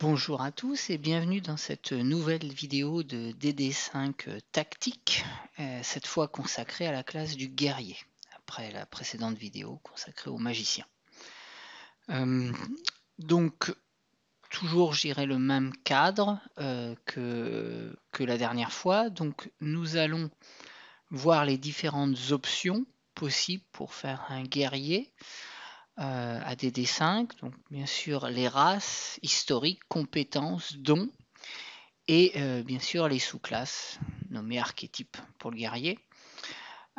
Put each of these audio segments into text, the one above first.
Bonjour à tous et bienvenue dans cette nouvelle vidéo de DD5 tactique, euh, cette fois consacrée à la classe du guerrier, après la précédente vidéo consacrée au magicien. Euh, donc, toujours, j'irai le même cadre euh, que, que la dernière fois. Donc, nous allons voir les différentes options possibles pour faire un guerrier add euh, 5 donc bien sûr les races, historiques, compétences, dons, et euh, bien sûr les sous-classes, nommées archétypes pour le guerrier.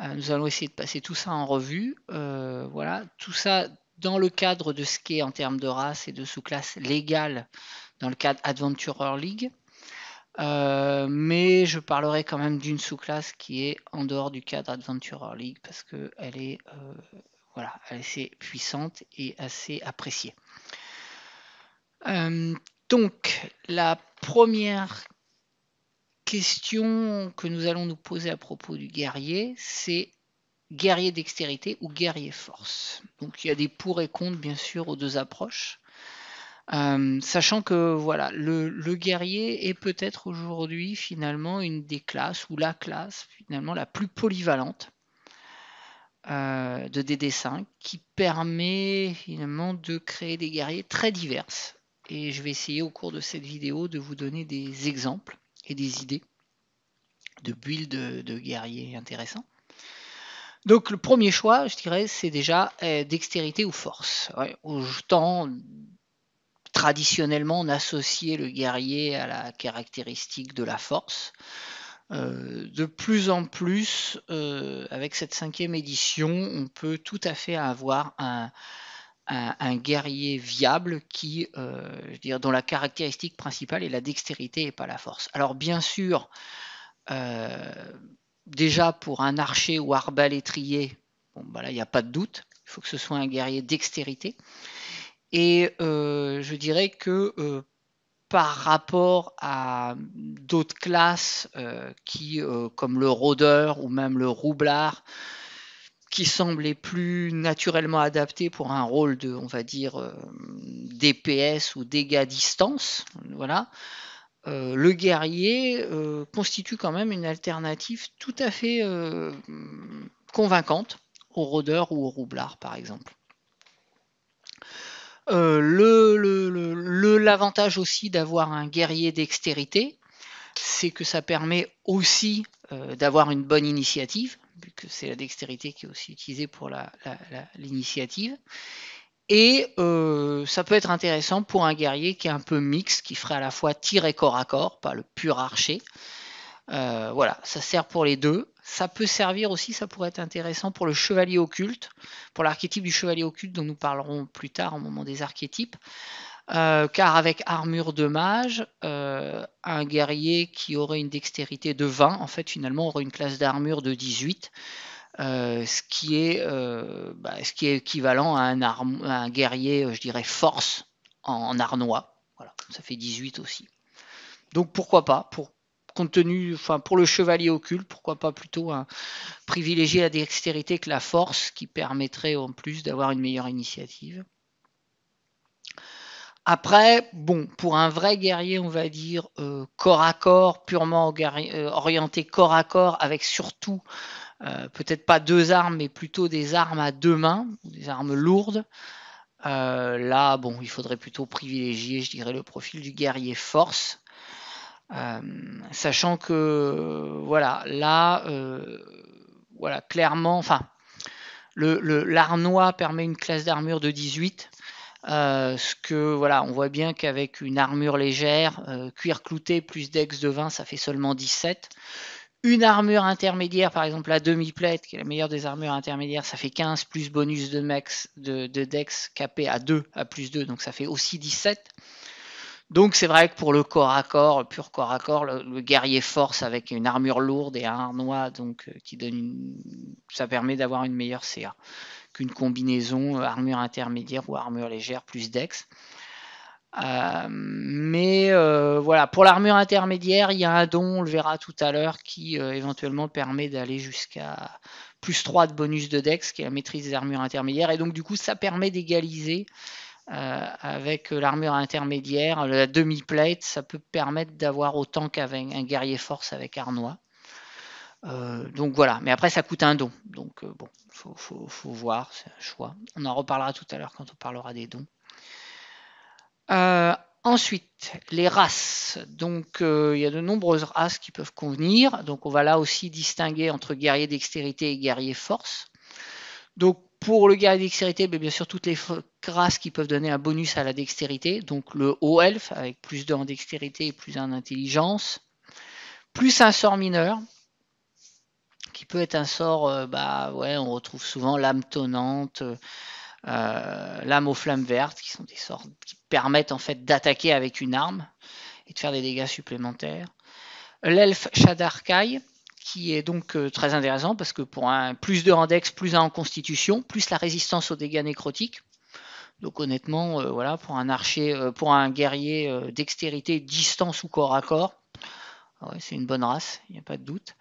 Euh, nous allons essayer de passer tout ça en revue. voilà, tout ça dans le cadre de ce qui est en termes de race et de sous classes légales dans le cadre Adventurer League. mais je parlerai quand même d'une sous-classe qui est en dehors du cadre Adventurer League parce qu'elle est voilà, assez puissante et assez appréciée. Euh, donc, la première question que nous allons nous poser à propos du guerrier, c'est guerrier dextérité ou guerrier force. Donc il y a des pour et contre bien sûr aux deux approches. Euh, sachant que voilà, le guerrier est peut-être aujourd'hui finalement une des classes ou la classe finalement la plus polyvalente euh, de DD5 qui permet finalement de créer des guerriers très diverses. Et je vais essayer au cours de cette vidéo de vous donner des exemples et des idées de builds de, guerriers intéressants. Donc le premier choix, je dirais, c'est déjà euh, dextérité ou force. Ouais, autant traditionnellement on associait le guerrier à la caractéristique de la force. Euh, de plus en plus, euh, avec cette cinquième édition, on peut tout à fait avoir un, guerrier viable qui, euh, dont la caractéristique principale est la dextérité et pas la force. Alors bien sûr, déjà pour un archer ou arbalétrier, bon, ben là il n'y a pas de doute, il faut que ce soit un guerrier dextérité. Et je dirais que par rapport à d'autres classes euh, qui, euh, comme le rôdeur ou même le roublard, qui semblaient plus naturellement adaptés pour un rôle de, on va dire, euh, DPS ou dégâts distance, voilà. le guerrier constitue quand même une alternative tout à fait convaincante au rôdeur ou au roublard, par exemple. Euh, le l'avantage aussi d'avoir un guerrier dextérité, c'est que ça permet aussi euh, d'avoir une bonne initiative, vu que c'est la dextérité qui est aussi utilisée pour l'initiative. Et euh, ça peut être intéressant pour un guerrier qui est un peu mixte, qui ferait à la fois tir corps à corps, pas le pur archer. voilà, ça sert pour les deux ça peut servir aussi, ça pourrait être intéressant pour le chevalier occulte, pour l'archétype du chevalier occulte dont nous parlerons plus tard au moment des archétypes. Euh, car avec armure de mage, euh, un guerrier qui aurait une dextérité de 20, en fait finalement aurait une classe d'armure de 18, euh, ce, qui est, bah, ce qui est équivalent à un, guerrier, je dirais, force en, en, arnois. Voilà, ça fait 18 aussi. Donc pourquoi pas, pour, pour le chevalier occulte, pourquoi pas plutôt privilégier la dextérité que la force, qui permettrait en plus d'avoir une meilleure initiative. Après, bon, pour un vrai guerrier, on va dire euh, corps à corps, purement euh, orienté corps à corps, avec surtout euh, peut-être pas deux armes, mais plutôt des armes à deux mains, des armes lourdes. là, bon, il faudrait plutôt privilégier, je dirais, le profil du guerrier force, euh, sachant que euh, voilà, là, euh, voilà, clairement, enfin, le l'arnois permet une classe d'armure de 18. ce que voilà, on voit bien qu'avec une armure légère, cuir clouté plus dex de 20, ça fait seulement 17. Une armure intermédiaire, par exemple la demi-plate, qui est la meilleure des armures intermédiaires, ça fait 15 plus bonus de, max, de dex capé à 2, à plus 2, donc ça fait aussi 17. Donc c'est vrai que pour le corps à corps, le pur corps à corps, le, guerrier force avec une armure lourde et un harnois, donc euh, qui donne ça permet d'avoir une meilleure CA qu'une combinaison euh, armure intermédiaire ou armure légère plus dex. Euh, mais voilà, pour l'armure intermédiaire, il y a un don, on le verra tout à l'heure, qui éventuellement permet d'aller jusqu'à plus 3 de bonus de dex, qui est la maîtrise des armures intermédiaires, et donc du coup ça permet d'égaliser euh, avec euh, l'armure intermédiaire, la demi-plate, ça peut permettre d'avoir autant qu'avec un guerrier force avec Arnois. Euh, donc voilà, mais après ça coûte un don, donc bon, faut, faut voir, c'est un choix. On en reparlera tout à l'heure quand on parlera des dons. ensuite, les races. Donc il y a de nombreuses races qui peuvent convenir, donc on va là aussi distinguer entre guerrier dextérité et guerrier force. Donc pour le la dextérité, bien sûr, toutes les grâces qui peuvent donner un bonus à la dextérité. Donc le haut elfe avec plus de en dextérité et plus 1 en intelligence. Plus un sort mineur qui peut être un sort, euh, bah ouais, on retrouve souvent l'âme tonnante, euh, euh, l'âme aux flammes vertes, qui sont des sorts qui permettent en fait d'attaquer avec une arme et de faire des dégâts supplémentaires. L'elfe Shadarkai, qui est donc euh, très intéressant parce que pour un plus de index, plus un en constitution, plus la résistance aux dégâts nécrotiques. Donc honnêtement, euh, voilà, pour un archer, euh, pour un guerrier dextérité, distance ou corps à corps, ah c'est une bonne race, il n'y a pas de doute.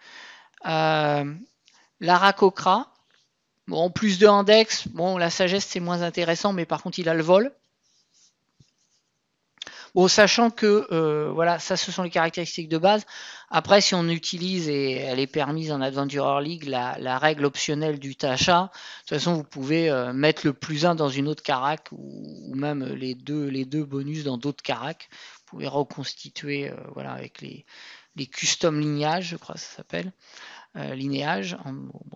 L'Arakokra, bon, plus de index, bon, la sagesse c'est moins intéressant, mais par contre il a le vol sachant que euh, voilà, ça ce sont les caractéristiques de base. Après, si on utilise et elle est permise en Adventurer League la, règle optionnelle du tacha, de toute façon vous pouvez euh, mettre le plus 1 dans une autre carac ou, même les deux les deux bonus dans d'autres carac. Vous pouvez reconstituer euh, voilà avec les les custom lignages, je crois ça s'appelle. Euh, lignage,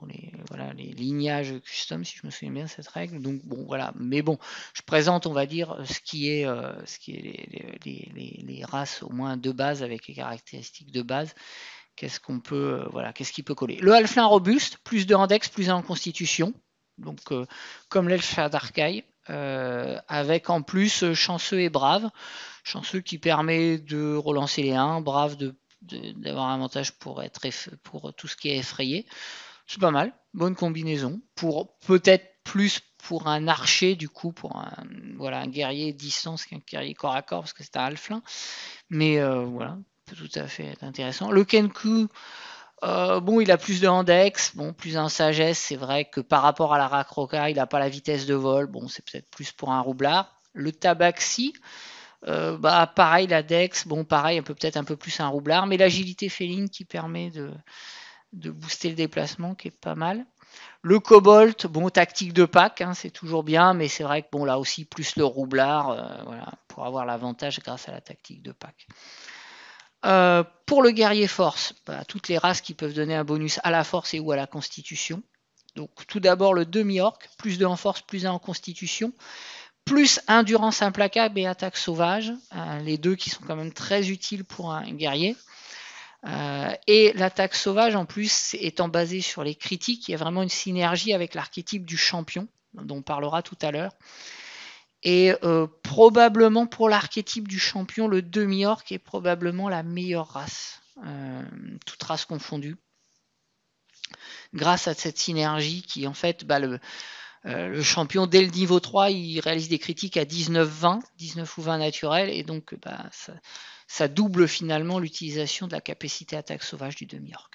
les, voilà, les lignages custom, si je me souviens bien cette règle. Donc bon, voilà. Mais bon, je présente, on va dire, ce qui est, euh, ce qui est les, les, les, les races au moins de base avec les caractéristiques de base qu'est-ce qu'on peut, euh, voilà, qu'est-ce qui peut coller. Le halfling robuste, plus de index, plus en constitution, donc comme l'elfe d'Arcaille, avec en plus chanceux et brave, chanceux qui permet de relancer les 1, brave de d'avoir un avantage pour, être pour tout ce qui est effrayé. C'est pas mal, bonne combinaison. Pour peut-être plus pour un archer, du coup, pour un, voilà, un guerrier distance qu'un guerrier corps à corps, parce que c'est un halflin. Mais euh, voilà, tout à fait intéressant. Le Kenku, euh, bon, il a plus de handex, bon, plus un sagesse. C'est vrai que par rapport à la racroca, il n'a pas la vitesse de vol. Bon, c'est peut-être plus pour un roublard. Le Tabaxi, euh, bah, pareil, la bon, pareil, un peu peut-être un peu plus un roublard, mais l'agilité féline qui permet de, booster le déplacement, qui est pas mal. Le Cobalt, bon, tactique de pack, hein, c'est toujours bien, mais c'est vrai que bon, là aussi, plus le roublard, euh, pour avoir l'avantage grâce à la tactique de pack. Euh, pour le guerrier force, bah, toutes les races qui peuvent donner un bonus à la force et ou à la constitution. Donc tout d'abord le demi-orc, plus 2 en force, plus 1 en constitution plus endurance implacable et attaque sauvage, euh, les deux qui sont quand même très utiles pour un guerrier. Euh, et l'attaque sauvage, en plus, étant basée sur les critiques, il y a vraiment une synergie avec l'archétype du champion, dont on parlera tout à l'heure. Et euh, probablement pour l'archétype du champion, le demi-orc est probablement la meilleure race, toute race confondue, grâce à cette synergie qui, en fait, bah, le, euh, le champion, dès le niveau 3, il réalise des critiques à 19-20, 19 ou 20 naturels, et donc euh, bah, ça, double finalement l'utilisation de la capacité attaque sauvage du demi-orc.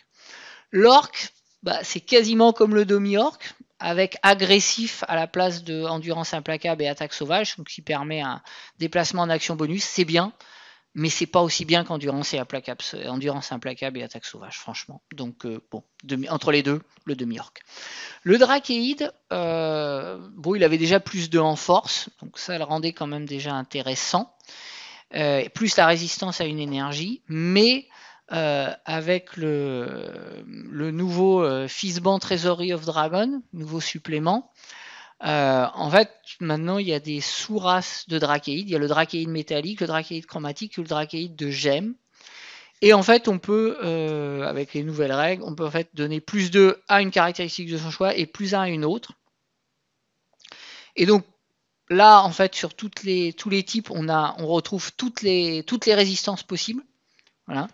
L'orc, bah, c'est quasiment comme le demi-orc, avec agressif à la place de endurance implacable et attaque sauvage, donc qui permet un déplacement en action bonus, c'est bien mais c'est pas aussi bien qu'endurance et implacable, euh, endurance implacable et attaque sauvage, franchement. Donc euh, bon, entre les deux, le demi-orc. Le drakeid, euh, bon, il avait déjà plus de en force, donc ça le rendait quand même déjà intéressant. plus la résistance à une énergie, mais avec le, le nouveau Fisban Treasury of Dragon, nouveau supplément, euh, en fait, maintenant, il y a des sous-races de drachéides. Il y a le drachéide métallique, le drachéide chromatique le drachéide de gemme. Et en fait, on peut, euh, avec les nouvelles règles, on peut en fait donner plus de à une caractéristique de son choix et plus 1 à une autre. Et donc, là, en fait, sur toutes les, tous les types, on, a, on retrouve toutes les, toutes les résistances possibles. Voilà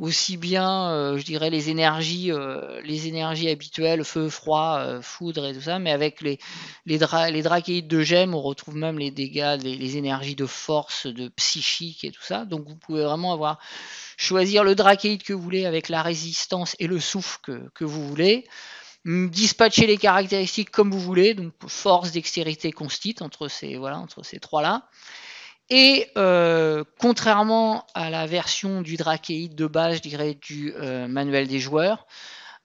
aussi bien, euh, je dirais, les énergies, euh, les énergies habituelles, feu, froid, euh, foudre et tout ça, mais avec les, les, les de gemmes, on retrouve même les dégâts, les, énergies de force, de psychique et tout ça. Donc vous pouvez vraiment avoir choisir le dracaïde que vous voulez avec la résistance et le souffle que, vous voulez mm, dispatcher les caractéristiques comme vous voulez, donc force, dextérité, constite, entre ces, voilà, entre ces trois-là. Et euh, contrairement à la version du Drakeid de base, je dirais, du euh, manuel des joueurs,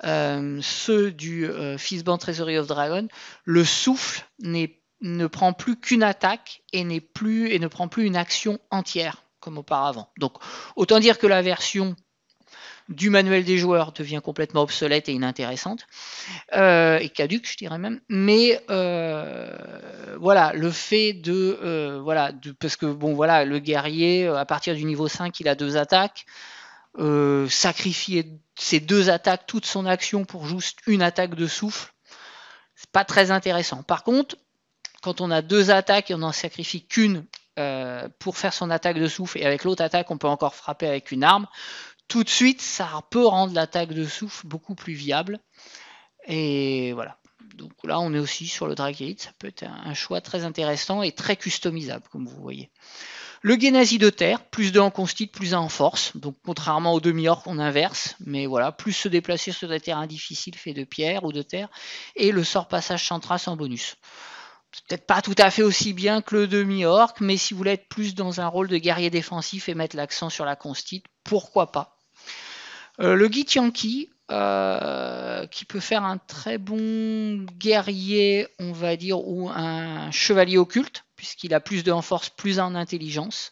euh, ceux du Fistband Treasury of Dragon, le souffle ne prend plus qu'une attaque et, plus, et ne prend plus une action entière comme auparavant. Donc autant dire que la version du manuel des joueurs devient complètement obsolète et inintéressante, euh, et caduque, je dirais même. Mais euh, voilà, le fait de, euh, voilà, parce que bon, voilà, le guerrier, à partir du niveau 5, il a deux attaques. sacrifier ses deux attaques, toute son action pour juste une attaque de souffle, c'est pas très intéressant. Par contre, quand on a deux attaques et on n'en sacrifie qu'une pour faire son attaque de souffle et avec l'autre attaque on peut encore frapper avec une arme, tout de suite, ça peut rendre l'attaque de souffle beaucoup plus viable. Et voilà. Donc là, on est aussi sur le Drag Ça peut être un, choix très intéressant et très customisable, comme vous voyez. Le Genasi de terre, plus de en constite, plus 1 en force. Donc contrairement au demi-orc, on inverse. Mais voilà, plus se déplacer sur des terrains difficiles faits de pierre ou de terre. Et le sort passage sans trace en bonus. Peut-être pas tout à fait aussi bien que le demi-orc, mais si vous voulez être plus dans un rôle de guerrier défensif et mettre l'accent sur la constite, pourquoi pas euh, le Guy euh, qui peut faire un très bon guerrier, on va dire, ou un chevalier occulte, puisqu'il a plus de en force, plus en intelligence,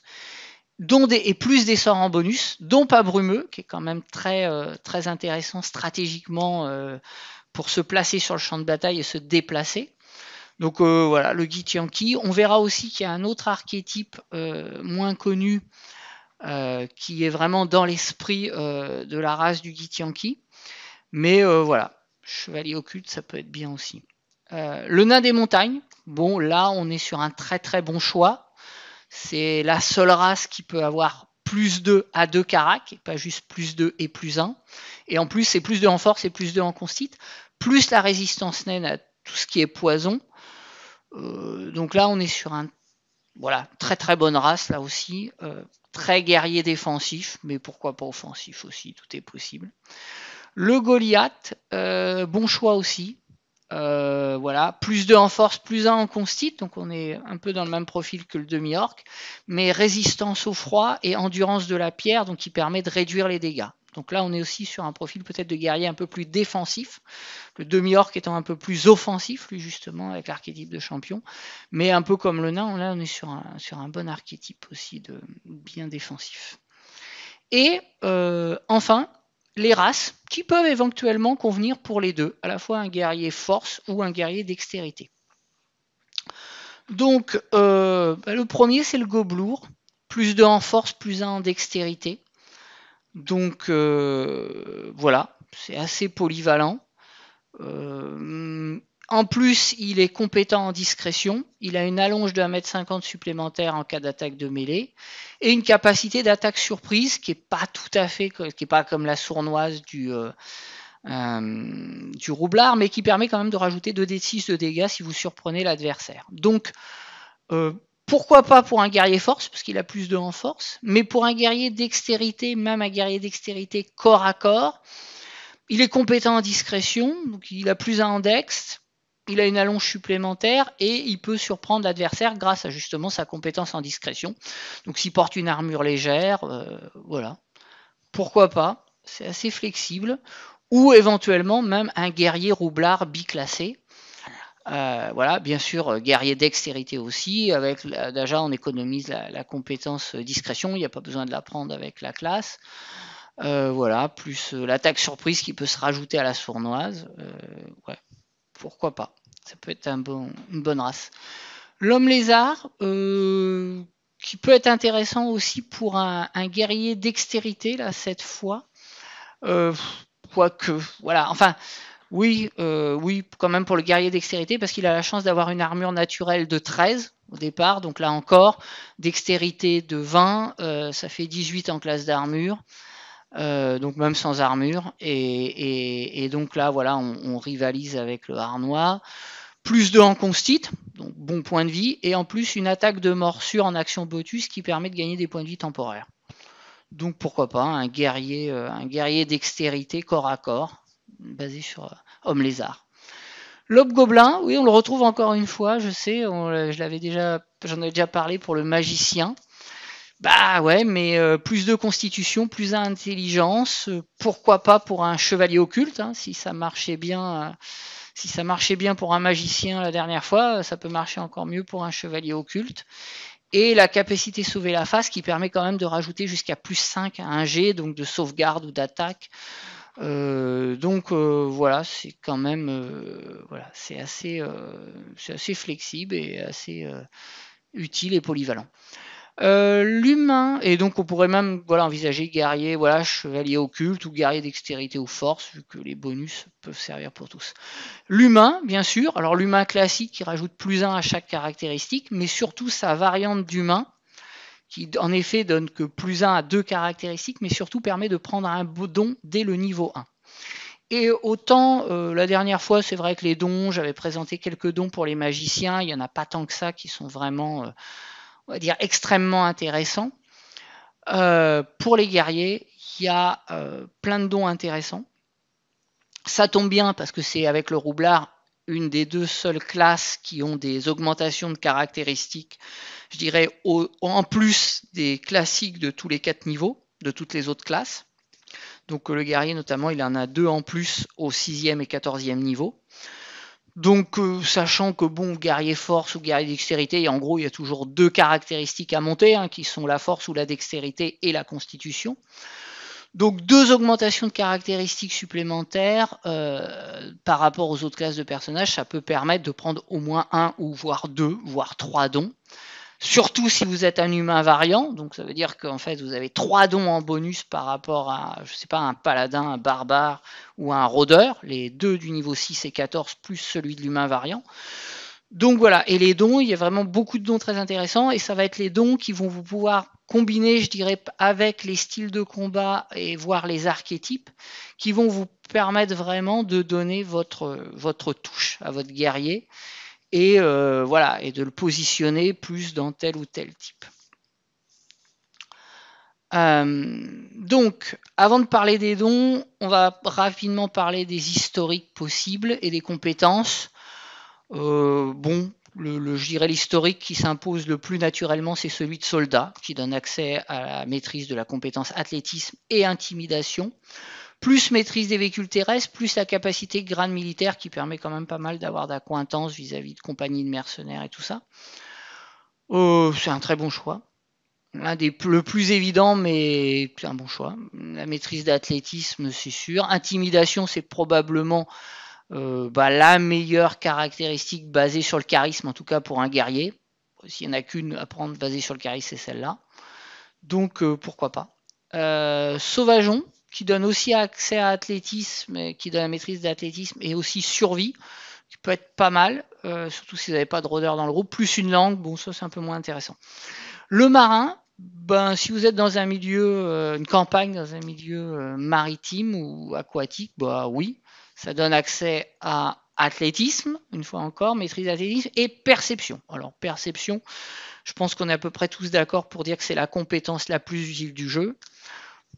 et plus des en bonus, dont pas brumeux, qui est quand même très, euh, très intéressant stratégiquement pour se placer sur le champ de bataille et se déplacer. Donc voilà, le Guy On verra aussi qu'il y a un autre archétype moins connu euh, qui est vraiment dans l'esprit euh, de la race du Githyanki. Mais euh, voilà, chevalier occulte, ça peut être bien aussi. le nain des montagnes, bon, là, on est sur un très très bon choix. C'est la seule race qui peut avoir plus 2 à 2 carac, pas juste plus 2 et plus 1. Et en plus, c'est plus 2 en force et plus 2 en constite, plus la résistance naine à tout ce qui est poison. donc là, on est sur un voilà, très très bonne race là aussi, euh, très guerrier défensif, mais pourquoi pas offensif aussi, tout est possible. Le Goliath, euh, bon choix aussi. Euh, voilà, plus 2 en force, plus 1 en constite, donc on est un peu dans le même profil que le demi-orc, mais résistance au froid et endurance de la pierre, donc qui permet de réduire les dégâts. Donc là, on est aussi sur un profil peut-être de guerrier un peu plus défensif, le demi-orc étant un peu plus offensif, lui justement, avec l'archétype de champion. Mais un peu comme le nain, là, on est sur un, bon archétype aussi de bien défensif. Et euh, enfin, les races qui peuvent éventuellement convenir pour les deux, à la fois un guerrier force ou un guerrier dextérité. Donc, euh, bah, le premier, c'est le gobelour. Plus deux en force, plus un en dextérité. Donc euh, voilà, c'est assez polyvalent. Euh, en plus, il est compétent en discrétion. Il a une allonge de 1m50 supplémentaire en cas d'attaque de mêlée et une capacité d'attaque surprise qui est pas tout à fait, qui est pas comme la sournoise du, euh, du roublard, mais qui permet quand même de rajouter 2d6 de dégâts si vous surprenez l'adversaire. Donc, pourquoi pas pour un guerrier force, parce qu'il a plus de en force, mais pour un guerrier dextérité, même un guerrier dextérité corps à corps, il est compétent en discrétion, donc il a plus un index, il a une allonge supplémentaire et il peut surprendre l'adversaire grâce à justement sa compétence en discrétion. Donc s'il porte une armure légère, euh, voilà. Pourquoi pas C'est assez flexible. Ou éventuellement même un guerrier roublard biclassé, euh, voilà, bien sûr, euh, guerrier dextérité aussi. Avec déjà, on économise la, compétence euh, discrétion. Il n'y a pas besoin de la prendre avec la classe. voilà, plus l'attaque surprise qui peut se rajouter à la sournoise. ouais, pourquoi pas Ça peut être un bon, une bonne race. L'homme lézard, qui peut être intéressant aussi pour un, un guerrier dextérité là cette fois. Quoique, voilà. Enfin, oui, euh, oui, quand même pour le guerrier dextérité, parce qu'il a la chance d'avoir une armure naturelle de 13 au départ. Donc là encore, dextérité de 20, euh, ça fait 18 en classe d'armure. Euh, donc même sans armure. Et, donc là, voilà, on, rivalise avec le harnois. Plus de en constite, donc bon point de vie, et en plus une attaque de morsure en action botus qui permet de gagner des points de vie temporaires. Donc pourquoi pas hein, un guerrier, un guerrier dextérité corps à corps, basé sur, homme lézard. L'aube gobelin, oui, on le retrouve encore une fois, je sais, je l'avais déjà, j'en ai déjà parlé pour le magicien. Bah ouais, mais euh, plus de constitution, plus d'intelligence, euh, pourquoi pas pour un chevalier occulte, hein, si ça marchait bien. Euh, si ça marchait bien pour un magicien la dernière fois, ça peut marcher encore mieux pour un chevalier occulte. Et la capacité sauver la face qui permet quand même de rajouter jusqu'à plus 5 à un G, donc de sauvegarde ou d'attaque. Euh, donc euh, voilà, c'est quand même euh, voilà, c'est assez, assez flexible et assez utile et polyvalent. L'humain, et donc on pourrait même voilà, envisager guerrier, voilà, chevalier occulte ou guerrier dextérité ou force, vu que les bonus peuvent servir pour tous. L'humain, bien sûr, alors l'humain classique qui rajoute plus un à chaque caractéristique, mais surtout sa variante d'humain qui en effet donne que plus 1 à deux caractéristiques, mais surtout permet de prendre un don dès le niveau 1. Et autant euh, la dernière fois, c'est vrai que les dons, j'avais présenté quelques dons pour les magiciens, il n'y en a pas tant que ça qui sont vraiment, euh, on va dire, extrêmement intéressants. Euh, pour les guerriers, il y a plein de dons intéressants. Ça tombe bien parce que c'est avec le roublard une des deux seules classes qui ont des augmentations de caractéristiques je dirais, en plus des classiques de tous les quatre niveaux, de toutes les autres classes. Donc euh, le guerrier notamment, il en a deux en plus au sixième et quatorzième niveau. Donc euh, sachant que bon, guerrier force ou guerrier dextérité, en gros il y a toujours deux caractéristiques à monter, hein, qui sont la force ou la dextérité et la constitution. Donc deux augmentations de caractéristiques supplémentaires euh, par rapport aux autres classes de personnages, ça peut permettre de prendre au moins un ou voire deux, voire trois dons. Surtout si vous êtes un humain variant, donc ça veut dire qu'en fait vous avez trois dons en bonus par rapport à, je sais pas, un paladin, un barbare ou un rôdeur, les deux du niveau 6 et 14 plus celui de l'humain variant. Donc voilà, et les dons, il y a vraiment beaucoup de dons très intéressants, et ça va être les dons qui vont vous pouvoir combiner, je dirais, avec les styles de combat et voir les archétypes, qui vont vous permettre vraiment de donner votre, votre touche à votre guerrier et euh, voilà et de le positionner plus dans tel ou tel type. Euh, donc, avant de parler des dons, on va rapidement parler des historiques possibles et des compétences. Euh, bon, le, je dirais l'historique qui s'impose le plus naturellement, c'est celui de soldat, qui donne accès à la maîtrise de la compétence athlétisme et intimidation plus maîtrise des véhicules terrestres, plus la capacité de grade militaire qui permet quand même pas mal d'avoir d'accointance vis-à-vis de compagnies de mercenaires et tout ça. Euh, c'est un très bon choix. L'un des le plus évident, mais c'est un bon choix. La maîtrise d'athlétisme, c'est sûr. Intimidation, c'est probablement euh, bah, la meilleure caractéristique basée sur le charisme, en tout cas pour un guerrier. S'il n'y en a qu'une à prendre basée sur le charisme, c'est celle-là. Donc euh, pourquoi pas. sauvageon, qui donne aussi accès à athlétisme, qui donne la maîtrise d'athlétisme et aussi survie, qui peut être pas mal, euh, surtout si vous n'avez pas de rôdeur dans le groupe, plus une langue, bon ça c'est un peu moins intéressant. Le marin, ben, si vous êtes dans un milieu, euh, une campagne, dans un milieu euh, maritime ou aquatique, bah oui, ça donne accès à athlétisme, une fois encore, maîtrise d'athlétisme et perception. Alors perception, je pense qu'on est à peu près tous d'accord pour dire que c'est la compétence la plus utile du jeu.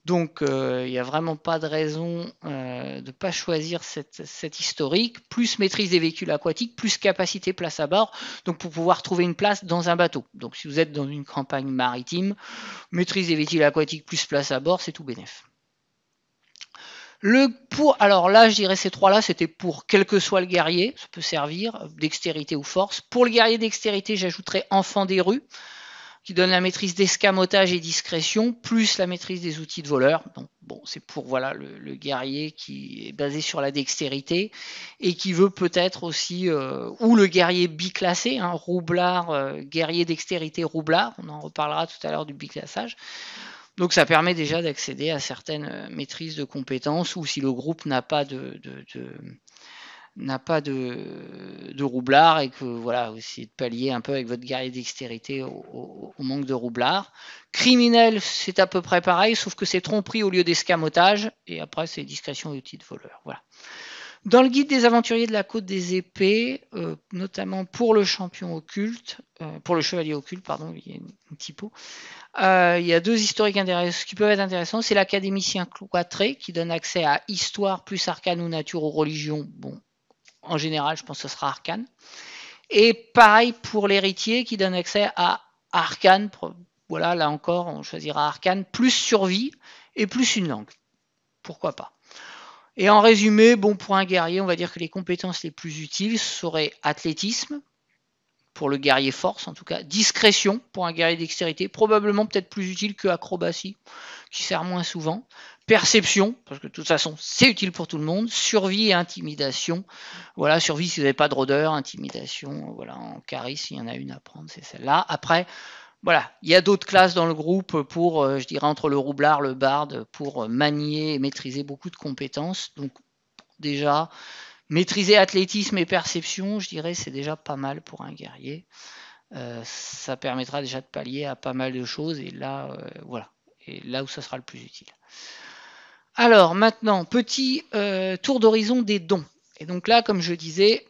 Donc, euh, il n'y a vraiment pas de raison euh, de ne pas choisir cette, historique. Plus maîtrise des véhicules aquatiques, plus capacité place à bord, donc pour pouvoir trouver une place dans un bateau. Donc, si vous êtes dans une campagne maritime, maîtrise des véhicules aquatiques plus place à bord, c'est tout bénéf. Le pour, alors là, je dirais ces trois-là, c'était pour quel que soit le guerrier, ça peut servir, dextérité ou force. Pour le guerrier dextérité, j'ajouterais enfant des rues qui donne la maîtrise d'escamotage et discrétion, plus la maîtrise des outils de voleur. Donc, bon, c'est pour voilà le, guerrier qui est basé sur la dextérité et qui veut peut-être aussi, euh, ou le guerrier biclassé, hein, roublard, euh, guerrier dextérité roublard, on en reparlera tout à l'heure du biclassage. Donc ça permet déjà d'accéder à certaines euh, maîtrises de compétences ou si le groupe n'a pas de n'a pas de, de, roublard et que voilà, vous essayez de pallier un peu avec votre guerrier dextérité au, manque de roublard. Criminel, c'est à peu près pareil, sauf que c'est tromperie au lieu d'escamotage, et après c'est discrétion et outil de voleur. Voilà. Dans le guide des aventuriers de la côte des épées, euh, notamment pour le champion occulte, euh, pour le chevalier occulte, pardon, il y a une typo, euh, il y a deux historiques qui peuvent être intéressants. C'est l'académicien cloîtré qui donne accès à histoire plus arcane ou nature ou religion. Bon, en général, je pense que ce sera Arkane. Et pareil pour l'héritier qui donne accès à Arkane. Voilà, là encore, on choisira Arkane, plus survie et plus une langue. Pourquoi pas Et en résumé, bon, pour un guerrier, on va dire que les compétences les plus utiles seraient athlétisme, pour le guerrier force en tout cas, discrétion pour un guerrier dextérité, probablement peut-être plus utile que acrobatie, qui sert moins souvent, perception, parce que de toute façon, c'est utile pour tout le monde, survie et intimidation. Voilà, survie si vous n'avez pas de rôdeur, intimidation, voilà, en charisme, s'il y en a une à prendre, c'est celle-là. Après, voilà, il y a d'autres classes dans le groupe pour, euh, je dirais, entre le roublard, le barde, pour euh, manier et maîtriser beaucoup de compétences. Donc, déjà, maîtriser athlétisme et perception, je dirais, c'est déjà pas mal pour un guerrier. Euh, ça permettra déjà de pallier à pas mal de choses, et là, voilà, et là où ça sera le plus utile. Alors maintenant, petit euh, tour d'horizon des dons. Et donc là, comme je disais,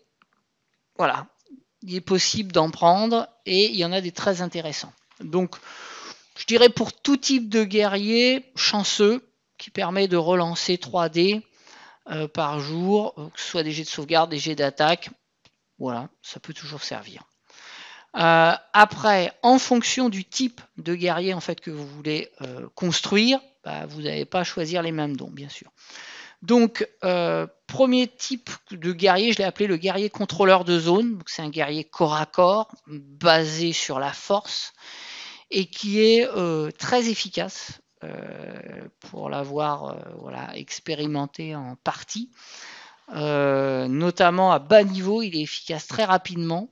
voilà, il est possible d'en prendre et il y en a des très intéressants. Donc, je dirais pour tout type de guerrier chanceux, qui permet de relancer 3D euh, par jour, euh, que ce soit des jets de sauvegarde, des jets d'attaque, voilà, ça peut toujours servir. après, en fonction du type de guerrier en fait que vous voulez construire, bah, vous n'avez pas à choisir les mêmes dons, bien sûr. Donc, euh, premier type de guerrier, je l'ai appelé le guerrier contrôleur de zone. C'est un guerrier corps à corps, basé sur la force, et qui est euh, très efficace euh, pour l'avoir expérimenté en partie. notamment à bas niveau, il est efficace très rapidement.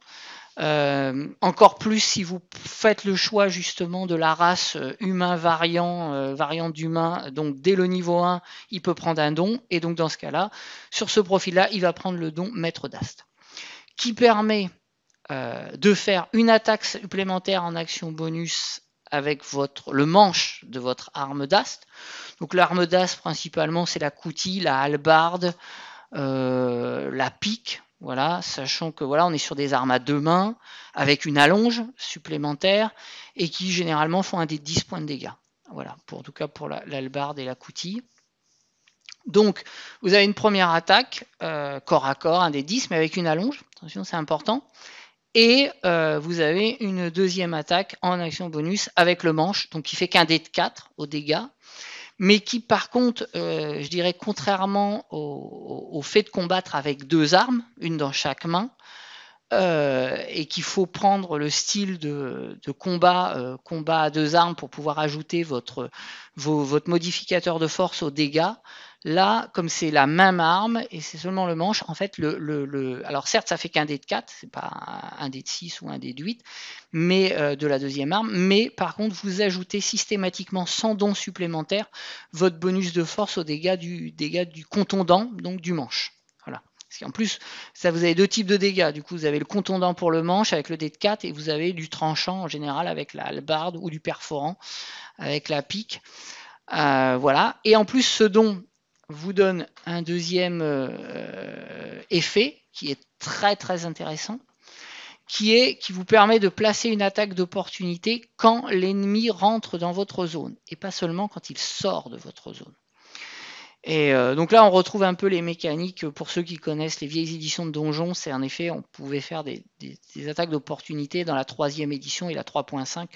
Euh, encore plus si vous faites le choix justement de la race euh, humain variant, euh, variante d'humain, donc dès le niveau 1, il peut prendre un don, et donc dans ce cas-là, sur ce profil-là, il va prendre le don maître d'ast, qui permet de faire une attaque supplémentaire en action bonus avec votre, le manche de votre arme d'ast. Donc l'arme d'ast principalement c'est la coutille, la halbarde, la pique, voilà, sachant que voilà, on est sur des armes à deux mains, avec une allonge supplémentaire, et qui généralement font un des 10 points de dégâts. Voilà, pour, en tout cas pour l'albarde et la coutille. Donc, vous avez une première attaque, euh, corps à corps, un des 10, mais avec une allonge, attention, c'est important. Et euh, vous avez une deuxième attaque en action bonus avec le manche, donc qui fait qu'un dé de 4 au dégâts mais qui par contre, euh, je dirais, contrairement au, fait de combattre avec deux armes, une dans chaque main, euh, et qu'il faut prendre le style de, combat, euh, combat à deux armes pour pouvoir ajouter votre, votre modificateur de force aux dégâts, Là, comme c'est la même arme et c'est seulement le manche, en fait, le, alors certes, ça fait qu'un dé de 4, c'est pas un dé de 6 ou un dé de 8, mais euh, de la deuxième arme. Mais par contre, vous ajoutez systématiquement sans don supplémentaire votre bonus de force au dégât du, dégâts du contondant, donc du manche. Voilà. Parce qu'en plus, ça, vous avez deux types de dégâts. Du coup, vous avez le contondant pour le manche avec le dé de 4 et vous avez du tranchant en général avec la hallebarde ou du perforant avec la pique. Euh, voilà. Et en plus, ce don vous donne un deuxième euh, effet qui est très très intéressant, qui est qui vous permet de placer une attaque d'opportunité quand l'ennemi rentre dans votre zone et pas seulement quand il sort de votre zone. Et euh, donc là, on retrouve un peu les mécaniques. Pour ceux qui connaissent les vieilles éditions de Donjon, c'est en effet, on pouvait faire des, attaques d'opportunité dans la troisième édition et la 3.5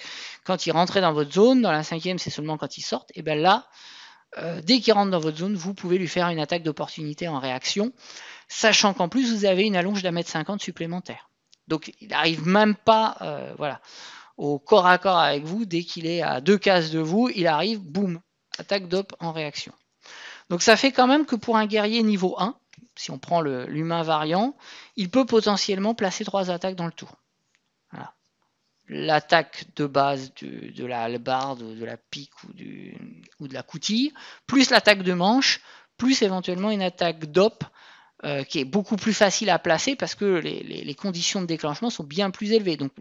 quand il rentrait dans votre zone. Dans la cinquième, c'est seulement quand il sort, Et bien là, euh, dès qu'il rentre dans votre zone, vous pouvez lui faire une attaque d'opportunité en réaction, sachant qu'en plus, vous avez une allonge d'un mètre cinquante supplémentaire. Donc, il n'arrive même pas euh, voilà, au corps à corps avec vous. Dès qu'il est à deux cases de vous, il arrive, boum, attaque d'op en réaction. Donc, ça fait quand même que pour un guerrier niveau 1, si on prend l'humain variant, il peut potentiellement placer trois attaques dans le tour l'attaque de base de, la hallebarde, de la pique ou, de la coutille, plus l'attaque de manche, plus éventuellement une attaque d'op euh, qui est beaucoup plus facile à placer parce que les, conditions de déclenchement sont bien plus élevées. Donc,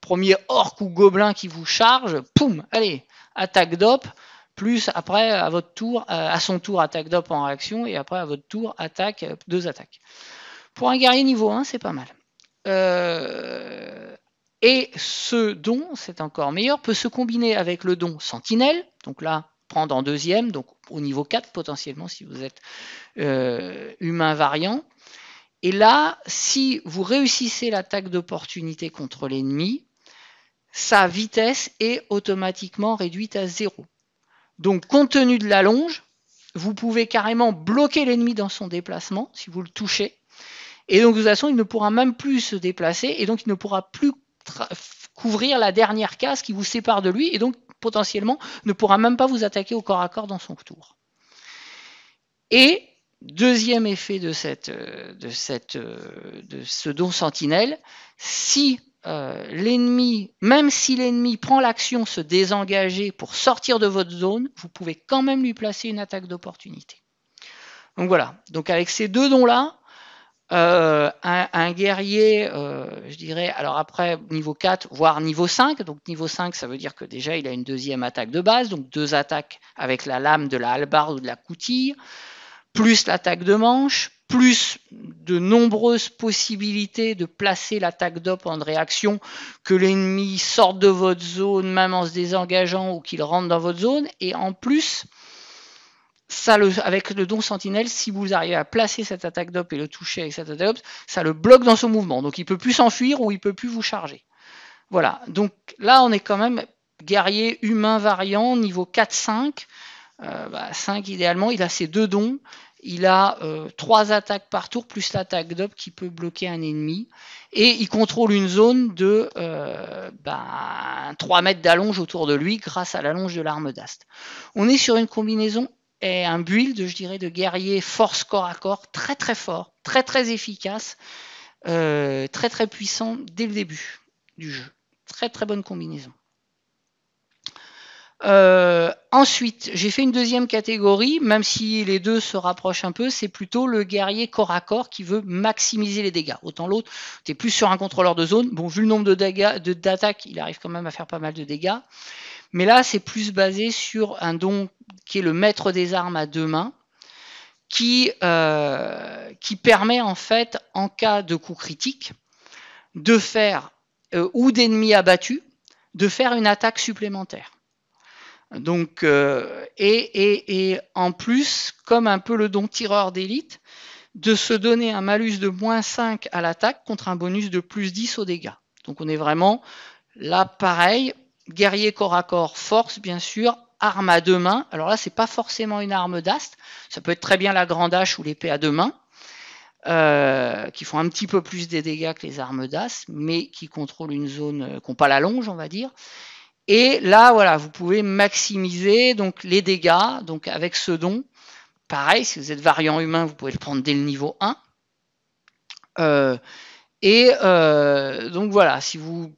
premier orc ou gobelin qui vous charge, poum, allez, attaque d'op, plus après à votre tour, à son tour, attaque d'op en réaction, et après à votre tour, attaque, euh, deux attaques. Pour un guerrier niveau 1, c'est pas mal. Euh, et ce don, c'est encore meilleur, peut se combiner avec le don sentinelle, donc là, prendre en deuxième, donc au niveau 4 potentiellement si vous êtes euh, humain variant. Et là, si vous réussissez l'attaque d'opportunité contre l'ennemi, sa vitesse est automatiquement réduite à zéro. Donc compte tenu de longe, vous pouvez carrément bloquer l'ennemi dans son déplacement si vous le touchez. Et donc, de toute façon, il ne pourra même plus se déplacer et donc il ne pourra plus couvrir la dernière case qui vous sépare de lui et donc potentiellement ne pourra même pas vous attaquer au corps à corps dans son tour. Et deuxième effet de, cette, euh, euh, de, ce don sentinelle, si euh, l'ennemi, même si l'ennemi prend l'action se désengager pour sortir de votre zone, vous pouvez quand même lui placer une attaque d'opportunité. Donc voilà, donc avec ces deux dons-là, euh, un, guerrier, euh, je dirais, alors après niveau 4, voire niveau 5. Donc niveau 5, ça veut dire que déjà il a une deuxième attaque de base, donc deux attaques avec la lame de la hallebarde ou de la coutille, plus l'attaque de manche, plus de nombreuses possibilités de placer l'attaque d'op en réaction, que l'ennemi sorte de votre zone, même en se désengageant, ou qu'il rentre dans votre zone. Et en plus, avec le don sentinelle, si vous arrivez à placer cette attaque d'op et le toucher avec cette attaque d'op, ça le bloque dans son mouvement. Donc il ne peut plus s'enfuir ou il ne peut plus vous charger. Voilà. Donc là, on est quand même guerrier humain variant, niveau 4-5. 5 euh, bah, idéalement, il a ses deux dons. Il a 3 euh, trois attaques par tour, plus l'attaque d'op qui peut bloquer un ennemi. Et il contrôle une zone de 3 euh, bah, mètres d'allonge autour de lui grâce à l'allonge de l'arme d'ast. On est sur une combinaison est un build, je dirais, de guerrier force corps à corps, très très fort, très très efficace, euh, très très puissant dès le début du jeu. Très très bonne combinaison. Euh, ensuite, j'ai fait une deuxième catégorie, même si les deux se rapprochent un peu, c'est plutôt le guerrier corps à corps qui veut maximiser les dégâts. Autant l'autre, tu es plus sur un contrôleur de zone. Bon, vu le nombre de dégâts, d'attaques, il arrive quand même à faire pas mal de dégâts. Mais là, c'est plus basé sur un don qui est le maître des armes à deux mains, qui, euh, qui permet en fait, en cas de coup critique, de faire, euh, ou d'ennemis abattus, de faire une attaque supplémentaire. Donc, euh, et, et, en plus, comme un peu le don tireur d'élite, de se donner un malus de moins 5 à l'attaque contre un bonus de plus 10 aux dégâts. Donc on est vraiment là pareil, guerrier corps à corps, force bien sûr, arme à deux mains. Alors là, c'est pas forcément une arme d'ast, ça peut être très bien la grande hache ou l'épée à deux mains. Euh, qui font un petit peu plus des dégâts que les armes d'ast, mais qui contrôlent une zone, euh, qui n'ont pas la longe, on va dire. Et là, voilà, vous pouvez maximiser donc les dégâts donc avec ce don. Pareil, si vous êtes variant humain, vous pouvez le prendre dès le niveau 1. Euh, et donc voilà, si vous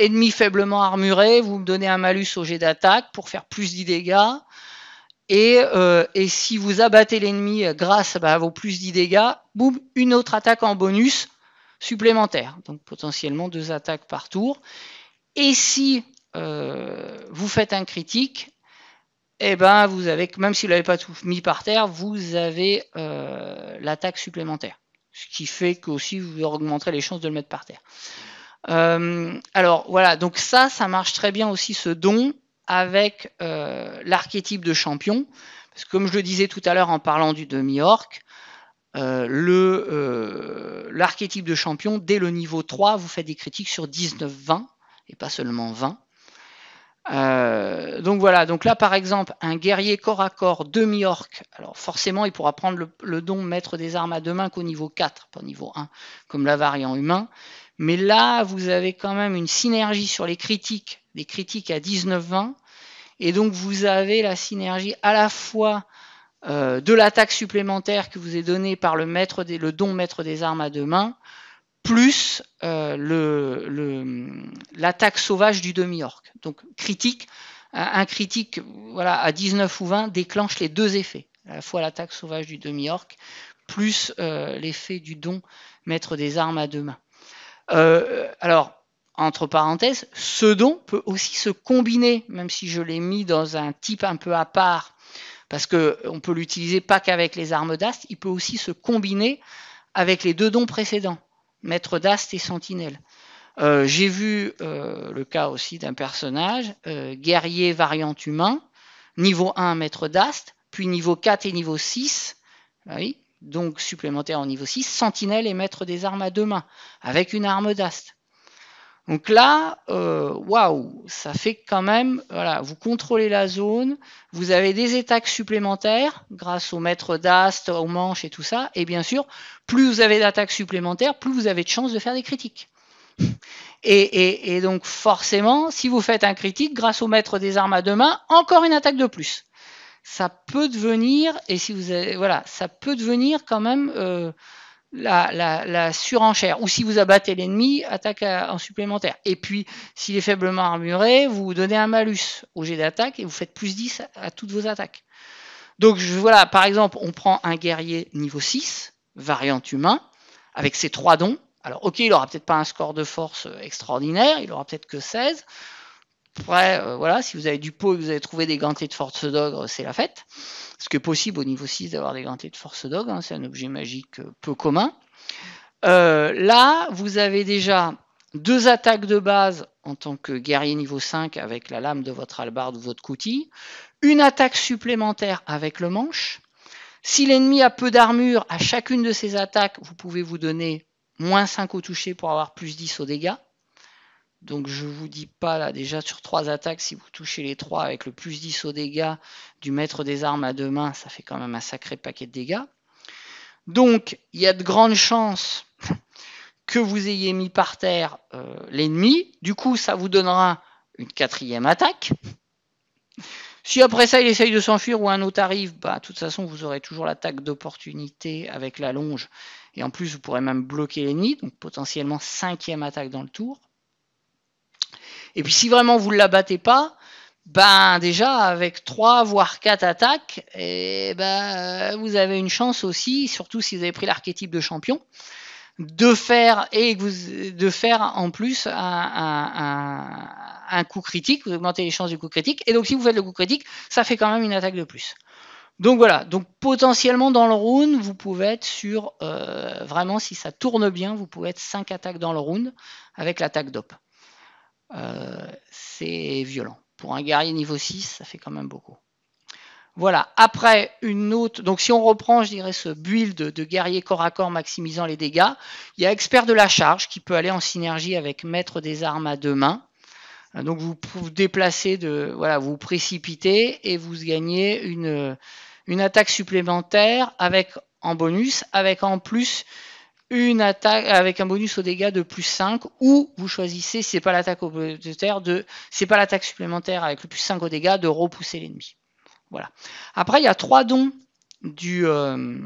ennemi faiblement armuré, vous me donnez un malus au jet d'attaque pour faire plus de dégâts. Euh, et, si vous abattez l'ennemi euh, grâce bah, à vos plus 10 dégâts, boum, une autre attaque en bonus supplémentaire. Donc potentiellement deux attaques par tour. Et si euh, vous faites un critique, eh ben vous avez, même s'il n'avait pas tout mis par terre, vous avez l'attaque supplémentaire. Ce qui fait aussi vous augmenterez les chances de le mettre par terre. Euh, alors voilà, donc ça, ça marche très bien aussi ce don avec euh, l'archétype de champion. Parce que comme je le disais tout à l'heure en parlant du demi-orc, euh, l'archétype de champion, dès le niveau 3, vous faites des critiques sur 19-20, et pas seulement 20. donc voilà, donc là par exemple, un guerrier corps à corps demi-orc, alors forcément il pourra prendre le, don maître des armes à deux mains qu'au niveau 4, pas au niveau 1, comme la variant humain, mais là, vous avez quand même une synergie sur les critiques, des critiques à 19-20. Et donc, vous avez la synergie à la fois euh, de l'attaque supplémentaire que vous est donnée par le, maître le don maître des armes à deux mains, plus euh, l'attaque sauvage du demi-orc. Donc, critique, un critique voilà, à 19 ou 20 déclenche les deux effets, à la fois l'attaque sauvage du demi-orc, plus euh, l'effet du don maître des armes à deux mains. Euh, alors, entre parenthèses, ce don peut aussi se combiner, même si je l'ai mis dans un type un peu à part, parce qu'on peut l'utiliser pas qu'avec les armes d'ast, il peut aussi se combiner avec les deux dons précédents, maître d'ast et sentinelle. Euh, j'ai vu euh, le cas aussi d'un personnage, guerrier variant humain, niveau 1 maître d'ast, puis niveau 4 et niveau 6, bah oui, donc supplémentaire au niveau 6, sentinelle et maître des armes à deux mains, avec une arme d'ast. Donc là, euh, waouh, ça fait quand même, voilà, vous contrôlez la zone, vous avez des attaques supplémentaires grâce au maître d'ast, aux manches et tout ça, et bien sûr, plus vous avez d'attaques supplémentaires, plus vous avez de chances de faire des critiques. Et, et, donc forcément, si vous faites un critique grâce au maître des armes à deux mains, encore une attaque de plus ça peut devenir, et si vous voilà, ça peut devenir quand même euh, la, la, la, surenchère. Ou si vous abattez l'ennemi, attaque en supplémentaire. Et puis, s'il est faiblement armuré, vous donnez un malus au jet d'attaque et vous faites plus 10 à toutes vos attaques. Donc je, voilà, par exemple, on prend un guerrier niveau 6, variante humain, avec ses trois dons. Alors ok, il aura peut-être pas un score de force euh, extraordinaire, il aura peut-être que 16. Après, euh, voilà, si vous avez du pot et que vous avez trouvé des gantelets de force d'ogre, euh, c'est la fête. Ce que possible au niveau 6 d'avoir des gantelets de force d'ogre, hein, c'est un objet magique euh, peu commun. là, vous avez déjà deux attaques de base en tant que guerrier niveau 5 avec la lame de votre halbarde ou votre coutille, une attaque supplémentaire avec le manche. Si l'ennemi a peu d'armure, à chacune de ces attaques, vous pouvez vous donner moins 5 au toucher pour avoir plus 10 au dégâts. Donc je vous dis pas là déjà sur trois attaques, si vous touchez les trois avec le plus 10 au dégâts du maître des armes à deux mains, ça fait quand même un sacré paquet de dégâts. Donc il y a de grandes chances que vous ayez mis par terre euh, l'ennemi. Du coup, ça vous donnera une quatrième attaque. Si après ça il essaye de s'enfuir ou un autre arrive, bah, de toute façon vous aurez toujours l'attaque d'opportunité avec la longe. Et en plus vous pourrez même bloquer l'ennemi, donc potentiellement cinquième attaque dans le tour. Et puis si vraiment vous ne battez pas, ben déjà avec 3 voire 4 attaques, et eh ben, euh, vous avez une chance aussi, surtout si vous avez pris l'archétype de champion, de faire et de faire en plus un, coup critique, vous augmentez les chances du coup critique, et donc si vous faites le coup critique, ça fait quand même une attaque de plus. Donc voilà, donc potentiellement dans le round, vous pouvez être sur, euh, vraiment si ça tourne bien, vous pouvez être 5 attaques dans le round avec l'attaque d'op. Euh, c'est violent. Pour un guerrier niveau 6, ça fait quand même beaucoup. Voilà, après une autre, donc si on reprend, je dirais, ce build de guerrier corps à corps maximisant les dégâts, il y a expert de la charge qui peut aller en synergie avec maître des armes à deux mains. Euh, donc vous vous déplacer de, voilà, vous précipitez et vous gagnez une, une attaque supplémentaire avec en bonus, avec en plus une attaque avec un bonus au dégâts de plus 5 ou vous choisissez, si c'est pas l'attaque de terre de c'est pas l'attaque supplémentaire avec le plus 5 au dégâts, de repousser l'ennemi. Voilà. Après, il y a trois dons du, euh,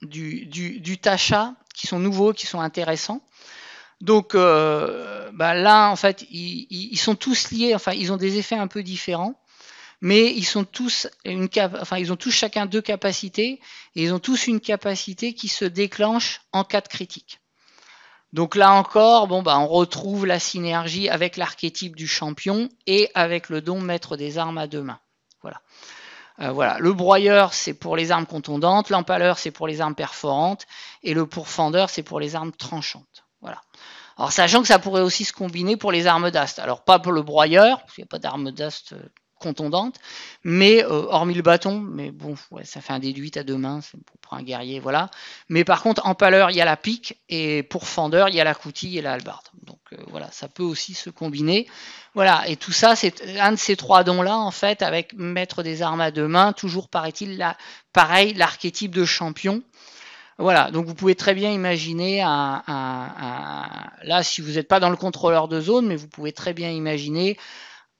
du, du, Tacha qui sont nouveaux, qui sont intéressants. Donc euh, bah là, en fait, ils, ils, sont tous liés, enfin, ils ont des effets un peu différents mais ils tous enfin ils ont tous chacun deux capacités et ils ont tous une capacité qui se déclenche en cas de critique. Donc là encore, bon bah, on retrouve la synergie avec l'archétype du champion et avec le don maître des armes à deux mains. Voilà. Euh, voilà. Le broyeur, c'est pour les armes contondantes, l'empaleur, c'est pour les armes perforantes, et le pourfendeur, c'est pour les armes tranchantes. Voilà. Alors, sachant que ça pourrait aussi se combiner pour les armes d'ast. Alors, pas pour le broyeur, parce qu'il n'y a pas d'armes d'ast euh, contondante. Mais euh, hormis le bâton, mais bon, ça fait un déduit à deux mains, c'est pour un guerrier, voilà. Mais par contre, en pâleur, il y a la pique, et pour fendeur, il y a la coutille et la halbarde. Donc euh, voilà, ça peut aussi se combiner. Voilà, et tout ça, c'est un de ces trois dons-là, en fait, avec mettre des armes à deux mains, toujours paraît-il, la, pareil, l'archétype de champion. Voilà, donc vous pouvez très bien imaginer un, là si vous n'êtes pas dans le contrôleur de zone, mais vous pouvez très bien imaginer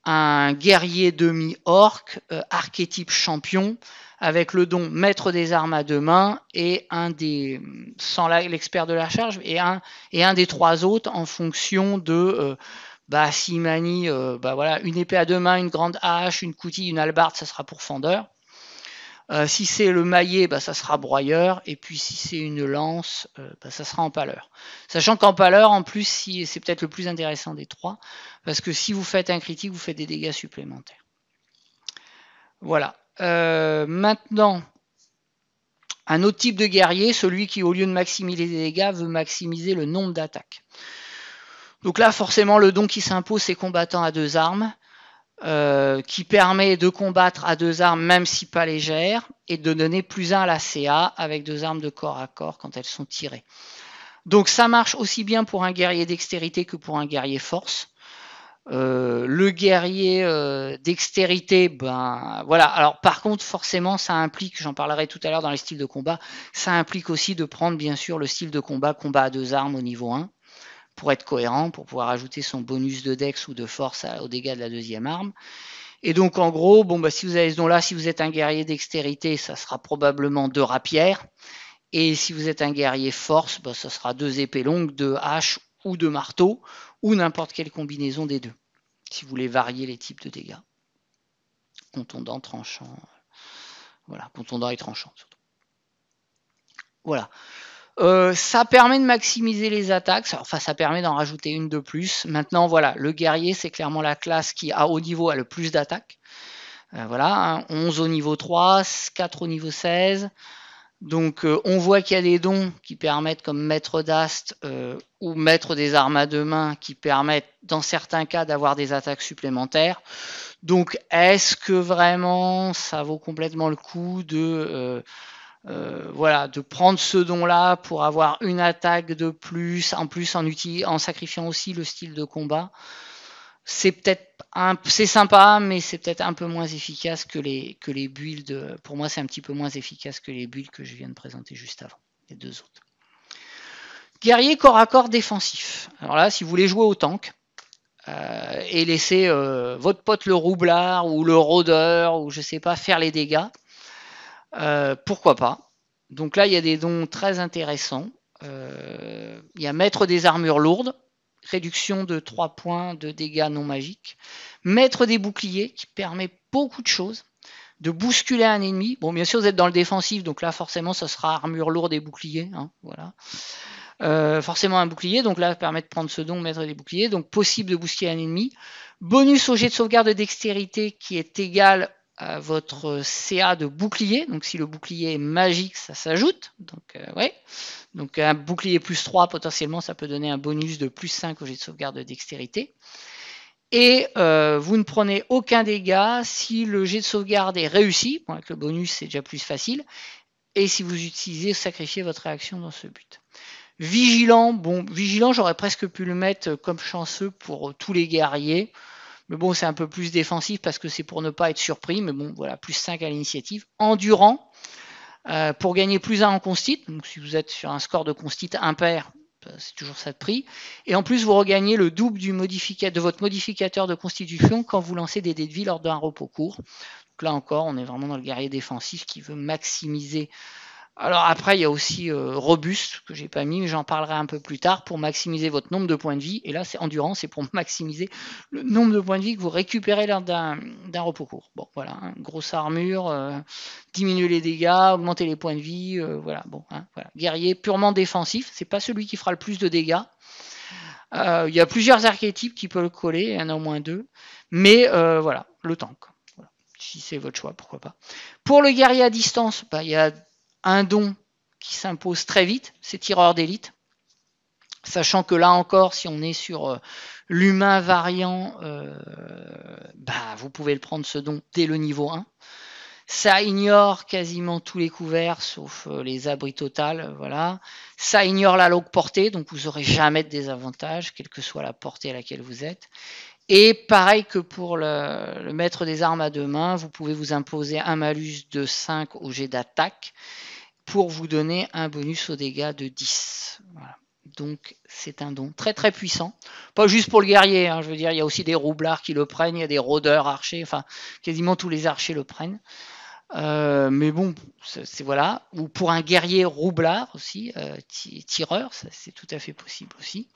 un guerrier demi-orc, euh, archétype champion, avec le don maître des armes à deux mains et un des sans l'expert de la charge et un et un des trois autres en fonction de euh, bah manie euh, bah voilà une épée à deux mains, une grande hache, une coutille, une albarde ça sera pour Fender. Euh, si c'est le maillet, bah, ça sera broyeur. Et puis si c'est une lance, euh, bah, ça sera empaleur. Sachant qu'empaleur, en plus, c'est peut-être le plus intéressant des trois. Parce que si vous faites un critique, vous faites des dégâts supplémentaires. Voilà. Euh, maintenant, un autre type de guerrier, celui qui, au lieu de maximiser les dégâts, veut maximiser le nombre d'attaques. Donc là, forcément, le don qui s'impose, c'est combattant à deux armes. Euh, qui permet de combattre à deux armes, même si pas légères, et de donner plus un à la CA avec deux armes de corps à corps quand elles sont tirées. Donc ça marche aussi bien pour un guerrier dextérité que pour un guerrier force. Euh, le guerrier euh, dextérité, ben voilà. Alors par contre, forcément, ça implique, j'en parlerai tout à l'heure dans les styles de combat, ça implique aussi de prendre bien sûr le style de combat combat à deux armes au niveau 1 pour être cohérent, pour pouvoir ajouter son bonus de dex ou de force aux dégâts de la deuxième arme. Et donc en gros, bon bah si vous avez ce don-là, si vous êtes un guerrier dextérité, ça sera probablement deux rapières. Et si vous êtes un guerrier force, bah, ça sera deux épées longues, deux haches ou deux marteaux, ou n'importe quelle combinaison des deux, si vous voulez varier les types de dégâts. Contondant, tranchant. Voilà, contondant et tranchant surtout. Voilà. Euh, ça permet de maximiser les attaques, enfin ça permet d'en rajouter une de plus. Maintenant voilà, le guerrier c'est clairement la classe qui à haut niveau a le plus d'attaques. Euh, voilà, 11 hein, au niveau 3, 4 au niveau 16. Donc euh, on voit qu'il y a des dons qui permettent comme maître d'ast ou maître des armes à deux mains qui permettent dans certains cas d'avoir des attaques supplémentaires. Donc est-ce que vraiment ça vaut complètement le coup de euh, voilà, de prendre ce don-là pour avoir une attaque de plus, en plus en, sacrifiant aussi le style de combat, c'est peut-être c'est sympa, mais c'est peut-être un peu moins efficace que les, que les builds. Pour moi, c'est un petit peu moins efficace que les builds que je viens de présenter juste avant, les deux autres. Guerrier corps à corps défensif. Alors là, si vous voulez jouer au tank, euh, et laisser euh, votre pote le roublard ou le rôdeur ou je sais pas faire les dégâts, euh, pourquoi pas Donc là, il y a des dons très intéressants. Euh, il y a maître des armures lourdes, réduction de 3 points de dégâts non magiques. mettre des boucliers, qui permet beaucoup de choses. De bousculer un ennemi. Bon, bien sûr, vous êtes dans le défensif, donc là, forcément, ça sera armure lourde et bouclier. Hein, voilà. Euh, forcément un bouclier, donc là permet de prendre ce don, mettre des boucliers, donc possible de bousculer un ennemi. Bonus au jet de sauvegarde de dextérité qui est égal votre CA de bouclier. Donc si le bouclier est magique, ça s'ajoute. Donc euh, Donc un bouclier plus 3 potentiellement, ça peut donner un bonus de plus 5 au jet de sauvegarde de dextérité. Et euh, vous ne prenez aucun dégât si le jet de sauvegarde est réussi. le bonus, c'est déjà plus facile. Et si vous utilisez, sacrifiez votre réaction dans ce but. Vigilant, bon, vigilant, j'aurais presque pu le mettre comme chanceux pour tous les guerriers. Mais bon, c'est un peu plus défensif parce que c'est pour ne pas être surpris. Mais bon, voilà, plus 5 à l'initiative. Endurant, euh, pour gagner plus 1 en constite. Donc si vous êtes sur un score de constite impair, bah, c'est toujours ça de prix. Et en plus, vous regagnez le double de votre modificateur de constitution quand vous lancez des dés de vie lors d'un repos court. Donc là encore, on est vraiment dans le guerrier défensif qui veut maximiser alors après, il y a aussi euh, robuste que j'ai pas mis, mais j'en parlerai un peu plus tard pour maximiser votre nombre de points de vie. Et là, c'est endurance, c'est pour maximiser le nombre de points de vie que vous récupérez lors d'un repos court. Bon, voilà, hein, grosse armure, euh, diminuer les dégâts, augmenter les points de vie, euh, voilà. Bon, hein, voilà. guerrier purement défensif, c'est pas celui qui fera le plus de dégâts. Il y a plusieurs archétypes qui peuvent le coller, il y en a au moins deux, mais voilà, le tank. Si c'est votre choix, pourquoi pas. Pour le guerrier à distance, bah, il y a un don qui s'impose très vite, c'est tireur d'élite. Sachant que là encore, si on est sur euh, l'humain variant, euh, bah, vous pouvez le prendre ce don dès le niveau 1. Ça ignore quasiment tous les couverts, sauf euh, les abris total voilà. Ça ignore la longue portée, donc vous aurez jamais de désavantage, quelle que soit la portée à laquelle vous êtes. Et pareil que pour le, le maître des armes à deux mains, vous pouvez vous imposer un malus de 5 au jet d'attaque pour vous donner un bonus au dégâts de 10. Donc c'est un don très très puissant. Pas juste pour le guerrier, hein. je veux dire, il y a aussi des roublards qui le prennent, il y a des rôdeurs archers, enfin quasiment tous les archers le prennent. Euh, mais bon, c'est voilà. Ou pour un guerrier roublard aussi, euh, tireur, c'est tout à fait possible aussi.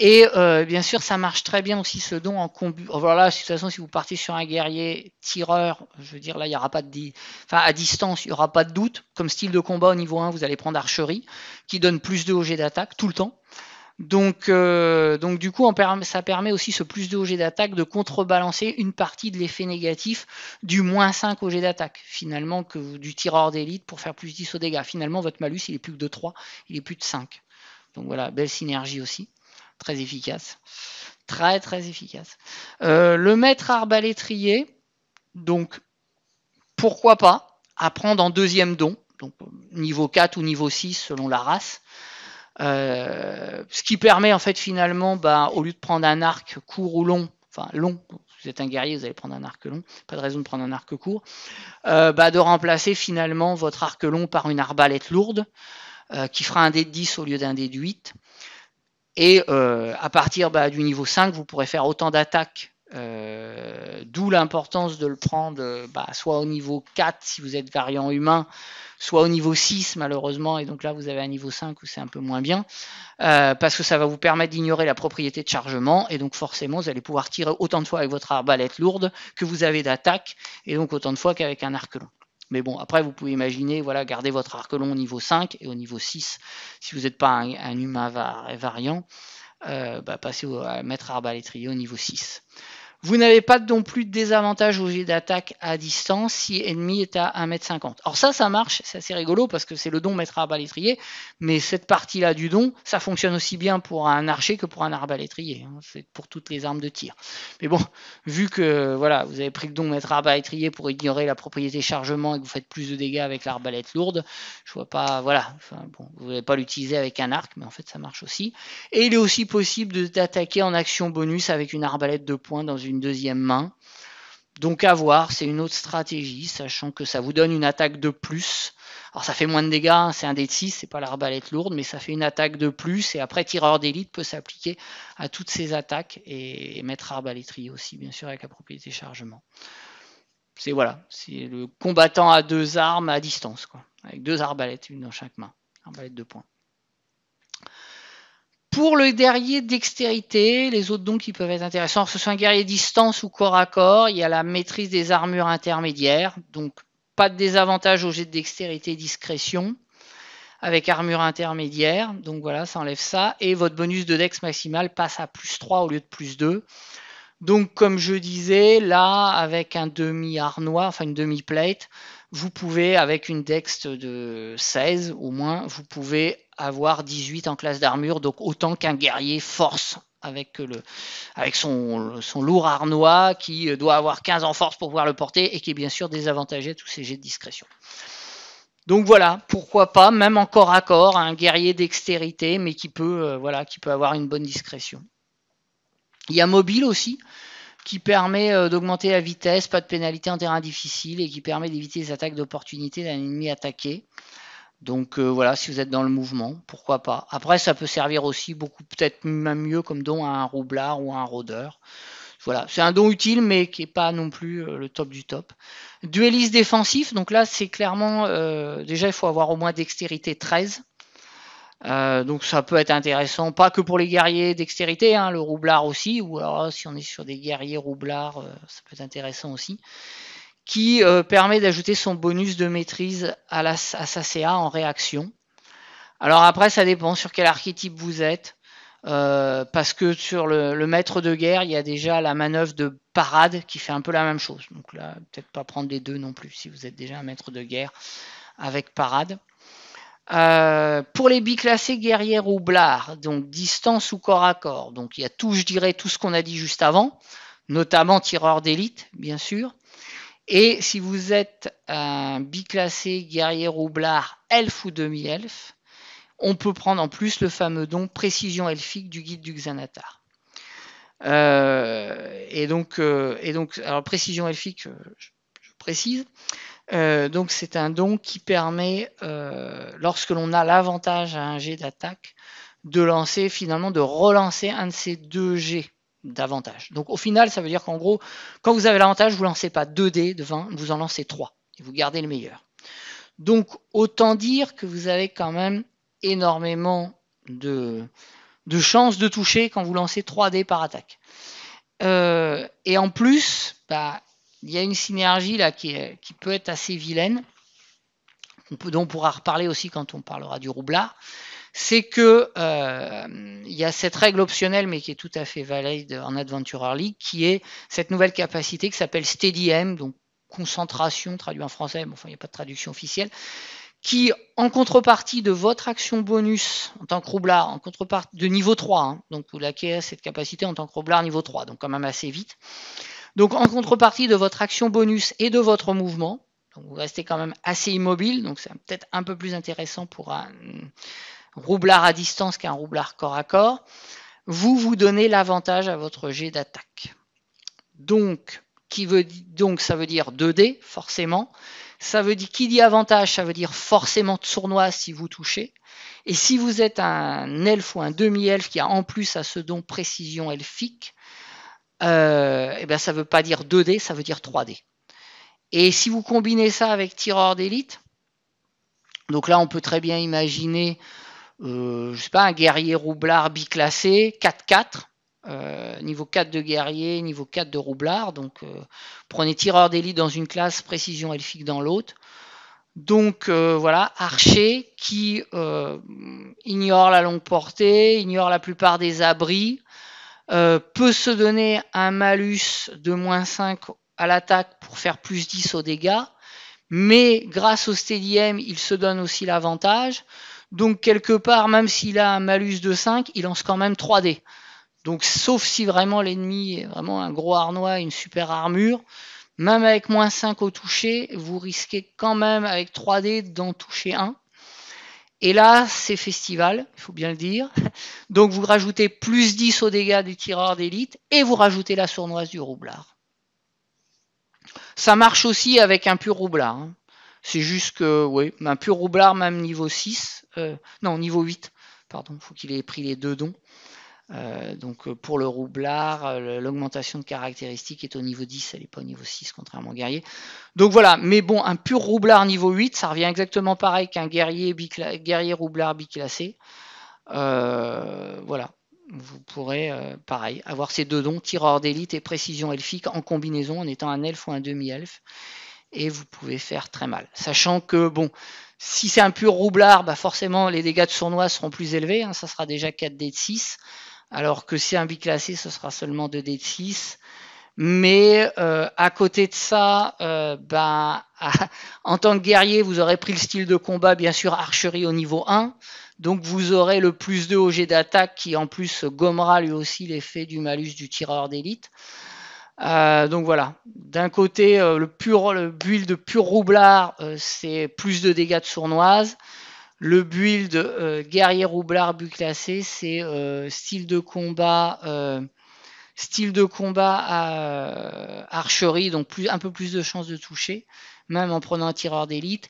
Et euh, bien sûr, ça marche très bien aussi ce don en combu. Oh, voilà, de toute façon, si vous partez sur un guerrier tireur, je veux dire, là, il n'y aura pas de. Enfin, à distance, il n'y aura pas de doute. Comme style de combat au niveau 1, vous allez prendre archerie, qui donne plus de objets d'attaque tout le temps. Donc, euh, donc du coup, ça permet aussi ce plus de OG d'attaque de contrebalancer une partie de l'effet négatif du moins 5 OG d'attaque, finalement, que du tireur d'élite pour faire plus 10 au dégâts. Finalement, votre malus, il est plus que de 3, il est plus de 5. Donc voilà, belle synergie aussi, très efficace. Très, très efficace. Euh, le maître arbalétrier, donc, pourquoi pas, à prendre en deuxième don, donc niveau 4 ou niveau 6 selon la race. Euh, ce qui permet en fait finalement, bah, au lieu de prendre un arc court ou long, enfin long, vous êtes un guerrier, vous allez prendre un arc long, pas de raison de prendre un arc court, euh, bah de remplacer finalement votre arc long par une arbalète lourde, euh, qui fera un dé de 10 au lieu d'un dé de 8. Et à partir bah, du niveau 5, vous pourrez faire autant d'attaques euh, d'où l'importance de le prendre euh, bah, soit au niveau 4 si vous êtes variant humain, soit au niveau 6 malheureusement, et donc là vous avez un niveau 5 où c'est un peu moins bien, euh, parce que ça va vous permettre d'ignorer la propriété de chargement, et donc forcément vous allez pouvoir tirer autant de fois avec votre arbalète lourde que vous avez d'attaque, et donc autant de fois qu'avec un arc long. Mais bon, après, vous pouvez imaginer, voilà, garder votre arc long au niveau 5 et au niveau 6, si vous n'êtes pas un, humain variant, euh, bah, passer à mettre arbalétrier au niveau 6. Vous n'avez pas non plus de désavantage au jet d'attaque à distance si l'ennemi est à 1m50. Alors ça, ça marche, c'est assez rigolo parce que c'est le don maître à mais cette partie-là du don, ça fonctionne aussi bien pour un archer que pour un arbalétrier. Hein. C'est pour toutes les armes de tir. Mais bon, vu que voilà, vous avez pris le don maître à pour ignorer la propriété chargement et que vous faites plus de dégâts avec l'arbalète lourde, je vois pas, voilà, enfin, bon, vous pas l'utiliser avec un arc, mais en fait ça marche aussi. Et il est aussi possible d'attaquer en action bonus avec une arbalète de points dans une une deuxième main. Donc à voir, c'est une autre stratégie, sachant que ça vous donne une attaque de plus. Alors ça fait moins de dégâts, hein, c'est un dé 6, c'est pas l'arbalète lourde, mais ça fait une attaque de plus. Et après, tireur d'élite peut s'appliquer à toutes ces attaques et, mettre arbalétrie aussi, bien sûr, avec la propriété chargement. C'est voilà, c'est le combattant à deux armes à distance, quoi, avec deux arbalètes, une dans chaque main, arbalète de points. Pour le guerrier dextérité, les autres dons qui peuvent être intéressants, que ce soit un guerrier distance ou corps à corps, il y a la maîtrise des armures intermédiaires, donc pas de désavantage au jet de dextérité et discrétion avec armure intermédiaire. Donc voilà, ça enlève ça. Et votre bonus de dex maximal passe à plus 3 au lieu de plus 2. Donc comme je disais, là, avec un demi-arnois, enfin une demi-plate, vous pouvez, avec une dexte de 16 au moins, vous pouvez avoir 18 en classe d'armure, donc autant qu'un guerrier force avec, son, lourd arnois qui doit avoir 15 en force pour pouvoir le porter et qui est bien sûr désavantagé à tous ces jets de discrétion. Donc voilà, pourquoi pas, même en corps à corps, un guerrier d'extérité, mais peut, euh, qui peut avoir une bonne discrétion. Il y a mobile aussi qui permet euh, d'augmenter la vitesse, pas de pénalité en terrain difficile et qui permet d'éviter les attaques d'opportunité d'un ennemi attaqué. Donc euh, voilà, si vous êtes dans le mouvement, pourquoi pas. Après, ça peut servir aussi beaucoup, peut-être même mieux comme don à un roublard ou à un rôdeur. Voilà, c'est un don utile, mais qui n'est pas non plus euh, le top du top. Dueliste défensif, donc là, c'est clairement, déjà, il faut avoir au moins dextérité 13. Euh, donc ça peut être intéressant, pas que pour les guerriers dextérité, hein, le roublard aussi, ou alors euh, si on est sur des guerriers roublards, euh, ça peut être intéressant aussi, qui permet d'ajouter son bonus de maîtrise à, sa CA en réaction. Alors après, ça dépend sur quel archétype vous êtes, parce que sur le, maître de guerre, il y a déjà la manœuvre de parade qui fait un peu la même chose. Donc là, peut-être pas prendre les deux non plus si vous êtes déjà un maître de guerre avec parade. Euh, pour les biclassés guerrières ou blard, donc distance ou corps à corps, donc il y a tout, je dirais, tout ce qu'on a dit juste avant, notamment tireur d'élite, bien sûr. Et si vous êtes un biclassé guerrier ou blard, elfe ou demi-elfe, on peut prendre en plus le fameux don précision elfique du guide du Xanatar. Euh, euh, et donc, alors précision elfique, je précise. Euh, donc c'est un don qui permet, euh, lorsque l'on a l'avantage à un jet d'attaque, de lancer finalement, de relancer un de ces deux jets d'avantage. Donc au final, ça veut dire qu'en gros, quand vous avez l'avantage, vous lancez pas 2 dés de vous en lancez 3 et vous gardez le meilleur. Donc autant dire que vous avez quand même énormément de, de chances de toucher quand vous lancez 3 dés par attaque. Euh, et en plus, bah, il y a une synergie là qui, peut être assez vilaine, dont on pourra reparler aussi quand on parlera du roublard, c'est que euh, il y a cette règle optionnelle, mais qui est tout à fait valide en Adventurer League, qui est cette nouvelle capacité qui s'appelle Steady M, donc concentration traduit en français, mais enfin il n'y a pas de traduction officielle, qui en contrepartie de votre action bonus en tant que roublard, en contrepartie de niveau 3, hein, donc vous l'acquérez cette capacité en tant que roublard niveau 3, donc quand même assez vite. Donc en contrepartie de votre action bonus et de votre mouvement, vous restez quand même assez immobile, donc c'est peut-être un peu plus intéressant pour un roublard à distance qu'un roublard corps à corps, vous vous donnez l'avantage à votre jet d'attaque. Donc, qui veut, donc ça veut dire 2D, forcément. Ça veut dire, qui dit avantage, ça veut dire forcément de sournoise si vous touchez. Et si vous êtes un elfe ou un demi-elfe qui a en plus à ce don précision elfique, et euh, eh ben, ça ne veut pas dire 2D, ça veut dire 3D. Et si vous combinez ça avec tireur d'élite, donc là on peut très bien imaginer, euh, je sais pas, un guerrier roublard biclassé, 4-4, euh, niveau 4 de guerrier, niveau 4 de roublard, donc prenez tireur d'élite dans une classe, précision elfique dans l'autre. Donc voilà, archer qui ignore la longue portée, ignore la plupart des abris, euh, peut se donner un malus de moins 5 à l'attaque pour faire plus 10 au dégâts, mais grâce au Stadium, il se donne aussi l'avantage. Donc quelque part, même s'il a un malus de 5, il lance quand même 3D. Donc sauf si vraiment l'ennemi est vraiment un gros et une super armure, même avec moins 5 au toucher, vous risquez quand même avec 3D d'en toucher 1. Et là, c'est festival, il faut bien le dire. Donc vous rajoutez plus 10 aux dégâts du tireur d'élite et vous rajoutez la sournoise du roublard. Ça marche aussi avec un pur roublard. Hein. C'est juste que, oui, un pur roublard, même niveau 6, euh, non, niveau 8, pardon, faut qu'il ait pris les deux dons. Euh, donc euh, pour le roublard, euh, l'augmentation de caractéristiques est au niveau 10, elle n'est pas au niveau 6, contrairement au guerrier. Donc voilà, mais bon, un pur roublard niveau 8, ça revient exactement pareil qu'un guerrier, guerrier roublard biclassé. voilà, vous pourrez, pareil, avoir ces deux dons, tireur d'élite et précision elfique en combinaison en étant un elfe ou un demi-elfe. Et vous pouvez faire très mal. Sachant que, bon, si c'est un pur roublard, bah forcément les dégâts de sournois seront plus élevés. Hein, ça sera déjà 4D de 6 alors que si un biclassé, ce sera seulement 2D de 6. Mais euh, à côté de ça, euh, ben, en tant que guerrier, vous aurez pris le style de combat, bien sûr, archerie au niveau 1. Donc vous aurez le plus 2 au jet d'attaque qui en plus gommera lui aussi l'effet du malus du tireur d'élite. Euh, donc voilà, d'un côté, le pur le build pur roublard, c'est plus de dégâts de sournoise. Le build euh, guerrier roublard but classé, c'est euh, style de combat, euh, style de combat à archerie, donc plus, un peu plus de chances de toucher, même en prenant un tireur d'élite.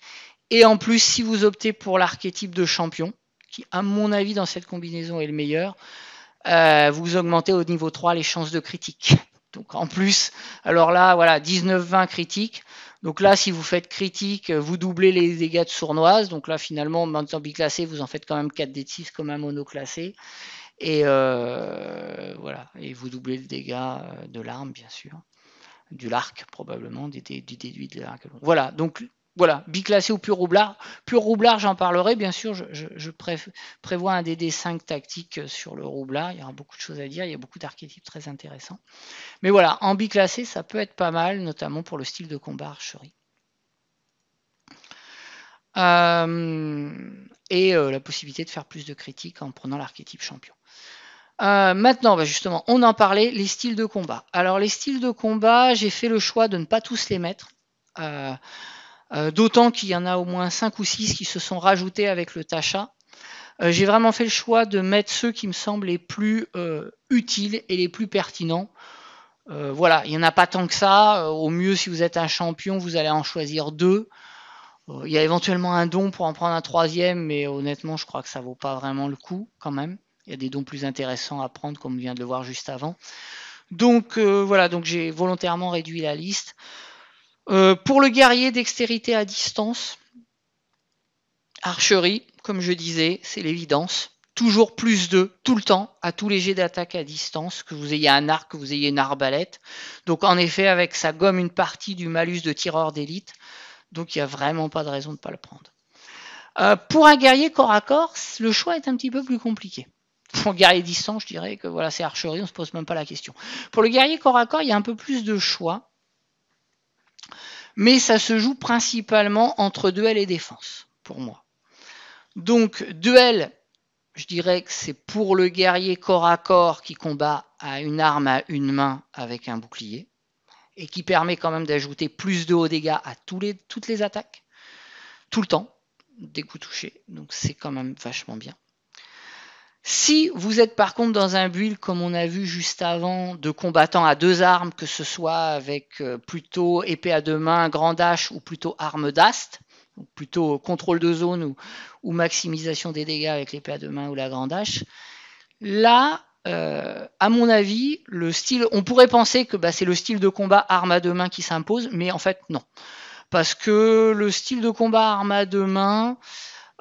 Et en plus, si vous optez pour l'archétype de champion, qui à mon avis dans cette combinaison est le meilleur, vous augmentez au niveau 3 les chances de critique. Donc en plus, alors là, voilà, 19-20 critiques. Donc là, si vous faites critique, vous doublez les dégâts de sournoise. Donc là, finalement, maintenant biclassé, vous en faites quand même 4 d 6 comme un monoclassé. Et euh, voilà. Et vous doublez le dégât euh, de l'arme, bien sûr. Du l'arc, probablement, du déduit de l'arc. Voilà. Donc voilà, biclassé ou pur roublard. Pur roublard, j'en parlerai, bien sûr. Je, prévois un DD5 tactique euh, sur le roublard. Il y aura beaucoup de choses à dire. Il y a beaucoup d'archétypes très intéressants. Mais voilà, en biclassé, ça peut être pas mal, notamment pour le style de combat archerie. Euh, et euh, la possibilité de faire plus de critiques en prenant l'archétype champion. maintenant, bah, justement, on en parlait, les styles de combat. Alors, les styles de combat, j'ai fait le choix de ne pas tous les mettre. Euh, d'autant qu'il y en a au moins 5 ou 6 qui se sont rajoutés avec le Tacha. Euh, j'ai vraiment fait le choix de mettre ceux qui me semblent les plus euh, utiles et les plus pertinents. voilà, il n'y en a pas tant que ça. Au mieux, si vous êtes un champion, vous allez en choisir deux. Il y a éventuellement un don pour en prendre un troisième, mais honnêtement, je crois que ça ne vaut pas vraiment le coup quand même. Il y a des dons plus intéressants à prendre, comme on vient de le voir juste avant. Donc voilà, donc j'ai volontairement réduit la liste. Euh, pour le guerrier, dextérité à distance. Archerie, comme je disais, c'est l'évidence. Toujours plus de, tout le temps, à tous les jets d'attaque à distance, que vous ayez un arc, que vous ayez une arbalète. Donc en effet, avec ça gomme une partie du malus de tireur d'élite. Donc il n'y a vraiment pas de raison de ne pas le prendre. Euh, pour un guerrier corps à corps, le choix est un petit peu plus compliqué. Pour un guerrier distant, je dirais que voilà, c'est archerie, on ne se pose même pas la question. Pour le guerrier corps à corps, il y a un peu plus de choix. Mais ça se joue principalement entre duel et défense, pour moi. Donc, duel, je dirais que c'est pour le guerrier corps à corps qui combat à une arme à une main avec un bouclier, et qui permet quand même d'ajouter plus de hauts dégâts à tous les, toutes les attaques, tout le temps, des coups touchés. Donc, c'est quand même vachement bien. Si vous êtes par contre dans un build, comme on a vu juste avant, de combattants à deux armes, que ce soit avec euh, plutôt épée à deux mains, grande hache ou plutôt arme d'ast, plutôt contrôle de zone ou, maximisation des dégâts avec l'épée à deux mains ou la grande hache, là, euh, à mon avis, le style, on pourrait penser que bah, c'est le style de combat arme à deux mains qui s'impose, mais en fait non. Parce que le style de combat arme à deux mains,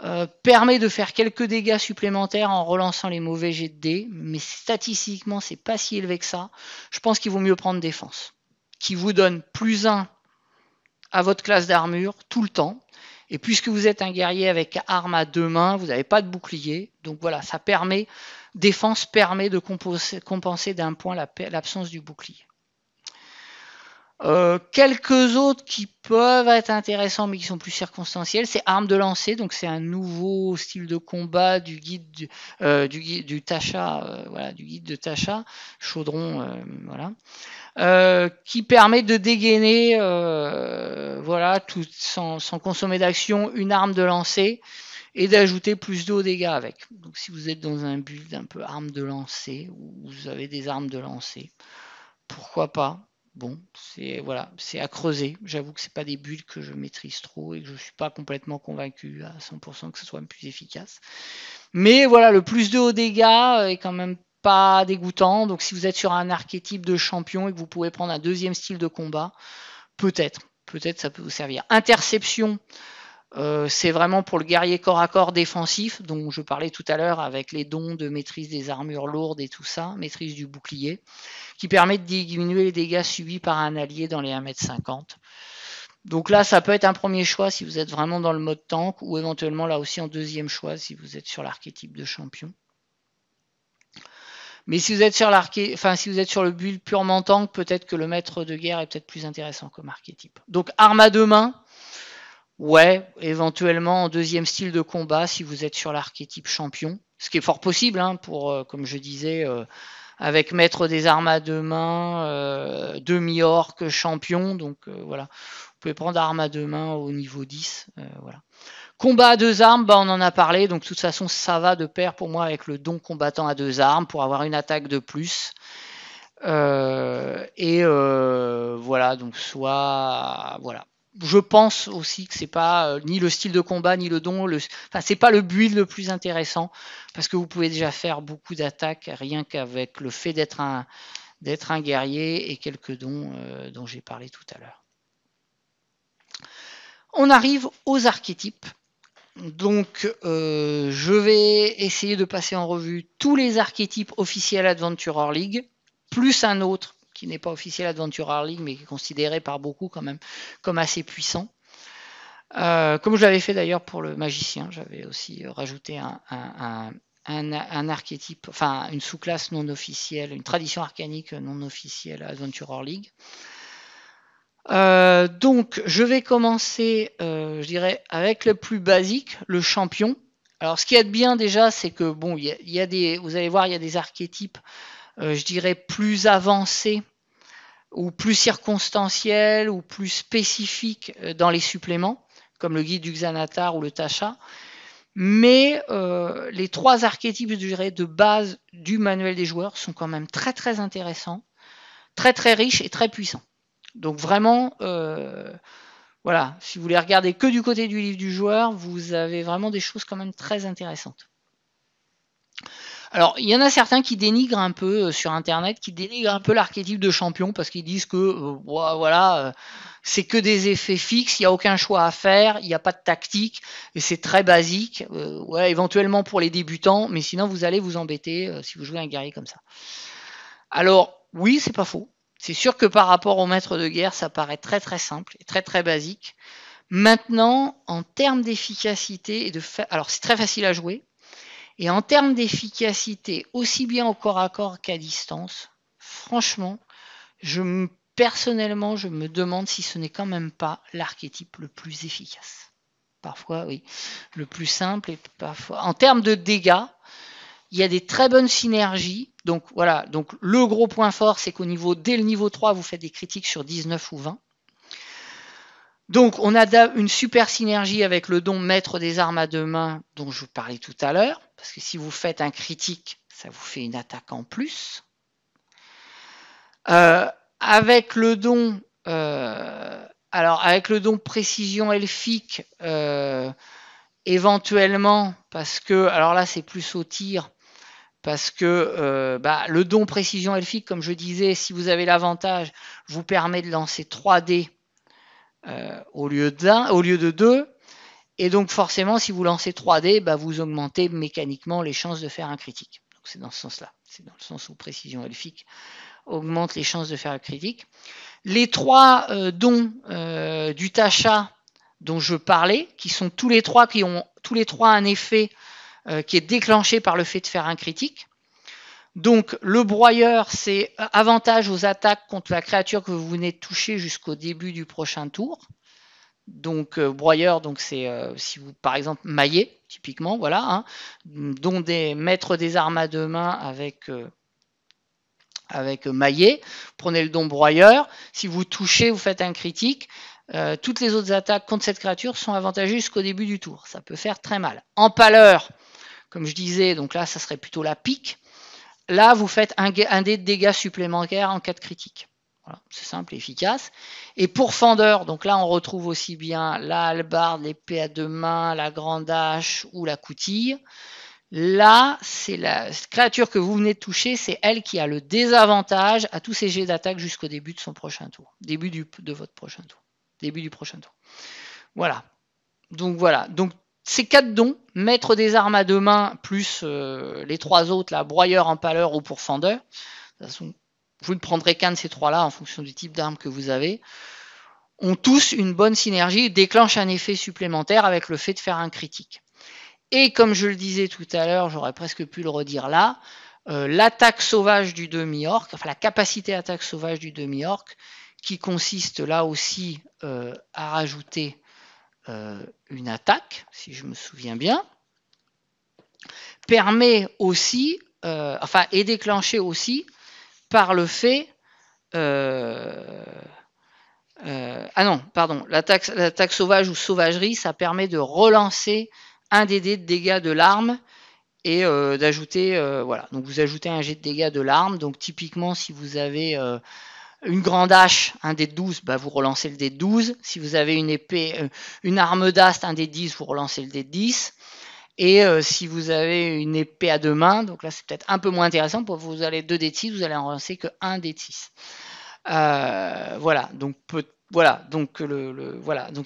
euh, permet de faire quelques dégâts supplémentaires en relançant les mauvais jets de dés, mais statistiquement, c'est pas si élevé que ça. Je pense qu'il vaut mieux prendre défense, qui vous donne plus 1 à votre classe d'armure tout le temps. Et puisque vous êtes un guerrier avec arme à deux mains, vous n'avez pas de bouclier. Donc voilà, ça permet, défense permet de compenser d'un point l'absence du bouclier. Euh, quelques autres qui peuvent être intéressants mais qui sont plus circonstanciels, c'est Arme de lancer, donc c'est un nouveau style de combat du guide du, euh, du Tacha, euh, voilà, du guide de Tacha, Chaudron, voilà, qui permet de dégainer, voilà, sans, consommer d'action, une arme de lancer et d'ajouter plus d'eau dégâts avec. Donc si vous êtes dans un build un peu arme de lancer, ou vous avez des armes de lancer, pourquoi pas bon, c'est voilà, c'est à creuser. J'avoue que ce c'est pas des bulles que je maîtrise trop et que je suis pas complètement convaincu à 100% que ce soit plus efficace. Mais voilà, le plus de haut dégâts est quand même pas dégoûtant. Donc si vous êtes sur un archétype de champion et que vous pouvez prendre un deuxième style de combat, peut-être, peut-être ça peut vous servir. Interception. Euh, c'est vraiment pour le guerrier corps à corps défensif, dont je parlais tout à l'heure avec les dons de maîtrise des armures lourdes et tout ça, maîtrise du bouclier, qui permet de diminuer les dégâts subis par un allié dans les 1m50. Donc là, ça peut être un premier choix si vous êtes vraiment dans le mode tank, ou éventuellement là aussi en deuxième choix si vous êtes sur l'archétype de champion. Mais si vous êtes sur si vous êtes sur le build purement tank, peut-être que le maître de guerre est peut-être plus intéressant comme archétype. Donc arme à deux mains, Ouais, éventuellement en deuxième style de combat si vous êtes sur l'archétype champion, ce qui est fort possible hein, pour, euh, comme je disais, euh, avec maître des armes à deux mains, euh, demi-orc champion, donc voilà, vous pouvez prendre armes à deux mains au niveau 10, voilà. Combat à deux armes, bah on en a parlé, donc de toute façon ça va de pair pour moi avec le don combattant à deux armes pour avoir une attaque de plus. et voilà, donc soit voilà, je pense aussi que c'est pas euh, ni le style de combat ni le don, le, enfin c'est pas le build le plus intéressant parce que vous pouvez déjà faire beaucoup d'attaques rien qu'avec le fait d'être un d'être un guerrier et quelques dons euh, dont j'ai parlé tout à l'heure. On arrive aux archétypes. Donc euh, je vais essayer de passer en revue tous les archétypes officiels Adventurer League plus un autre qui n'est pas officiel Adventure League, mais qui est considéré par beaucoup quand même comme assez puissant. Euh, comme je l'avais fait d'ailleurs pour le magicien, j'avais aussi euh, rajouté un, archétype, enfin une sous-classe non officielle, une tradition arcanique non officielle à Adventurer League. Euh, donc je vais commencer, je dirais, avec le plus basique, le champion. Alors ce qui est bien déjà, c'est que bon, il des, vous allez voir, il y a des archétypes euh, je dirais, plus avancés ou plus circonstanciels ou plus spécifique euh, dans les suppléments, comme le guide du Xanatar ou le Tacha. Mais euh, les trois archétypes, je dirais, de base du manuel des joueurs sont quand même très très intéressants, très très riches et très puissants. Donc vraiment, voilà, si vous voulez regardez que du côté du livre du joueur, vous avez vraiment des choses quand même très intéressantes. Alors, il y en a certains qui dénigrent un peu euh, sur Internet, qui dénigrent un peu l'archétype de champion parce qu'ils disent que, euh, voilà, euh, c'est que des effets fixes, il n'y a aucun choix à faire, il n'y a pas de tactique, et c'est très basique, éventuellement pour les débutants, mais sinon vous allez vous embêter si vous jouez un guerrier comme ça. Alors, oui, c'est pas faux. C'est sûr que par rapport au maître de guerre, ça paraît très très simple et très très basique. Maintenant, en termes d'efficacité et de, alors c'est très facile à jouer, et en termes d'efficacité, aussi bien au corps à corps qu'à distance, franchement, je, personnellement, je me demande si ce n'est quand même pas l'archétype le plus efficace. Parfois, oui, le plus simple et parfois. En termes de dégâts, il y a des très bonnes synergies. Donc voilà, donc le gros point fort, c'est qu'au niveau, dès le niveau 3, vous faites des critiques sur 19 ou 20. Donc on a une super synergie avec le don maître des armes à deux mains dont je vous parlais tout à l'heure. Parce que si vous faites un critique, ça vous fait une attaque en plus. Euh, avec le don, euh, alors avec le don précision elfique, euh, éventuellement, parce que, alors là c'est plus au tir, parce que euh, bah, le don précision elfique, comme je disais, si vous avez l'avantage, vous permet de lancer 3 dés au lieu d'un, au lieu de 2. Et donc forcément, si vous lancez 3D, bah, vous augmentez mécaniquement les chances de faire un critique. Donc c'est dans ce sens-là. C'est dans le sens où précision elfique augmente les chances de faire un critique. Les trois euh, dons euh, du Tacha dont je parlais, qui sont tous les trois qui ont tous les trois un effet euh, qui est déclenché par le fait de faire un critique. Donc le broyeur, c'est avantage aux attaques contre la créature que vous venez de toucher jusqu'au début du prochain tour. Donc euh, broyeur, donc c'est euh, si vous par exemple maillez typiquement, voilà, hein, dont des maîtres des armes à deux mains avec euh, avec maillet. Prenez le don broyeur. Si vous touchez, vous faites un critique. toutes les autres attaques contre cette créature sont avantageuses jusqu'au début du tour. Ça peut faire très mal. En pâleur, comme je disais, donc là, ça serait plutôt la pique. Là, vous faites un, un dé dégâts supplémentaires en cas de critique c'est simple et efficace. Et pour fendeur, donc là on retrouve aussi bien la hallebarde, l'épée à deux mains, la grande hache ou la coutille. Là, c'est la créature que vous venez de toucher, c'est elle qui a le désavantage à tous ses jets d'attaque jusqu'au début de son prochain tour. Début du, de votre prochain tour. Début du prochain tour. Voilà. Donc voilà. Donc ces quatre dons, mettre des armes à deux mains, plus euh, les trois autres, la broyeur, en empaleur ou pour De toute vous ne prendrez qu'un de ces trois-là en fonction du type d'arme que vous avez, ont tous une bonne synergie, déclenchent un effet supplémentaire avec le fait de faire un critique. Et comme je le disais tout à l'heure, j'aurais presque pu le redire là, euh, l'attaque sauvage du demi-orc, enfin la capacité attaque sauvage du demi-orc, qui consiste là aussi euh, à rajouter euh, une attaque, si je me souviens bien, permet aussi, enfin, est déclenchée aussi par le fait. Euh, euh, ah non, pardon, la sauvage ou sauvagerie, ça permet de relancer un des dés de dégâts de l'arme et euh, d'ajouter, voilà, donc vous ajoutez un jet de dégâts de l'arme. Donc typiquement, si vous avez une grande hache, un dé de 12, bah, vous relancez le dé de 12. Si vous avez une épée, une arme d'ast, un dé de 10, vous relancez le dé de 10. Et euh, si vous avez une épée à deux mains, donc là c'est peut-être un peu moins intéressant, pour vous allez 2 d 6, vous allez en lancer que 1 d 6. voilà, donc voilà, donc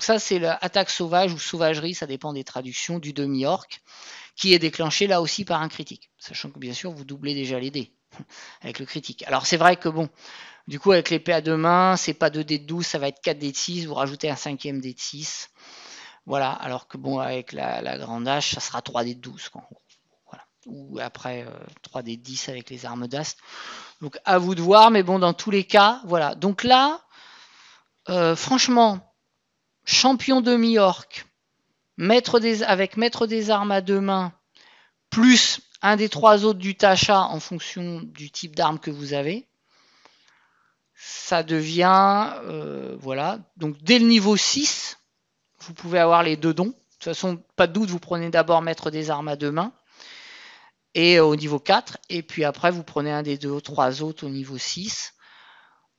ça c'est l'attaque sauvage ou sauvagerie, ça dépend des traductions du demi-orc, qui est déclenché là aussi par un critique, sachant que bien sûr vous doublez déjà les dés avec le critique. Alors c'est vrai que bon, du coup avec l'épée à deux mains, c'est pas 2 d 12, ça va être 4 d 6, vous rajoutez un cinquième d 6. Voilà, alors que bon, avec la, grande hache, ça sera 3D12, Voilà. Ou après 3D10 euh, avec les armes d'ast. Donc à vous de voir, mais bon, dans tous les cas, voilà. Donc là, euh, franchement, champion demi-orc, avec maître des armes à deux mains, plus un des trois autres du tacha en fonction du type d'arme que vous avez, ça devient, euh, voilà, donc dès le niveau 6, vous pouvez avoir les deux dons. De toute façon, pas de doute, vous prenez d'abord mettre des armes à deux mains et euh, au niveau 4, et puis après vous prenez un des deux ou trois autres au niveau 6,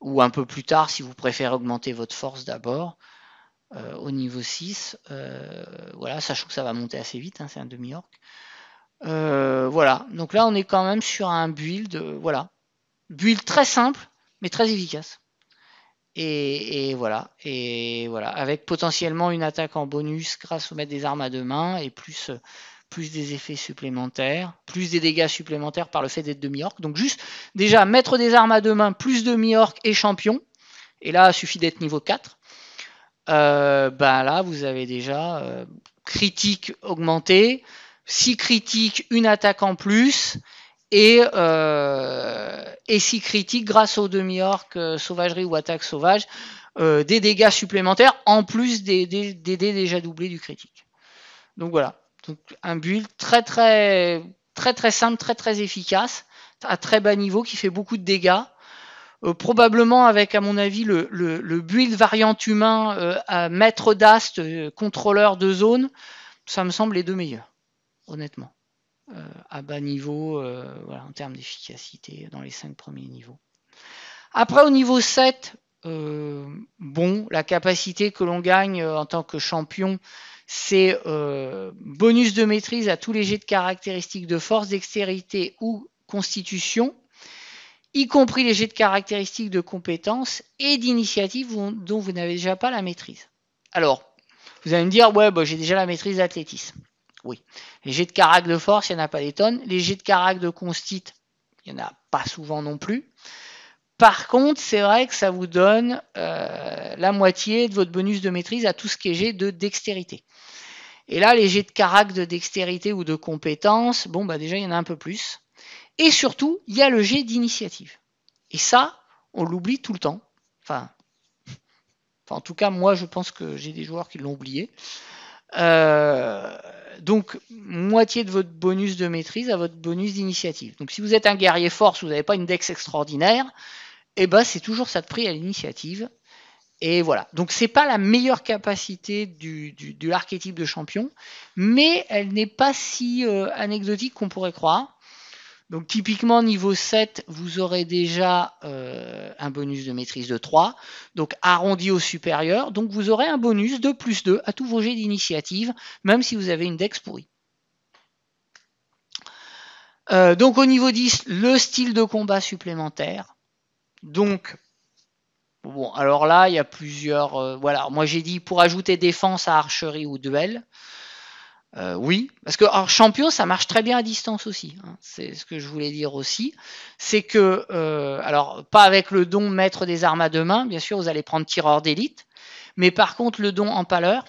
ou un peu plus tard si vous préférez augmenter votre force d'abord euh, au niveau 6. Euh, voilà, sachant que ça va monter assez vite, hein, c'est un demi-orc. voilà, donc là on est quand même sur un build, voilà, build très simple mais très efficace. Et, voilà, et voilà, avec potentiellement une attaque en bonus grâce au mettre des armes à deux mains et plus, des effets supplémentaires, plus des dégâts supplémentaires par le fait d'être demi-orc. Donc juste déjà mettre des armes à deux mains, plus demi-orc et champion. Et là, il suffit d'être niveau 4. Euh, ben là, vous avez déjà euh, critique augmentée, 6 critiques, une attaque en plus et, euh, et si critique grâce au demi-orques, euh, sauvagerie ou attaque sauvage, euh, des dégâts supplémentaires en plus des, des, dés déjà doublés du critique. Donc voilà, Donc, un build très très très très simple, très très efficace, à très bas niveau, qui fait beaucoup de dégâts. Euh, probablement avec, à mon avis, le, le, le build variant humain à maître d'ast, contrôleur de zone, ça me semble les deux meilleurs, honnêtement. Euh, à bas niveau euh, voilà, en termes d'efficacité dans les cinq premiers niveaux. Après, au niveau 7, euh, bon, la capacité que l'on gagne en tant que champion, c'est bonus de maîtrise à tous les jets de caractéristiques de force, dextérité ou constitution, y compris les jets de caractéristiques de compétences et d'initiative dont vous n'avez déjà pas la maîtrise. Alors, vous allez me dire, ouais, bah, j'ai déjà la maîtrise d'athlétisme oui. Les jets de carac de force, il n'y en a pas des tonnes. Les jets de carac de constite, il n'y en a pas souvent non plus. Par contre, c'est vrai que ça vous donne euh, la moitié de votre bonus de maîtrise à tout ce qui est jet de dextérité. Et là, les jets de carac de dextérité ou de compétence, bon, bah, déjà, il y en a un peu plus. Et surtout, il y a le jet d'initiative. Et ça, on l'oublie tout le temps. enfin, en tout cas, moi, je pense que j'ai des joueurs qui l'ont oublié. Euh, donc moitié de votre bonus de maîtrise à votre bonus d'initiative. Donc si vous êtes un guerrier force, vous n'avez pas une dex extraordinaire, et eh ben c'est toujours ça de prix à l'initiative. Et voilà. Donc ce n'est pas la meilleure capacité de l'archétype de champion, mais elle n'est pas si euh, anecdotique qu'on pourrait croire. Donc typiquement niveau 7, vous aurez déjà euh, un bonus de maîtrise de 3, donc arrondi au supérieur, donc vous aurez un bonus de plus 2 à tous vos jets d'initiative, même si vous avez une dex pourrie. Euh, donc au niveau 10, le style de combat supplémentaire. Donc, bon, alors là, il y a plusieurs... Euh, voilà, moi j'ai dit pour ajouter défense à archerie ou duel. Euh, oui, parce que alors, champion, ça marche très bien à distance aussi. Hein. C'est ce que je voulais dire aussi. C'est que, euh, alors, pas avec le don maître des armes à deux mains, bien sûr, vous allez prendre tireur d'élite. Mais par contre, le don en pâleur,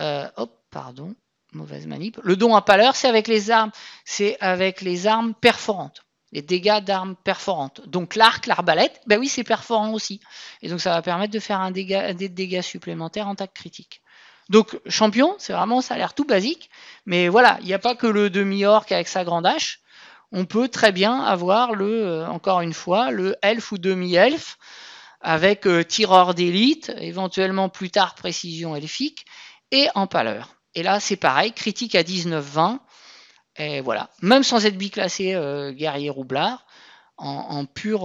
euh, hop, pardon, mauvaise manip. Le don pâleur, c'est avec les armes, c'est avec les armes perforantes, les dégâts d'armes perforantes. Donc l'arc, l'arbalète, ben oui, c'est perforant aussi. Et donc ça va permettre de faire un dégât, des dégâts supplémentaires en tac critique. Donc champion, c'est vraiment, ça a l'air tout basique, mais voilà, il n'y a pas que le demi-orc avec sa grande hache. On peut très bien avoir le, euh, encore une fois, le elfe ou demi-elfe avec euh, tireur d'élite, éventuellement plus tard précision elfique et empaleur. Et là, c'est pareil, critique à 19-20. Et voilà, même sans être biclassé euh, guerrier roublard, en, pur,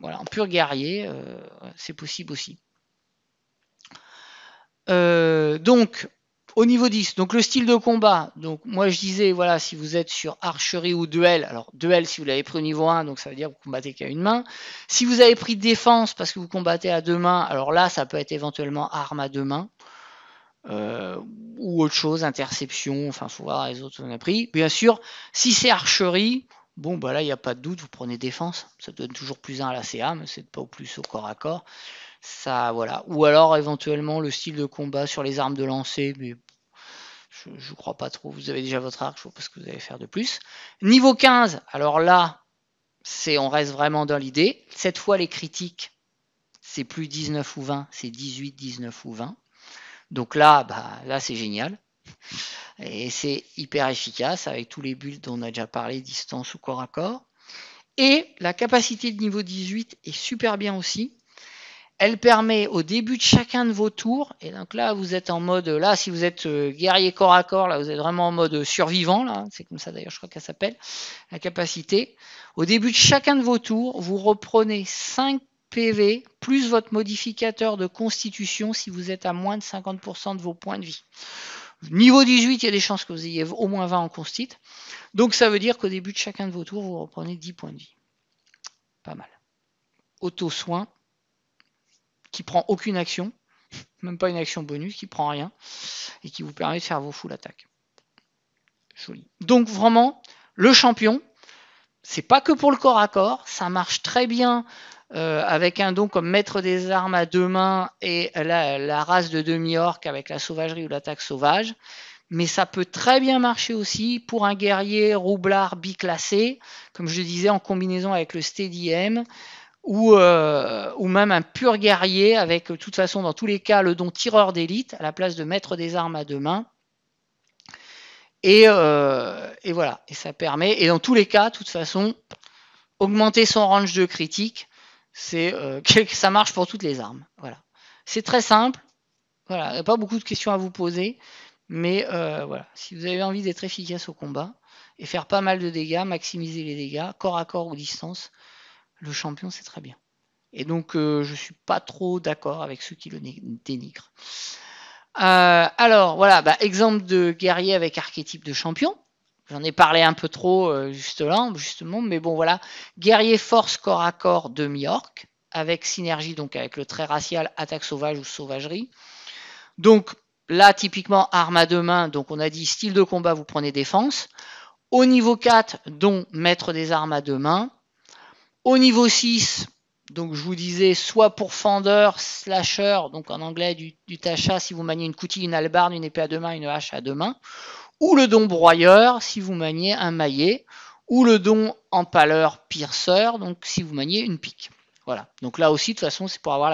voilà, en pur guerrier, c'est possible aussi. Euh, donc, au niveau 10, donc le style de combat. Donc, moi je disais, voilà, si vous êtes sur archerie ou duel, alors duel si vous l'avez pris au niveau 1, donc ça veut dire que vous combattez qu'à une main. Si vous avez pris défense parce que vous combattez à deux mains, alors là ça peut être éventuellement arme à deux mains. Euh, ou autre chose, interception, enfin faut voir les autres on a pris. Bien sûr, si c'est archerie, bon bah là il n'y a pas de doute, vous prenez défense, ça donne toujours plus 1 à la CA, mais c'est pas au plus au corps à corps. Ça, voilà. Ou alors éventuellement le style de combat sur les armes de lancer, mais je, ne crois pas trop. Vous avez déjà votre arc, je vois pas ce que vous allez faire de plus. Niveau 15, alors là, c'est on reste vraiment dans l'idée. Cette fois, les critiques, c'est plus 19 ou 20, c'est 18, 19 ou 20. Donc là, bah, là c'est génial. Et c'est hyper efficace avec tous les builds dont on a déjà parlé, distance ou corps à corps. Et la capacité de niveau 18 est super bien aussi. Elle permet au début de chacun de vos tours, et donc là vous êtes en mode, là si vous êtes euh, guerrier corps à corps, là vous êtes vraiment en mode survivant, là, hein, c'est comme ça d'ailleurs je crois qu'elle s'appelle, la capacité. Au début de chacun de vos tours, vous reprenez 5 PV plus votre modificateur de constitution si vous êtes à moins de 50% de vos points de vie. Niveau 18, il y a des chances que vous ayez au moins 20 en constit. Donc ça veut dire qu'au début de chacun de vos tours, vous reprenez 10 points de vie. Pas mal. Auto-soin, qui prend aucune action, même pas une action bonus, qui prend rien, et qui vous permet de faire vos full attaques. Joli. Donc vraiment, le champion, c'est pas que pour le corps à corps, ça marche très bien euh, avec un don comme maître des armes à deux mains et la, race de demi-orc avec la sauvagerie ou l'attaque sauvage. Mais ça peut très bien marcher aussi pour un guerrier roublard biclassé, comme je disais, en combinaison avec le steady M, ou, euh, ou même un pur guerrier avec, de toute façon, dans tous les cas, le don tireur d'élite à la place de maître des armes à deux mains. Et, euh, voilà, et ça permet, et dans tous les cas, de toute façon, augmenter son range de critique, c'est euh, ça marche pour toutes les armes. C'est très simple. Voilà, il n'y a pas beaucoup de questions à vous poser. Mais voilà, si vous avez envie d'être efficace au combat et faire pas mal de dégâts, maximiser les dégâts, corps à corps ou distance, le champion, c'est très bien. Et donc, euh, je ne suis pas trop d'accord avec ceux qui le dénigrent. Euh, alors, voilà, bah, exemple de guerrier avec archétype de champion. J'en ai parlé un peu trop euh, juste là, justement, mais bon, voilà. Guerrier force corps à corps demi-orc, avec synergie, donc avec le trait racial attaque sauvage ou sauvagerie. Donc, là, typiquement, arme à deux mains, donc on a dit style de combat, vous prenez défense. Au niveau 4, dont mettre des armes à deux mains, au niveau 6, donc je vous disais, soit pour fender, slasher, donc en anglais du, tacha si vous maniez une coutille, une albarde, une épée à deux mains, une hache à deux mains, ou le don broyeur si vous maniez un maillet, ou le don empaleur pierceur, donc si vous maniez une pique. Voilà. Donc là aussi, de toute façon, c'est pour avoir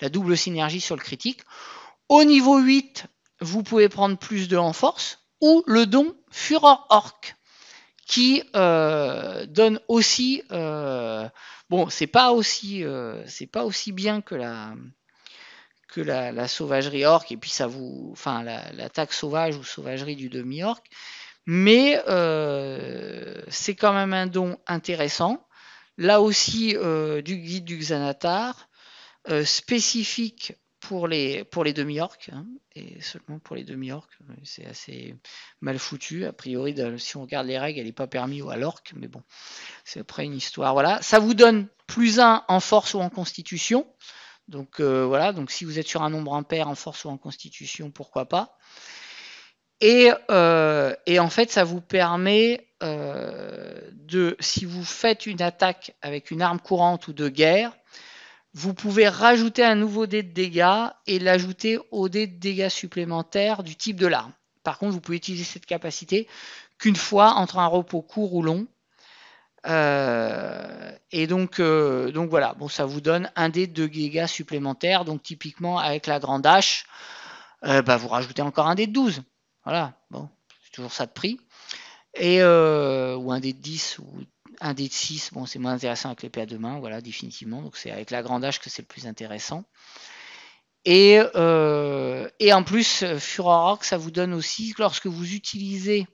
la, double synergie sur le critique. Au niveau 8, vous pouvez prendre plus de en ou le don fureur orc qui euh, donne aussi euh, bon c'est pas aussi euh, c'est pas aussi bien que la que la, sauvagerie orque, et puis ça vous enfin l'attaque sauvage ou sauvagerie du demi orque mais c'est quand même un don intéressant là aussi du guide du Xanatar spécifique pour les, pour les demi-orques, hein, et seulement pour les demi-orques. Euh, c'est assez mal foutu. A priori, si on regarde les règles, elle n'est pas permise à l'orque, mais bon, c'est après une histoire. Voilà, ça vous donne plus un en force ou en constitution. Donc euh, voilà, donc si vous êtes sur un nombre impair en force ou en constitution, pourquoi pas. Et, euh, et en fait, ça vous permet de, si vous faites une attaque avec une arme courante ou de guerre, vous pouvez rajouter un nouveau dé de dégâts et l'ajouter au dé de dégâts supplémentaires du type de l'arme. Par contre, vous pouvez utiliser cette capacité qu'une fois entre un repos court ou long. Euh, et euh, donc, voilà, bon, ça vous donne un dé de dégâts supplémentaires. Donc typiquement avec la grande hache, euh, bah, vous rajoutez encore un dé de 12. Voilà, bon, c'est toujours ça de prix. Et, ou un dé de 10 ou un dé de 6, bon, c'est moins intéressant avec l'épée à deux mains, voilà, définitivement. Donc c'est avec l'agrandage que c'est le plus intéressant. Et, euh, en plus, euh, orc, ça vous donne aussi, lorsque vous utilisez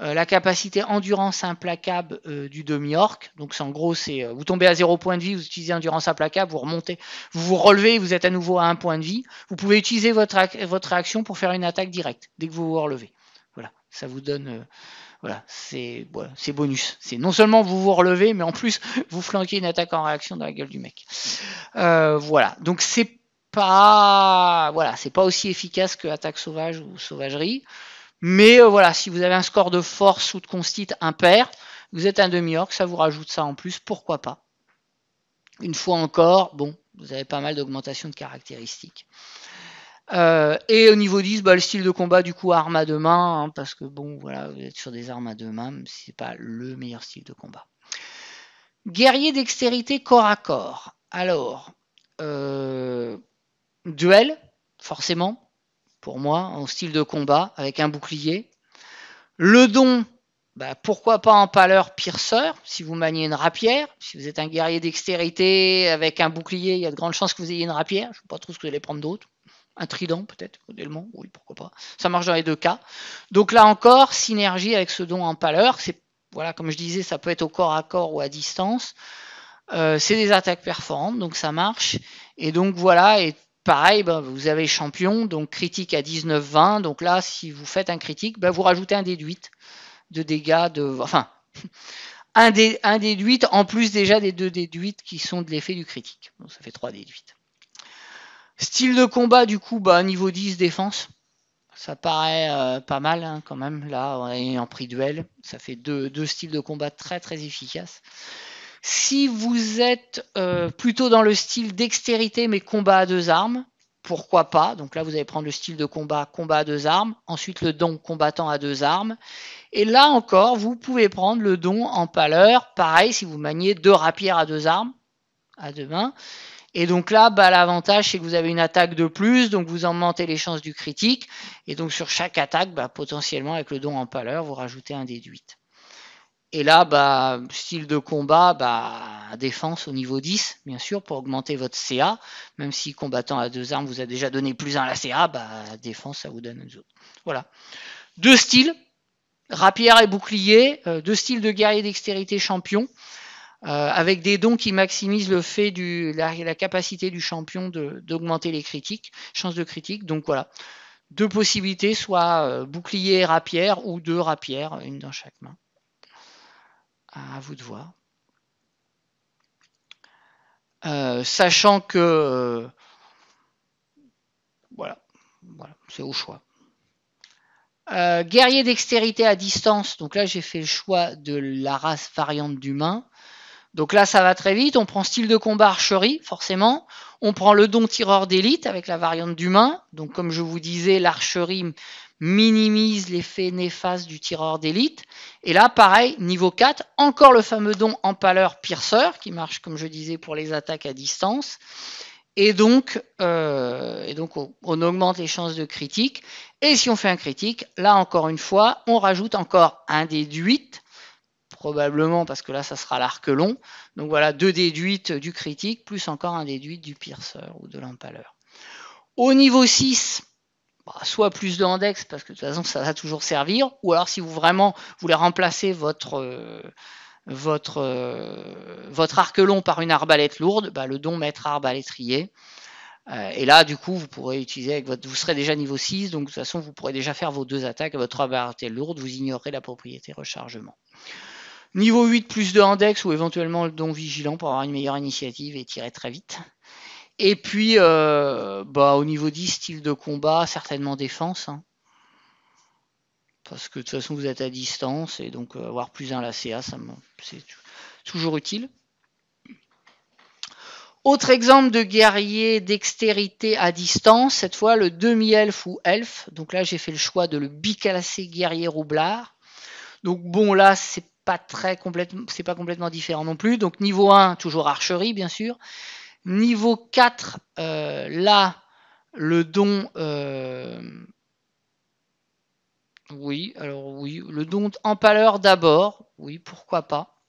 euh, la capacité endurance implacable du demi-orc. Donc, en gros, c'est vous tombez à 0 point de vie, vous utilisez endurance implacable, vous remontez, vous vous relevez, vous êtes à nouveau à 1 point de vie. Vous pouvez utiliser votre, votre réaction pour faire une attaque directe dès que vous vous relevez. Voilà, ça vous donne voilà, c'est bonus. C'est non seulement vous vous relevez, mais en plus vous flanquez une attaque en réaction dans la gueule du mec. Euh, voilà, donc c'est pas voilà, c'est pas aussi efficace que attaque sauvage ou sauvagerie. Mais euh, voilà, si vous avez un score de force ou de constite impair, vous êtes un demi-orc, ça vous rajoute ça en plus, pourquoi pas. Une fois encore, bon, vous avez pas mal d'augmentation de caractéristiques. Euh, et au niveau 10, bah, le style de combat, du coup, arme à deux mains, hein, parce que bon, voilà, vous êtes sur des armes à deux mains, c'est pas le meilleur style de combat. Guerrier dextérité corps à corps. Alors, euh, duel, forcément, pour moi, en style de combat, avec un bouclier. Le don, bah, pourquoi pas en pâleur pierceur, si vous maniez une rapière. Si vous êtes un guerrier dextérité avec un bouclier, il y a de grandes chances que vous ayez une rapière. Je ne sais pas trop ce que vous allez prendre d'autre. Un trident peut-être, modèlement, oui, pourquoi pas. Ça marche dans les deux cas. Donc là encore, synergie avec ce don en pâleur. C'est, voilà, comme je disais, ça peut être au corps à corps ou à distance. Euh, c'est des attaques performantes, donc ça marche. Et donc voilà, et pareil, ben, vous avez champion, donc critique à 19-20. Donc là, si vous faites un critique, ben, vous rajoutez un déduit de dégâts de. Enfin, un, déduit en plus déjà des deux déduites qui sont de l'effet du critique. Donc ça fait trois déduites. Style de combat, du coup, bah, niveau 10 défense. Ça paraît euh, pas mal hein, quand même. Là, on est en prix duel. Ça fait deux, styles de combat très très efficaces. Si vous êtes euh, plutôt dans le style dextérité mais combat à deux armes, pourquoi pas Donc là, vous allez prendre le style de combat combat à deux armes, ensuite le don combattant à deux armes. Et là encore, vous pouvez prendre le don en pâleur, Pareil, si vous maniez deux rapières à deux armes, à deux mains. Et donc là, bah, l'avantage, c'est que vous avez une attaque de plus, donc vous augmentez les chances du critique. Et donc sur chaque attaque, bah, potentiellement, avec le don en pâleur, vous rajoutez un déduit. Et là, bah, style de combat, défense au niveau 10, bien sûr, pour augmenter votre CA. Même si combattant à deux armes vous a déjà donné plus un à la CA, bah, défense, ça vous donne un zone. Voilà. Deux styles, rapière et bouclier, euh, deux styles de guerrier dextérité champion. Euh, avec des dons qui maximisent le fait la, capacité du champion d'augmenter les critiques, chances de critique. Donc voilà, deux possibilités, soit euh, bouclier et rapière ou deux rapières, une dans chaque main. À vous de voir. Euh, sachant que voilà, voilà c'est au choix. guerrier dextérité à distance, donc là j'ai fait le choix de la race variante d'humain. Donc là, ça va très vite. On prend style de combat archerie, forcément. On prend le don tireur d'élite avec la variante d'humain. Donc comme je vous disais, l'archerie minimise l'effet néfaste du tireur d'élite. Et là, pareil, niveau 4, encore le fameux don empaleur pierceur qui marche, comme je disais, pour les attaques à distance. Et donc, euh, et donc on, augmente les chances de critique. Et si on fait un critique, là encore une fois, on rajoute encore un déduit probablement, parce que là, ça sera l'arc long. Donc voilà, deux déduites du critique, plus encore un déduit du pierceur ou de l'empaleur. Au niveau 6, bah, soit plus de index parce que de toute façon, ça va toujours servir, ou alors si vous vraiment voulez remplacer votre... Euh, euh, votre, arc long par une arbalète lourde, bah, le don maître arbalétrier. Euh, et là, du coup, vous pourrez utiliser avec Vous serez déjà niveau 6, donc de toute façon, vous pourrez déjà faire vos deux attaques à votre arbalète lourde, vous ignorez la propriété rechargement. Niveau 8, plus de index ou éventuellement le don vigilant pour avoir une meilleure initiative et tirer très vite. Et puis, euh, bah, au niveau 10, style de combat, certainement défense. Hein. Parce que de toute façon, vous êtes à distance et donc euh, avoir plus un la CA, c'est toujours utile. Autre exemple de guerrier dextérité à distance, cette fois le demi-elfe ou elf Donc là, j'ai fait le choix de le bicalassé guerrier roublard. Donc bon, là, c'est pas très complètement, c'est pas complètement différent non plus. Donc niveau 1, toujours archerie, bien sûr. Niveau 4, euh, là, le don. Euh, oui, alors oui, le don empaleur d'abord. Oui, pourquoi pas.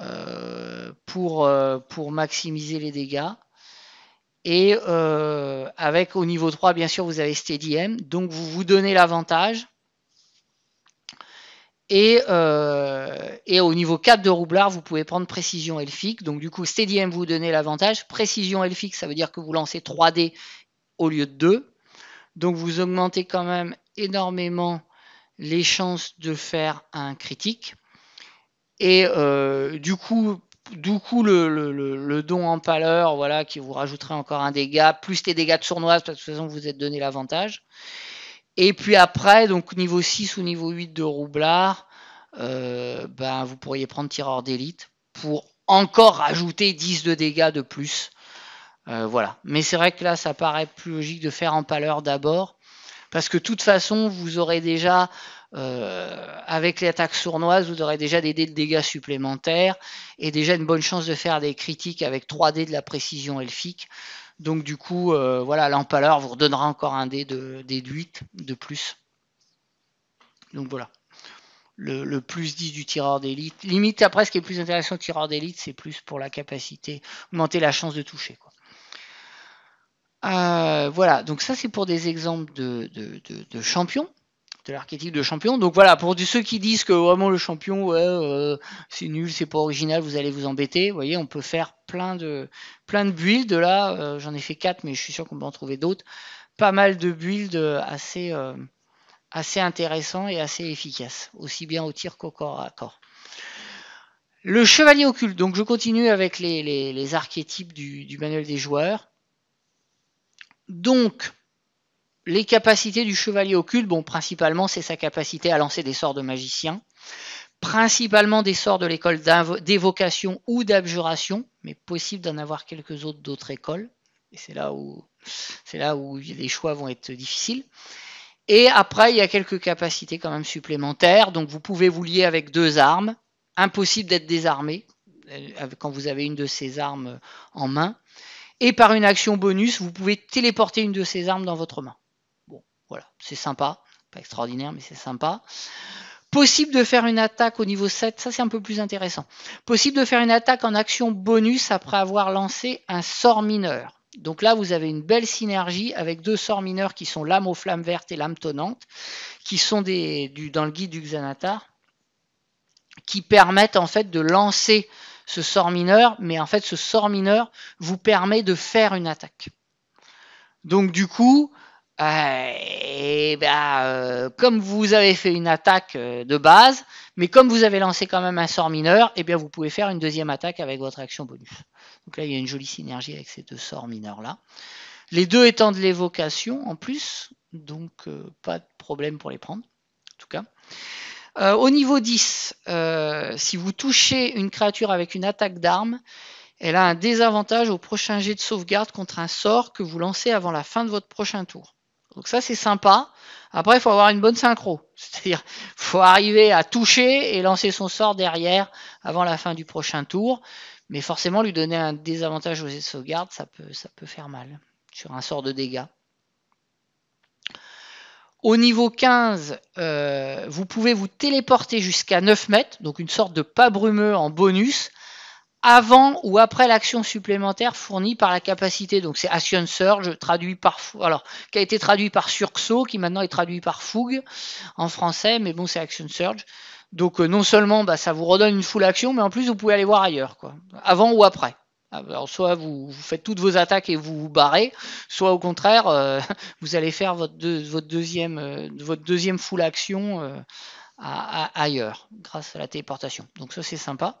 Euh, pour, pour maximiser les dégâts. Et avec au niveau 3, bien sûr, vous avez Steady Donc vous vous donnez l'avantage euh, et, au niveau 4 de roublard, vous pouvez prendre précision elfique. Donc du coup, Steady vous donne l'avantage. Précision elfique, ça veut dire que vous lancez 3D au lieu de 2. Donc vous augmentez quand même énormément les chances de faire un critique. Et euh, du coup, du coup le, don en pâleur, voilà, qui vous rajouterait encore un dégât, plus les dégâts de sournoise, de toute façon vous êtes donné l'avantage. Et puis après, donc niveau 6 ou niveau 8 de roublard, euh, ben, vous pourriez prendre tireur d'élite pour encore ajouter 10 de dégâts de plus. Euh, voilà. Mais c'est vrai que là, ça paraît plus logique de faire en pâleur d'abord. Parce que de toute façon, vous aurez déjà, euh, avec les attaques sournoises, vous aurez déjà des dés de dégâts supplémentaires et déjà une bonne chance de faire des critiques avec 3 dés de la précision elfique. Donc du coup, euh, voilà, l'empaleur vous redonnera encore un dé de 8 de plus. Donc voilà. Le, plus 10 du tireur d'élite. Limite, après, ce qui est plus intéressant au tireur d'élite, c'est plus pour la capacité, augmenter la chance de toucher. Euh, voilà, donc ça c'est pour des exemples de champions de l'archétype de champion. Donc voilà, pour ceux qui disent que vraiment le champion, euh, c'est nul, c'est pas original, vous allez vous embêter. Vous voyez, on peut faire plein de, plein de builds. Là, euh, j'en ai fait quatre, mais je suis sûr qu'on peut en trouver d'autres. Pas mal de builds assez, euh, assez intéressants et assez efficaces, aussi bien au tir qu'au corps à corps. Le chevalier occulte, donc je continue avec les, archétypes du, du manuel des joueurs. Donc, les capacités du chevalier occulte, bon, principalement, c'est sa capacité à lancer des sorts de magicien, principalement des sorts de l'école d'évocation ou d'abjuration, mais possible d'en avoir quelques autres d'autres écoles. Et c'est là où c'est là où les choix vont être difficiles. Et après, il y a quelques capacités quand même supplémentaires. Donc, vous pouvez vous lier avec deux armes. Impossible d'être désarmé euh, quand vous avez une de ces armes en main. Et par une action bonus, vous pouvez téléporter une de ces armes dans votre main. Voilà, c'est sympa. Pas extraordinaire, mais c'est sympa. Possible de faire une attaque au niveau 7, ça c'est un peu plus intéressant. Possible de faire une attaque en action bonus après avoir lancé un sort mineur. Donc là, vous avez une belle synergie avec deux sorts mineurs qui sont l'âme aux flammes vertes et l'âme tonnante, qui sont des, dans le guide du Xanatar, qui permettent en fait de lancer ce sort mineur, mais en fait ce sort mineur vous permet de faire une attaque. Donc du coup, et eh bien euh, comme vous avez fait une attaque euh, de base, mais comme vous avez lancé quand même un sort mineur, et eh bien vous pouvez faire une deuxième attaque avec votre action bonus. Donc là, il y a une jolie synergie avec ces deux sorts mineurs-là. Les deux étant de l'évocation en plus, donc euh, pas de problème pour les prendre, en tout cas. au niveau 10, si vous touchez une créature avec une attaque d'armes, elle a un désavantage au prochain jet de sauvegarde contre un sort que vous lancez avant la fin de votre prochain tour. Donc ça, c'est sympa. Après, il faut avoir une bonne synchro. C'est-à-dire, faut arriver à toucher et lancer son sort derrière avant la fin du prochain tour. Mais forcément, lui donner un désavantage aux sauvegardes, ça peut, faire mal sur un sort de dégâts. Au niveau 15, euh, vous pouvez vous téléporter jusqu'à 9 mètres, donc une sorte de pas brumeux en bonus, avant ou après l'action supplémentaire fournie par la capacité. Donc c'est action surge traduit par alors qui a été traduit par surxo qui maintenant est traduit par fougue en français, mais bon c'est action surge. Donc euh, non seulement bah, ça vous redonne une full action, mais en plus vous pouvez aller voir ailleurs quoi, avant ou après. Alors soit vous, faites toutes vos attaques et vous vous barrez, soit au contraire euh, vous allez faire votre, votre deuxième euh, votre deuxième full action ailleurs grâce à la téléportation. Donc ça c'est sympa.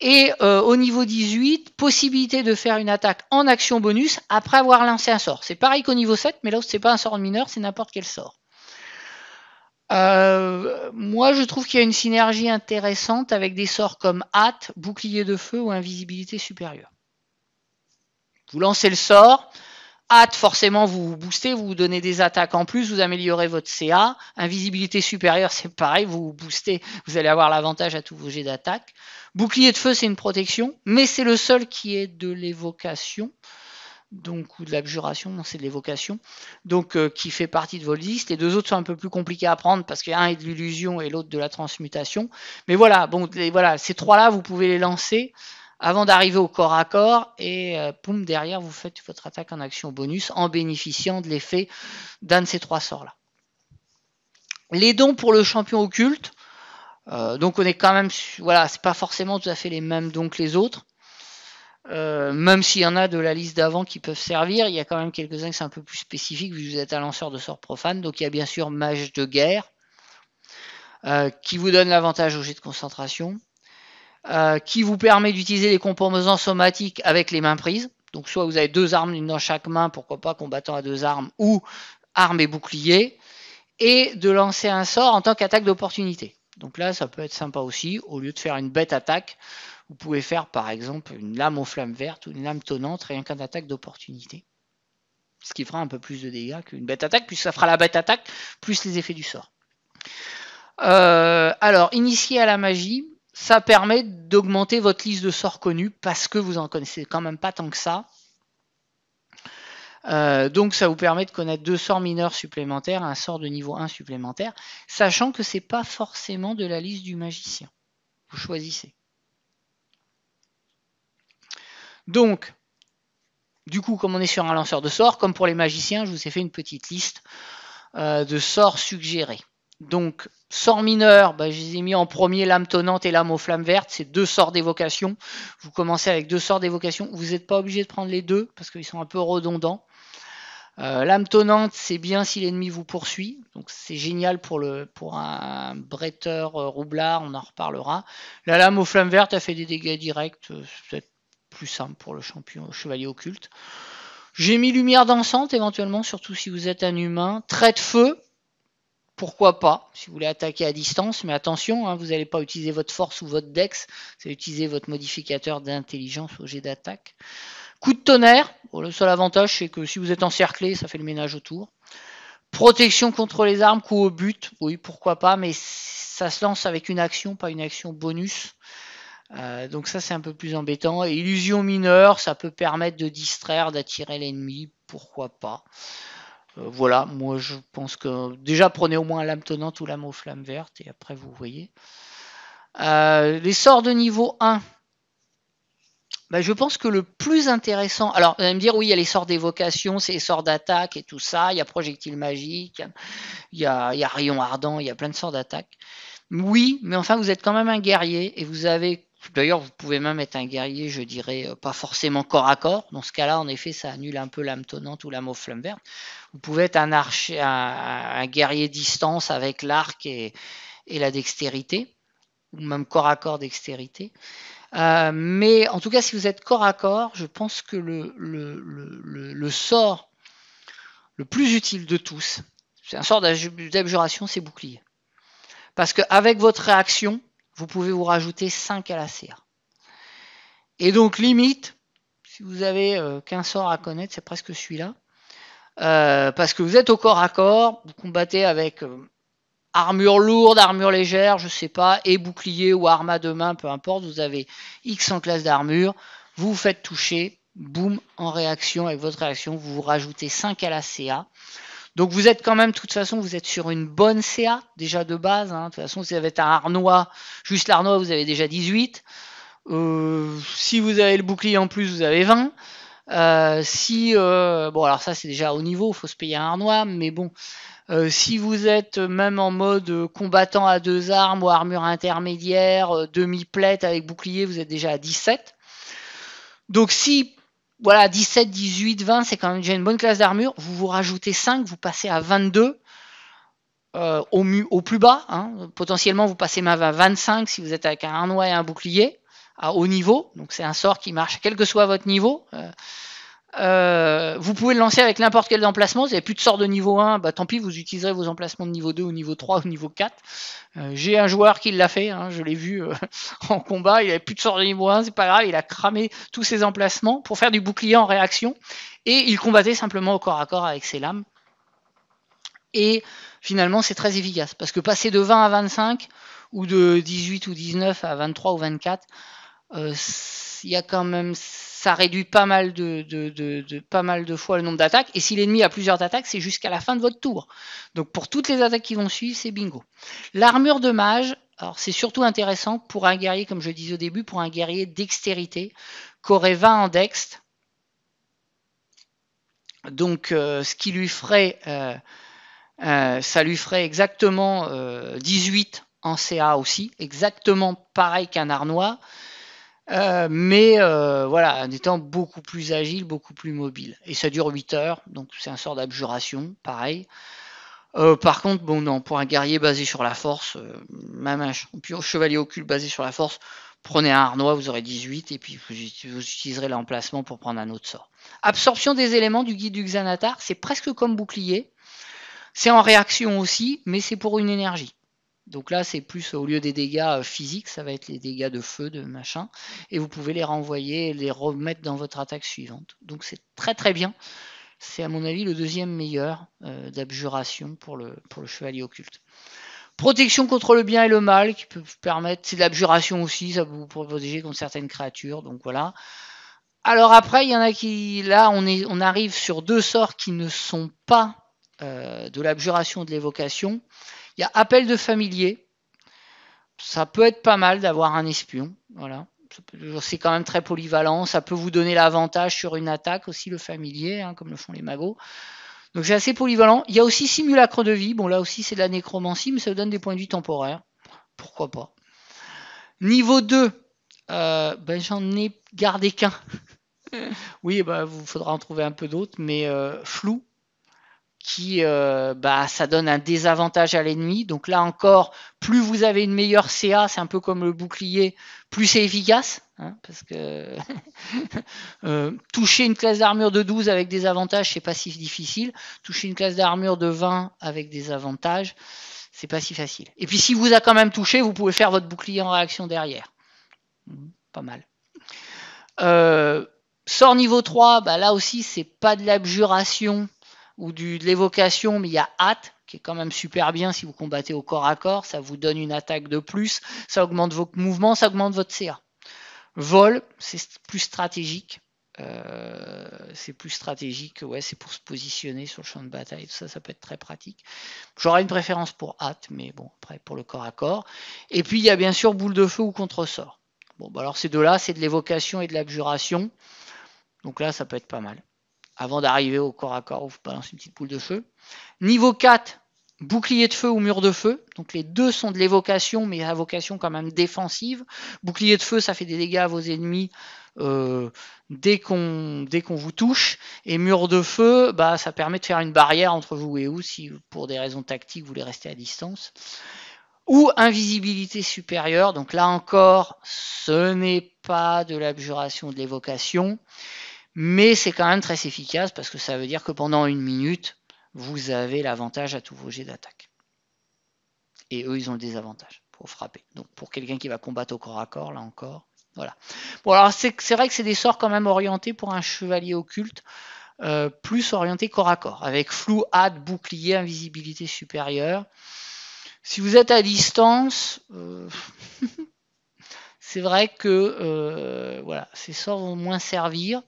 Et euh, au niveau 18, possibilité de faire une attaque en action bonus après avoir lancé un sort. C'est pareil qu'au niveau 7, mais là n'est pas un sort mineur, c'est n'importe quel sort. Euh, moi je trouve qu'il y a une synergie intéressante avec des sorts comme hâte, bouclier de feu ou invisibilité supérieure. Vous lancez le sort, hâte, forcément, vous boostez, vous donnez des attaques en plus, vous améliorez votre CA. Invisibilité supérieure, c'est pareil, vous boostez, vous allez avoir l'avantage à tous vos jets d'attaque. Bouclier de feu, c'est une protection, mais c'est le seul qui est de l'évocation. Donc, ou de l'abjuration, non, c'est de l'évocation, donc euh, qui fait partie de vos listes. Les deux autres sont un peu plus compliqués à prendre parce qu'un est de l'illusion et l'autre de la transmutation. Mais voilà, bon, voilà, ces trois-là, vous pouvez les lancer avant d'arriver au corps à corps et euh, poum, derrière vous faites votre attaque en action bonus en bénéficiant de l'effet d'un de ces trois sorts là. Les dons pour le champion occulte, euh, donc on est quand même, voilà, c'est pas forcément tout à fait les mêmes dons que les autres. Euh, même s'il y en a de la liste d'avant qui peuvent servir, il y a quand même quelques-uns qui sont un peu plus spécifiques, vu que vous êtes un lanceur de sorts profanes. Donc il y a bien sûr Mage de guerre, euh, qui vous donne l'avantage au jet de concentration. Euh, qui vous permet d'utiliser les composants somatiques avec les mains prises. Donc soit vous avez deux armes, une dans chaque main, pourquoi pas combattant à deux armes, ou armes et boucliers, et de lancer un sort en tant qu'attaque d'opportunité. Donc là, ça peut être sympa aussi, au lieu de faire une bête attaque, vous pouvez faire par exemple une lame aux flammes vertes ou une lame tonnante, rien qu'un attaque d'opportunité. Ce qui fera un peu plus de dégâts qu'une bête attaque, puisque ça fera la bête attaque, plus les effets du sort. Euh, alors, initié à la magie, ça permet d'augmenter votre liste de sorts connus parce que vous en connaissez quand même pas tant que ça. Euh, donc ça vous permet de connaître deux sorts mineurs supplémentaires, un sort de niveau 1 supplémentaire, sachant que c'est pas forcément de la liste du magicien. Vous choisissez. Donc, du coup, comme on est sur un lanceur de sorts, comme pour les magiciens, je vous ai fait une petite liste euh, de sorts suggérés. Donc, sort mineur, bah, je les ai mis en premier lame tonnante et lame aux flammes vertes. C'est deux sorts d'évocation. Vous commencez avec deux sorts d'évocation. Vous n'êtes pas obligé de prendre les deux parce qu'ils sont un peu redondants. Euh, lame tonnante, c'est bien si l'ennemi vous poursuit. Donc c'est génial pour, le, pour un bretteur euh, roublard, on en reparlera. La lame aux flammes vertes a fait des dégâts directs. Euh, c'est peut-être plus simple pour le champion chevalier occulte. J'ai mis lumière dansante éventuellement, surtout si vous êtes un humain. Trait de feu, pourquoi pas, si vous voulez attaquer à distance, mais attention, hein, vous n'allez pas utiliser votre force ou votre dex, c'est utiliser votre modificateur d'intelligence au jet d'attaque. Coup de tonnerre, le seul avantage c'est que si vous êtes encerclé, ça fait le ménage autour. Protection contre les armes, coup au but, oui pourquoi pas, mais ça se lance avec une action, pas une action bonus. Euh, donc ça c'est un peu plus embêtant. illusion mineure, ça peut permettre de distraire, d'attirer l'ennemi, pourquoi pas. Euh, voilà, moi je pense que déjà prenez au moins l'âme tenante ou l'âme aux flammes vertes et après vous voyez. Euh, les sorts de niveau 1. Ben, je pense que le plus intéressant, alors vous allez me dire oui, il y a les sorts d'évocation, c'est les sorts d'attaque et tout ça, il y a projectile magique, il y a, il y a rayon ardent, il y a plein de sorts d'attaque. Oui, mais enfin vous êtes quand même un guerrier et vous avez D'ailleurs, vous pouvez même être un guerrier, je dirais, euh, pas forcément corps à corps. Dans ce cas-là, en effet, ça annule un peu l'âme tonnante ou l'âme au flamme Vous pouvez être un, archer, un, guerrier distance avec l'arc et, la dextérité, ou même corps à corps dextérité. Euh, mais en tout cas, si vous êtes corps à corps, je pense que le sort le plus utile de tous, c'est un sort d'abjuration, c'est bouclier. Parce qu'avec votre réaction, vous pouvez vous rajouter 5 à la CA. Et donc limite, si vous avez euh, qu'un sort à connaître, c'est presque celui-là. Euh, parce que vous êtes au corps à corps, vous combattez avec euh, armure lourde, armure légère, je sais pas, et bouclier ou arma à main, mains, peu importe, vous avez X en classe d'armure, vous vous faites toucher, boum, en réaction, avec votre réaction, vous vous rajoutez 5 à la CA. Donc vous êtes quand même, de toute façon, vous êtes sur une bonne CA déjà de base. Hein. De toute façon, vous avez un Arnois, juste l'Arnois, vous avez déjà 18. Euh, si vous avez le bouclier en plus, vous avez 20. Euh, si euh, bon alors ça c'est déjà au niveau, faut se payer un arnois, mais bon, si vous êtes même en mode combattant à deux armes ou armure intermédiaire, demi plète avec bouclier, vous êtes déjà à 17. Donc si voilà, 17, 18, 20, c'est quand même déjà une bonne classe d'armure. Vous vous rajoutez 5, vous passez à 22. Euh, au, au, plus bas, hein. potentiellement vous passez même à 25 si vous êtes avec un arnois et un bouclier à haut niveau, donc c'est un sort qui marche quel que soit votre niveau. Euh, euh, vous pouvez le lancer avec n'importe quel emplacement. Vous n'avez plus de sort de niveau 1, bah, tant pis, vous utiliserez vos emplacements de niveau 2 ou niveau 3 ou niveau 4. Euh, j'ai un joueur qui l'a fait, hein, je l'ai vu euh, en combat, il n'avait plus de sort de niveau 1, c'est pas grave, il a cramé tous ses emplacements pour faire du bouclier en réaction. Et il combattait simplement au corps à corps avec ses lames. Et finalement, c'est très efficace. Parce que passer de 20 à 25, ou de 18 ou 19 à 23 ou 24, il y a quand même ça réduit pas mal de, pas mal de fois le nombre d'attaques. Et si l'ennemi a plusieurs attaques, c'est jusqu'à la fin de votre tour. Donc pour toutes les attaques qui vont suivre, c'est bingo. L'armure de mage, alors c'est surtout intéressant pour un guerrier, comme je disais au début, pour un guerrier dextérité, qui aurait 20 en dext. Donc euh, ce qui lui ferait, euh, euh, ça lui ferait exactement 18 en CA aussi, exactement pareil qu'un arnois. Euh, mais euh, voilà, en étant beaucoup plus agile, beaucoup plus mobile. Et ça dure 8 heures, donc c'est un sort d'abjuration, pareil. Euh, par contre, bon, non, pour un guerrier basé sur la force, même un chevalier occulte basé sur la force, prenez un Arnois, vous aurez 18, et puis vous, vous utiliserez l'emplacement pour prendre un autre sort. Absorption des éléments du guide du Xanatar, c'est presque comme bouclier. C'est en réaction aussi, mais c'est pour une énergie. Donc là, c'est plus au lieu des dégâts euh, physiques, ça va être les dégâts de feu, de machin. Et vous pouvez les renvoyer, les remettre dans votre attaque suivante. Donc c'est très très bien. C'est à mon avis le deuxième meilleur euh, d'abjuration pour le, pour le chevalier occulte. Protection contre le bien et le mal, qui peut permettre, c'est de l'abjuration aussi, ça peut vous protéger contre certaines créatures, donc voilà. Alors après, il y en a qui, là, on, est, on arrive sur deux sorts qui ne sont pas euh, de l'abjuration de l'évocation il y a appel de familier. Ça peut être pas mal d'avoir un espion. Voilà. C'est quand même très polyvalent. Ça peut vous donner l'avantage sur une attaque aussi, le familier, hein, comme le font les magots. Donc c'est assez polyvalent. Il y a aussi simulacre de vie. Bon, là aussi, c'est de la nécromancie, mais ça vous donne des points de vie temporaires. Pourquoi pas. Niveau 2, euh, ben, j'en ai gardé qu'un. oui, ben, faudra en trouver un peu d'autres, mais euh, flou, qui euh, bah, ça donne un désavantage à l'ennemi. Donc là encore, plus vous avez une meilleure CA, c'est un peu comme le bouclier, plus c'est efficace. Hein, parce que euh, toucher une classe d'armure de 12 avec des avantages, c'est pas si difficile. Toucher une classe d'armure de 20 avec des avantages, c'est pas si facile. Et puis si vous a quand même touché, vous pouvez faire votre bouclier en réaction derrière. Mmh, pas mal. Euh, sort niveau 3, bah là aussi, c'est pas de l'abjuration ou de l'évocation, mais il y a hâte qui est quand même super bien si vous combattez au corps à corps, ça vous donne une attaque de plus, ça augmente vos mouvements, ça augmente votre CA. Vol, c'est plus stratégique. Euh, c'est plus stratégique, ouais, c'est pour se positionner sur le champ de bataille, tout ça, ça peut être très pratique. J'aurais une préférence pour hâte, mais bon, après pour le corps à corps. Et puis il y a bien sûr boule de feu ou contre-sort. Bon, bah, alors ces deux-là, c'est de l'évocation et de l'abjuration. Donc là, ça peut être pas mal avant d'arriver au corps à corps où vous balancez une petite boule de feu. Niveau 4, bouclier de feu ou mur de feu. Donc les deux sont de l'évocation, mais à vocation quand même défensive. Bouclier de feu, ça fait des dégâts à vos ennemis euh, dès qu'on dès qu'on vous touche. Et mur de feu, bah ça permet de faire une barrière entre vous et vous si pour des raisons tactiques vous voulez rester à distance. Ou invisibilité supérieure. Donc là encore, ce n'est pas de l'abjuration de l'évocation. Mais c'est quand même très efficace parce que ça veut dire que pendant une minute, vous avez l'avantage à tous vos jets d'attaque. Et eux, ils ont le désavantage pour frapper. Donc pour quelqu'un qui va combattre au corps à corps, là encore, voilà. Bon, alors c'est vrai que c'est des sorts quand même orientés pour un chevalier occulte, euh, plus orienté corps à corps, avec flou, hâte, bouclier, invisibilité supérieure. Si vous êtes à distance, euh, c'est vrai que euh, voilà, ces sorts vont moins servir.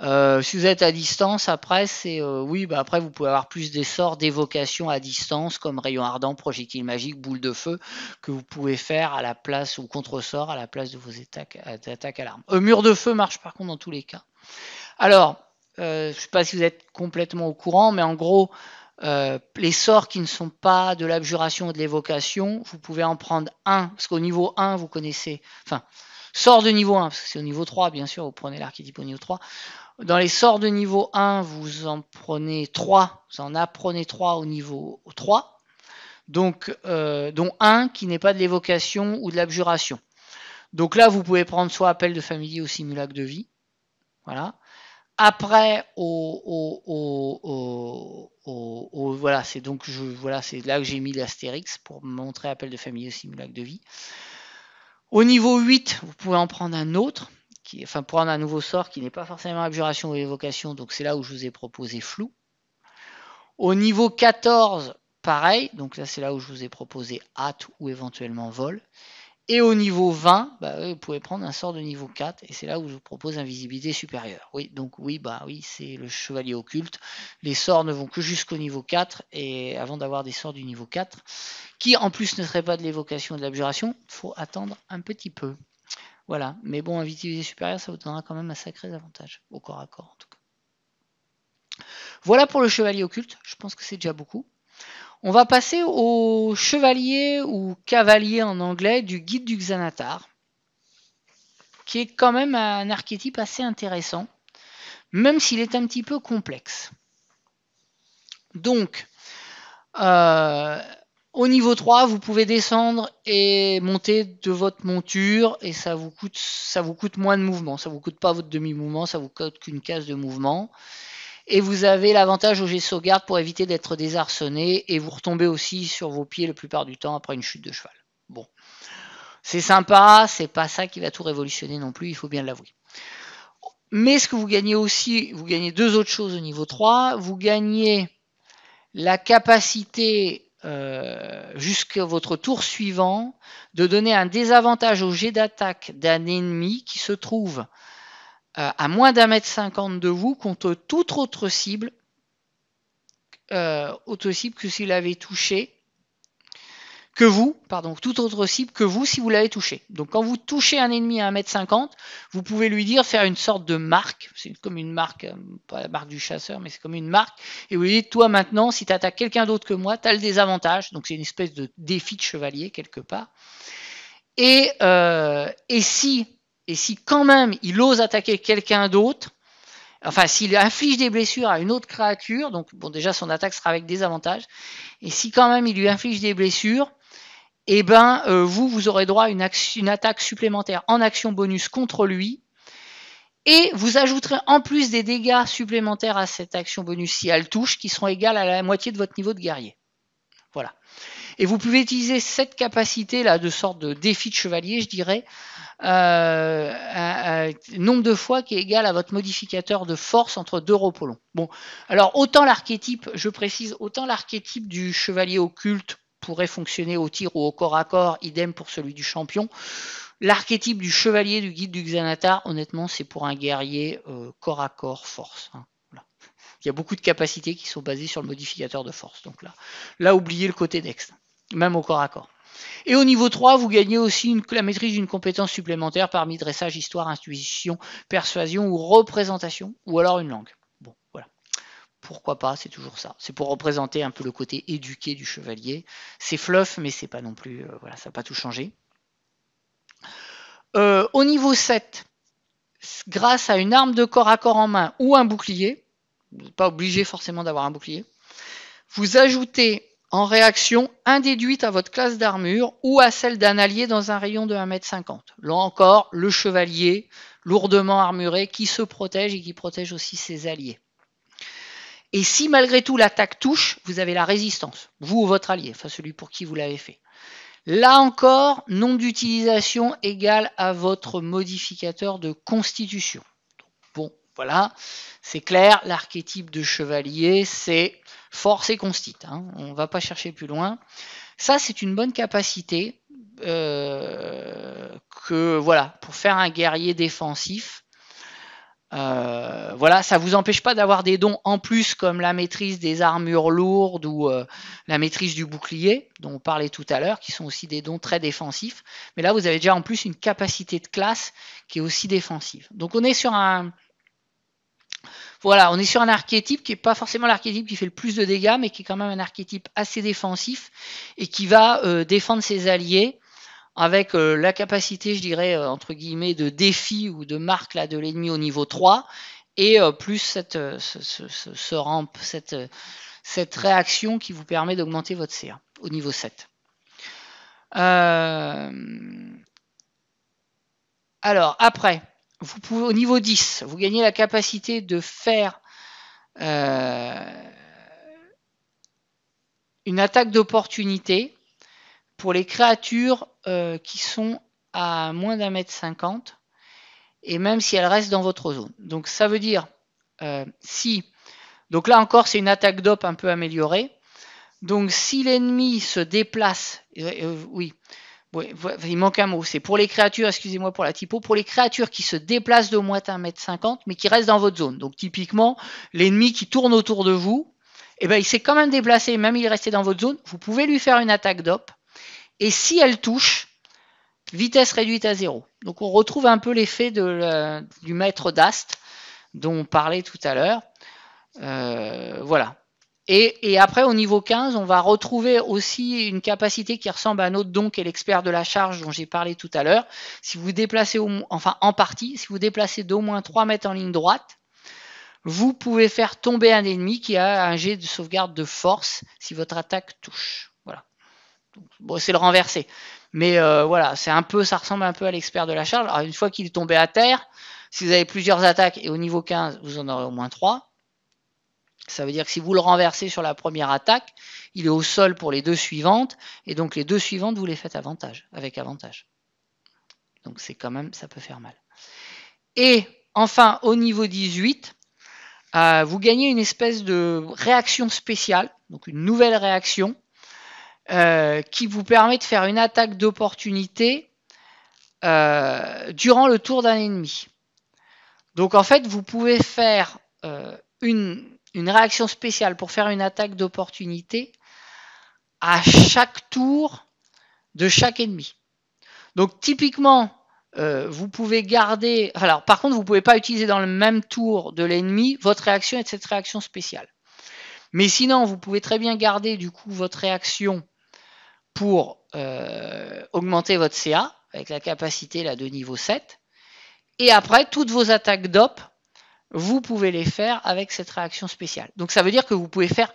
Euh, si vous êtes à distance, après, c'est euh, oui, bah, après, vous pouvez avoir plus des sorts d'évocation à distance, comme rayon ardent, projectile magique, boule de feu, que vous pouvez faire à la place ou contre-sort à la place de vos attaques, à l'arme. Euh, mur de feu marche par contre dans tous les cas. Alors, je ne sais pas si vous êtes complètement au courant, mais en gros, les sorts qui ne sont pas de l'abjuration ou de l'évocation, vous pouvez en prendre un, parce qu'au niveau 1, vous connaissez. Enfin, sort de niveau 1, parce que c'est au niveau 3, bien sûr, vous prenez l'archétype au niveau 3. Dans les sorts de niveau 1, vous en prenez 3, vous en apprenez 3 au niveau 3, donc, euh, dont 1 qui n'est pas de l'évocation ou de l'abjuration. Donc là, vous pouvez prendre soit appel de famille ou simulacre de vie. Voilà. Après, au, voilà, c'est donc voilà, c'est là que j'ai mis l'astérix pour montrer appel de famille ou simulacre de vie. Au niveau 8, vous pouvez en prendre un autre enfin enfin, prendre un nouveau sort qui n'est pas forcément abjuration ou évocation, donc c'est là où je vous ai proposé flou. Au niveau 14, pareil, donc là c'est là où je vous ai proposé hâte ou éventuellement vol. Et au niveau 20, bah, vous pouvez prendre un sort de niveau 4, et c'est là où je vous propose invisibilité supérieure. Oui, donc oui, bah oui, c'est le chevalier occulte. Les sorts ne vont que jusqu'au niveau 4, et avant d'avoir des sorts du niveau 4, qui en plus ne seraient pas de l'évocation de l'abjuration, il faut attendre un petit peu. Voilà. Mais bon, un vitivisé supérieur, ça vous donnera quand même un sacré avantage, au corps à corps en tout cas. Voilà pour le chevalier occulte, je pense que c'est déjà beaucoup. On va passer au chevalier ou cavalier en anglais du guide du Xanatar, qui est quand même un archétype assez intéressant, même s'il est un petit peu complexe. Donc, euh, au niveau 3, vous pouvez descendre et monter de votre monture et ça vous coûte, ça vous coûte moins de mouvement. Ça vous coûte pas votre demi-mouvement, ça vous coûte qu'une case de mouvement. Et vous avez l'avantage au jet sauvegarde pour éviter d'être désarçonné et vous retombez aussi sur vos pieds la plupart du temps après une chute de cheval. Bon. C'est sympa, c'est pas ça qui va tout révolutionner non plus, il faut bien l'avouer. Mais ce que vous gagnez aussi, vous gagnez deux autres choses au niveau 3. Vous gagnez la capacité euh, jusqu'à votre tour suivant, de donner un désavantage au jet d'attaque d'un ennemi qui se trouve euh, à moins d'un mètre cinquante de vous contre toute autre cible, euh, autre cible que s'il avait touché que vous, pardon, toute autre cible que vous si vous l'avez touché. Donc quand vous touchez un ennemi à 1m50, vous pouvez lui dire faire une sorte de marque, c'est comme une marque, euh, pas la marque du chasseur, mais c'est comme une marque, et vous lui dites, toi maintenant, si tu attaques quelqu'un d'autre que moi, tu as le désavantage. Donc c'est une espèce de défi de chevalier quelque part. Euh, et, si, et si quand même il ose attaquer quelqu'un d'autre, enfin s'il inflige des blessures à une autre créature, donc bon déjà son attaque sera avec des avantages, et si quand même il lui inflige des blessures, eh ben, euh, vous, vous aurez droit à une, une, attaque supplémentaire en action bonus contre lui. Et vous ajouterez en plus des dégâts supplémentaires à cette action bonus si elle touche, qui seront égales à la moitié de votre niveau de guerrier. Voilà. Et vous pouvez utiliser cette capacité-là de sorte de défi de chevalier, je dirais, euh, nombre de fois qui est égal à votre modificateur de force entre deux repolons. Bon, alors autant l'archétype, je précise, autant l'archétype du chevalier occulte, pourrait fonctionner au tir ou au corps à corps, idem pour celui du champion. L'archétype du chevalier du guide du Xanatar, honnêtement, c'est pour un guerrier euh, corps à corps force. Hein. Il y a beaucoup de capacités qui sont basées sur le modificateur de force. Donc là, là oubliez le côté dex, même au corps à corps. Et au niveau 3, vous gagnez aussi la maîtrise d'une compétence supplémentaire parmi dressage, histoire, intuition, persuasion ou représentation, ou alors une langue pourquoi pas, c'est toujours ça. C'est pour représenter un peu le côté éduqué du chevalier. C'est fluff, mais c'est pas non plus, euh, voilà, ça n'a pas tout changé. Euh, au niveau 7, grâce à une arme de corps à corps en main ou un bouclier, vous n'êtes pas obligé forcément d'avoir un bouclier, vous ajoutez en réaction un à votre classe d'armure ou à celle d'un allié dans un rayon de 1m50. Là encore, le chevalier lourdement armuré qui se protège et qui protège aussi ses alliés. Et si malgré tout l'attaque touche, vous avez la résistance, vous ou votre allié, enfin celui pour qui vous l'avez fait. Là encore, nombre d'utilisation égale à votre modificateur de constitution. bon, voilà, c'est clair, l'archétype de chevalier, c'est force et constite, hein. On ne va pas chercher plus loin. Ça, c'est une bonne capacité euh, que, voilà, pour faire un guerrier défensif, euh, voilà, ça vous empêche pas d'avoir des dons en plus comme la maîtrise des armures lourdes ou euh, la maîtrise du bouclier dont on parlait tout à l'heure, qui sont aussi des dons très défensifs. Mais là, vous avez déjà en plus une capacité de classe qui est aussi défensive. Donc on est sur un voilà, on est sur un archétype qui n'est pas forcément l'archétype qui fait le plus de dégâts, mais qui est quand même un archétype assez défensif et qui va euh, défendre ses alliés avec euh, la capacité, je dirais, euh, entre guillemets, de défi ou de marque là, de l'ennemi au niveau 3, et euh, plus cette, ce, cette, cette, réaction qui vous permet d'augmenter votre CA au niveau 7. Alors, après, vous pouvez, au niveau 10, vous gagnez la capacité de faire une attaque d'opportunité pour les créatures euh, qui sont à moins d'un mètre cinquante, et même si elles restent dans votre zone. Donc ça veut dire euh, si. Donc là encore, c'est une attaque d'op un peu améliorée. Donc si l'ennemi se déplace, euh, oui, il manque un mot, c'est pour les créatures, excusez-moi pour la typo, pour les créatures qui se déplacent de moins d'un mètre cinquante, mais qui restent dans votre zone. Donc typiquement, l'ennemi qui tourne autour de vous, eh ben, il s'est quand même déplacé, même il est resté dans votre zone, vous pouvez lui faire une attaque d'op, et si elle touche, vitesse réduite à zéro. Donc on retrouve un peu l'effet du maître d'Ast dont on parlait tout à l'heure. Euh, voilà. Et, après, au niveau 15, on va retrouver aussi une capacité qui ressemble à notre don, qui est l'expert de la charge dont j'ai parlé tout à l'heure. Si vous déplacez, enfin en partie, si vous déplacez d'au moins 3 mètres en ligne droite, vous pouvez faire tomber un ennemi qui a un jet de sauvegarde de force si votre attaque touche. Bon, c'est le renverser, Mais euh, voilà, c'est un peu, ça ressemble un peu à l'expert de la charge. Alors, une fois qu'il est tombé à terre, si vous avez plusieurs attaques et au niveau 15, vous en aurez au moins 3. Ça veut dire que si vous le renversez sur la première attaque, il est au sol pour les deux suivantes. Et donc les deux suivantes, vous les faites avantage, avec avantage. Donc c'est quand même, ça peut faire mal. Et enfin, au niveau 18, euh, vous gagnez une espèce de réaction spéciale, donc une nouvelle réaction euh, qui vous permet de faire une attaque d'opportunité euh, durant le tour d'un ennemi. Donc en fait, vous pouvez faire euh, une, réaction spéciale pour faire une attaque d'opportunité à chaque tour de chaque ennemi. Donc typiquement, vous pouvez garder. Alors par contre, vous ne pouvez pas utiliser dans le même tour de l'ennemi votre réaction et cette réaction spéciale. Mais sinon, vous pouvez très bien garder du coup votre réaction pour euh, augmenter votre CA avec la capacité là, de niveau 7. Et après, toutes vos attaques DOP, vous pouvez les faire avec cette réaction spéciale. Donc ça veut dire que vous pouvez faire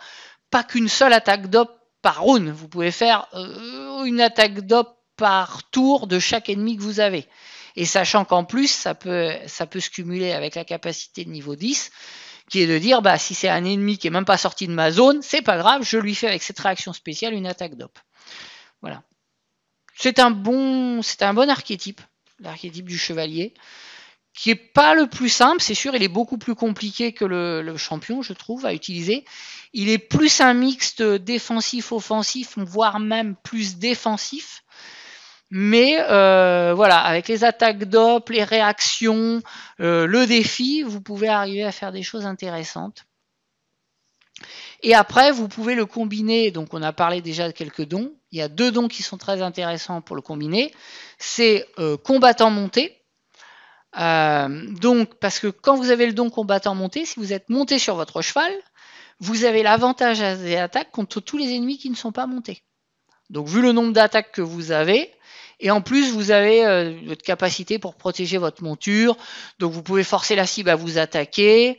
pas qu'une seule attaque DOP par round, vous pouvez faire euh, une attaque DOP par tour de chaque ennemi que vous avez. Et sachant qu'en plus, ça peut, ça peut se cumuler avec la capacité de niveau 10, qui est de dire, bah, si c'est un ennemi qui est même pas sorti de ma zone, c'est pas grave, je lui fais avec cette réaction spéciale une attaque DOP. Voilà. C'est un bon, c'est un bon archétype, l'archétype du chevalier, qui est pas le plus simple, c'est sûr. Il est beaucoup plus compliqué que le, champion, je trouve, à utiliser. Il est plus un mixte défensif-offensif, voire même plus défensif. Mais euh, voilà, avec les attaques d'op, les réactions, euh, le défi, vous pouvez arriver à faire des choses intéressantes. Et après, vous pouvez le combiner. Donc, on a parlé déjà de quelques dons il y a deux dons qui sont très intéressants pour le combiner. C'est euh, combattant monté. Euh, donc, parce que quand vous avez le don combattant monté, si vous êtes monté sur votre cheval, vous avez l'avantage des attaques contre tous les ennemis qui ne sont pas montés. Donc, vu le nombre d'attaques que vous avez, et en plus, vous avez euh, votre capacité pour protéger votre monture. Donc, vous pouvez forcer la cible à vous attaquer.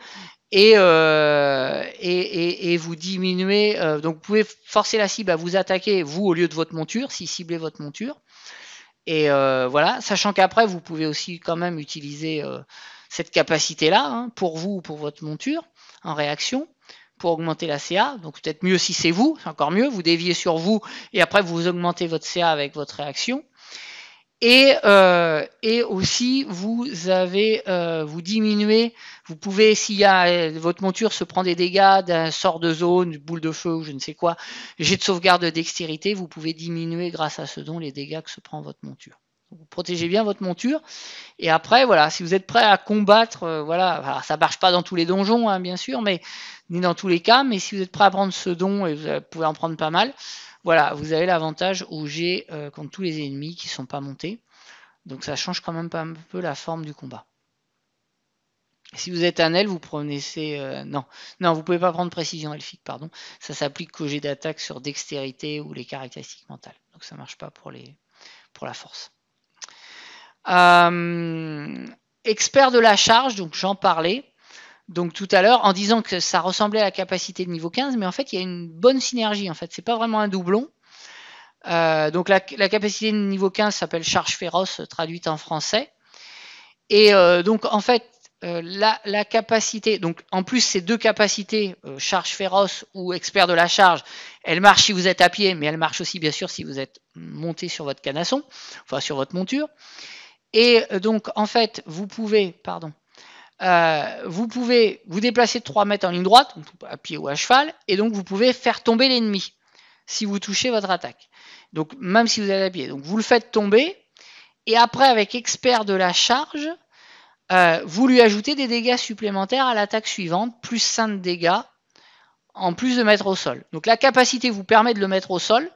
Euh, et, et, et, vous diminuez. Euh, donc vous pouvez forcer la cible à vous attaquer, vous, au lieu de votre monture, si ciblez votre monture. Et euh, voilà, sachant qu'après, vous pouvez aussi quand même utiliser cette capacité-là, hein, pour vous ou pour votre monture, en réaction, pour augmenter la CA. Donc peut-être mieux si c'est vous, c'est encore mieux, vous déviez sur vous et après vous augmentez votre CA avec votre réaction. Euh, et, aussi, vous avez, euh, vous diminuez, vous pouvez, s'il y a, euh, votre monture se prend des dégâts d'un sort de zone, boule de feu ou je ne sais quoi, j'ai de sauvegarde de dextérité, vous pouvez diminuer grâce à ce don les dégâts que se prend votre monture. Vous protégez bien votre monture. Et après, voilà, si vous êtes prêt à combattre, voilà, ça marche pas dans tous les donjons, hein, bien sûr, mais ni dans tous les cas, mais si vous êtes prêt à prendre ce don, et vous pouvez en prendre pas mal, voilà, vous avez l'avantage où j'ai euh, contre tous les ennemis qui ne sont pas montés. Donc ça change quand même pas un peu la forme du combat. Si vous êtes un elfe, vous prenez ces... Euh, non, non, vous pouvez pas prendre précision elfique, pardon. Ça s'applique qu'au jet d'attaque sur dextérité ou les caractéristiques mentales. Donc ça marche pas pour, les, pour la force. Euh, expert de la charge, donc j'en parlais donc tout à l'heure en disant que ça ressemblait à la capacité de niveau 15, mais en fait il y a une bonne synergie. En fait, c'est pas vraiment un doublon. Euh, donc la, capacité de niveau 15 s'appelle charge féroce traduite en français. Et euh, donc en fait euh, la, la, capacité, donc en plus ces deux capacités, charge féroce ou expert de la charge, elles marchent si vous êtes à pied, mais elles marchent aussi bien sûr si vous êtes monté sur votre canasson, enfin sur votre monture. Et donc en fait vous pouvez, pardon, euh, vous pouvez vous déplacer de 3 mètres en ligne droite, à pied ou à cheval, et donc vous pouvez faire tomber l'ennemi si vous touchez votre attaque. Donc même si vous êtes à pied. Donc vous le faites tomber, et après avec expert de la charge, euh, vous lui ajoutez des dégâts supplémentaires à l'attaque suivante, plus 5 dégâts, en plus de mettre au sol. Donc la capacité vous permet de le mettre au sol,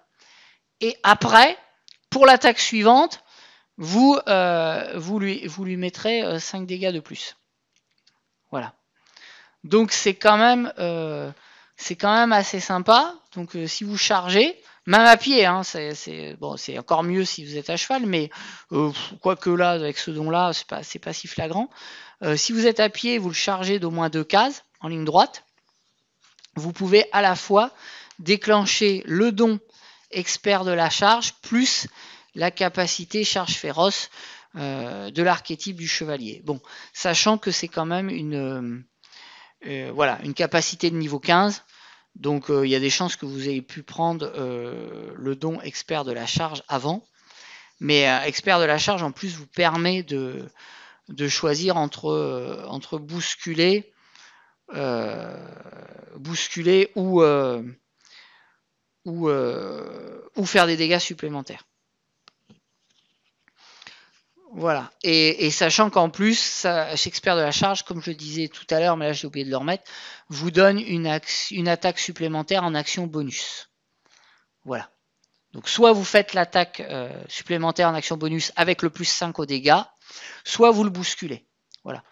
et après, pour l'attaque suivante, vous, euh, vous lui mettrez 5 dégâts de plus. Donc c'est quand même euh, c'est quand même assez sympa. Donc euh, si vous chargez, même à pied, hein, c'est bon, c'est encore mieux si vous êtes à cheval, mais euh, quoique là avec ce don là, c'est pas c'est pas si flagrant. Euh, si vous êtes à pied, vous le chargez d'au moins deux cases en ligne droite. Vous pouvez à la fois déclencher le don expert de la charge plus la capacité charge féroce de l'archétype du chevalier. Bon, sachant que c'est quand même une euh, voilà, une capacité de niveau 15. Donc euh, il y a des chances que vous ayez pu prendre euh, le don expert de la charge avant. Mais expert de la charge, en plus, vous permet de, de choisir entre, entre bousculer, bousculer ou, ou faire des dégâts supplémentaires. Voilà. Et, sachant qu'en plus, ça, de la charge, comme je le disais tout à l'heure, mais là j'ai oublié de le remettre, vous donne une, une attaque supplémentaire en action bonus. Voilà. Donc soit vous faites l'attaque euh, supplémentaire en action bonus avec le plus 5 au dégâts, soit vous le bousculez. Voilà.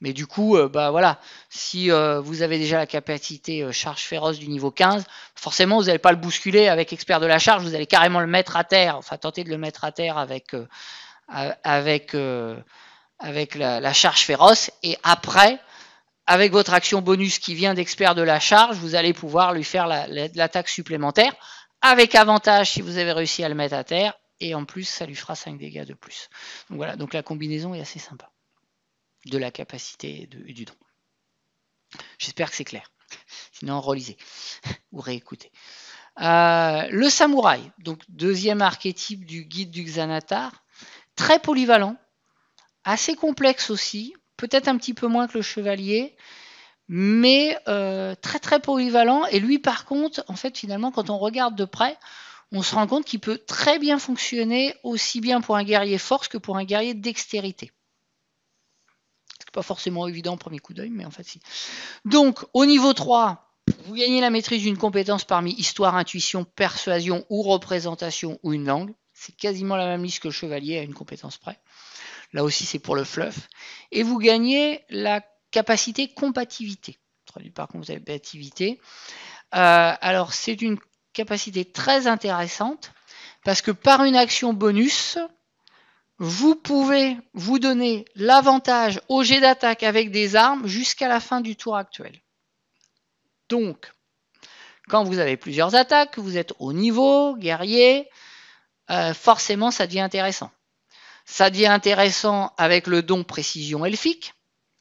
Mais du coup, euh, bah voilà, si euh, vous avez déjà la capacité charge féroce du niveau 15, forcément vous n'allez pas le bousculer avec expert de la charge, vous allez carrément le mettre à terre, enfin tenter de le mettre à terre avec, avec, euh, la, charge féroce. Et après, avec votre action bonus qui vient d'expert de la charge, vous allez pouvoir lui faire l'attaque la, supplémentaire avec avantage si vous avez réussi à le mettre à terre. Et en plus, ça lui fera 5 dégâts de plus. Donc voilà, donc la combinaison est assez sympa de la capacité du don. J'espère que c'est clair. Sinon, relisez ou réécoutez. Euh, le samouraï, donc deuxième archétype du guide du Xanatar très polyvalent, assez complexe aussi, peut-être un petit peu moins que le chevalier, mais euh, très très polyvalent. Et lui, par contre, en fait, finalement, quand on regarde de près, on se rend compte qu'il peut très bien fonctionner aussi bien pour un guerrier force que pour un guerrier dextérité. Ce n'est pas forcément évident au premier coup d'œil, mais en fait, si. Donc, au niveau 3, vous gagnez la maîtrise d'une compétence parmi histoire, intuition, persuasion ou représentation ou une langue. C'est quasiment la même liste que le chevalier à une compétence près. Là aussi, c'est pour le fluff. Et vous gagnez la capacité compatibilité. Traduit par compatibilité. Euh, alors, c'est une capacité très intéressante parce que par une action bonus, vous pouvez vous donner l'avantage au jet d'attaque avec des armes jusqu'à la fin du tour actuel. Donc, quand vous avez plusieurs attaques, vous êtes au niveau, guerrier, euh, forcément, ça devient intéressant. Ça devient intéressant avec le don précision elfique,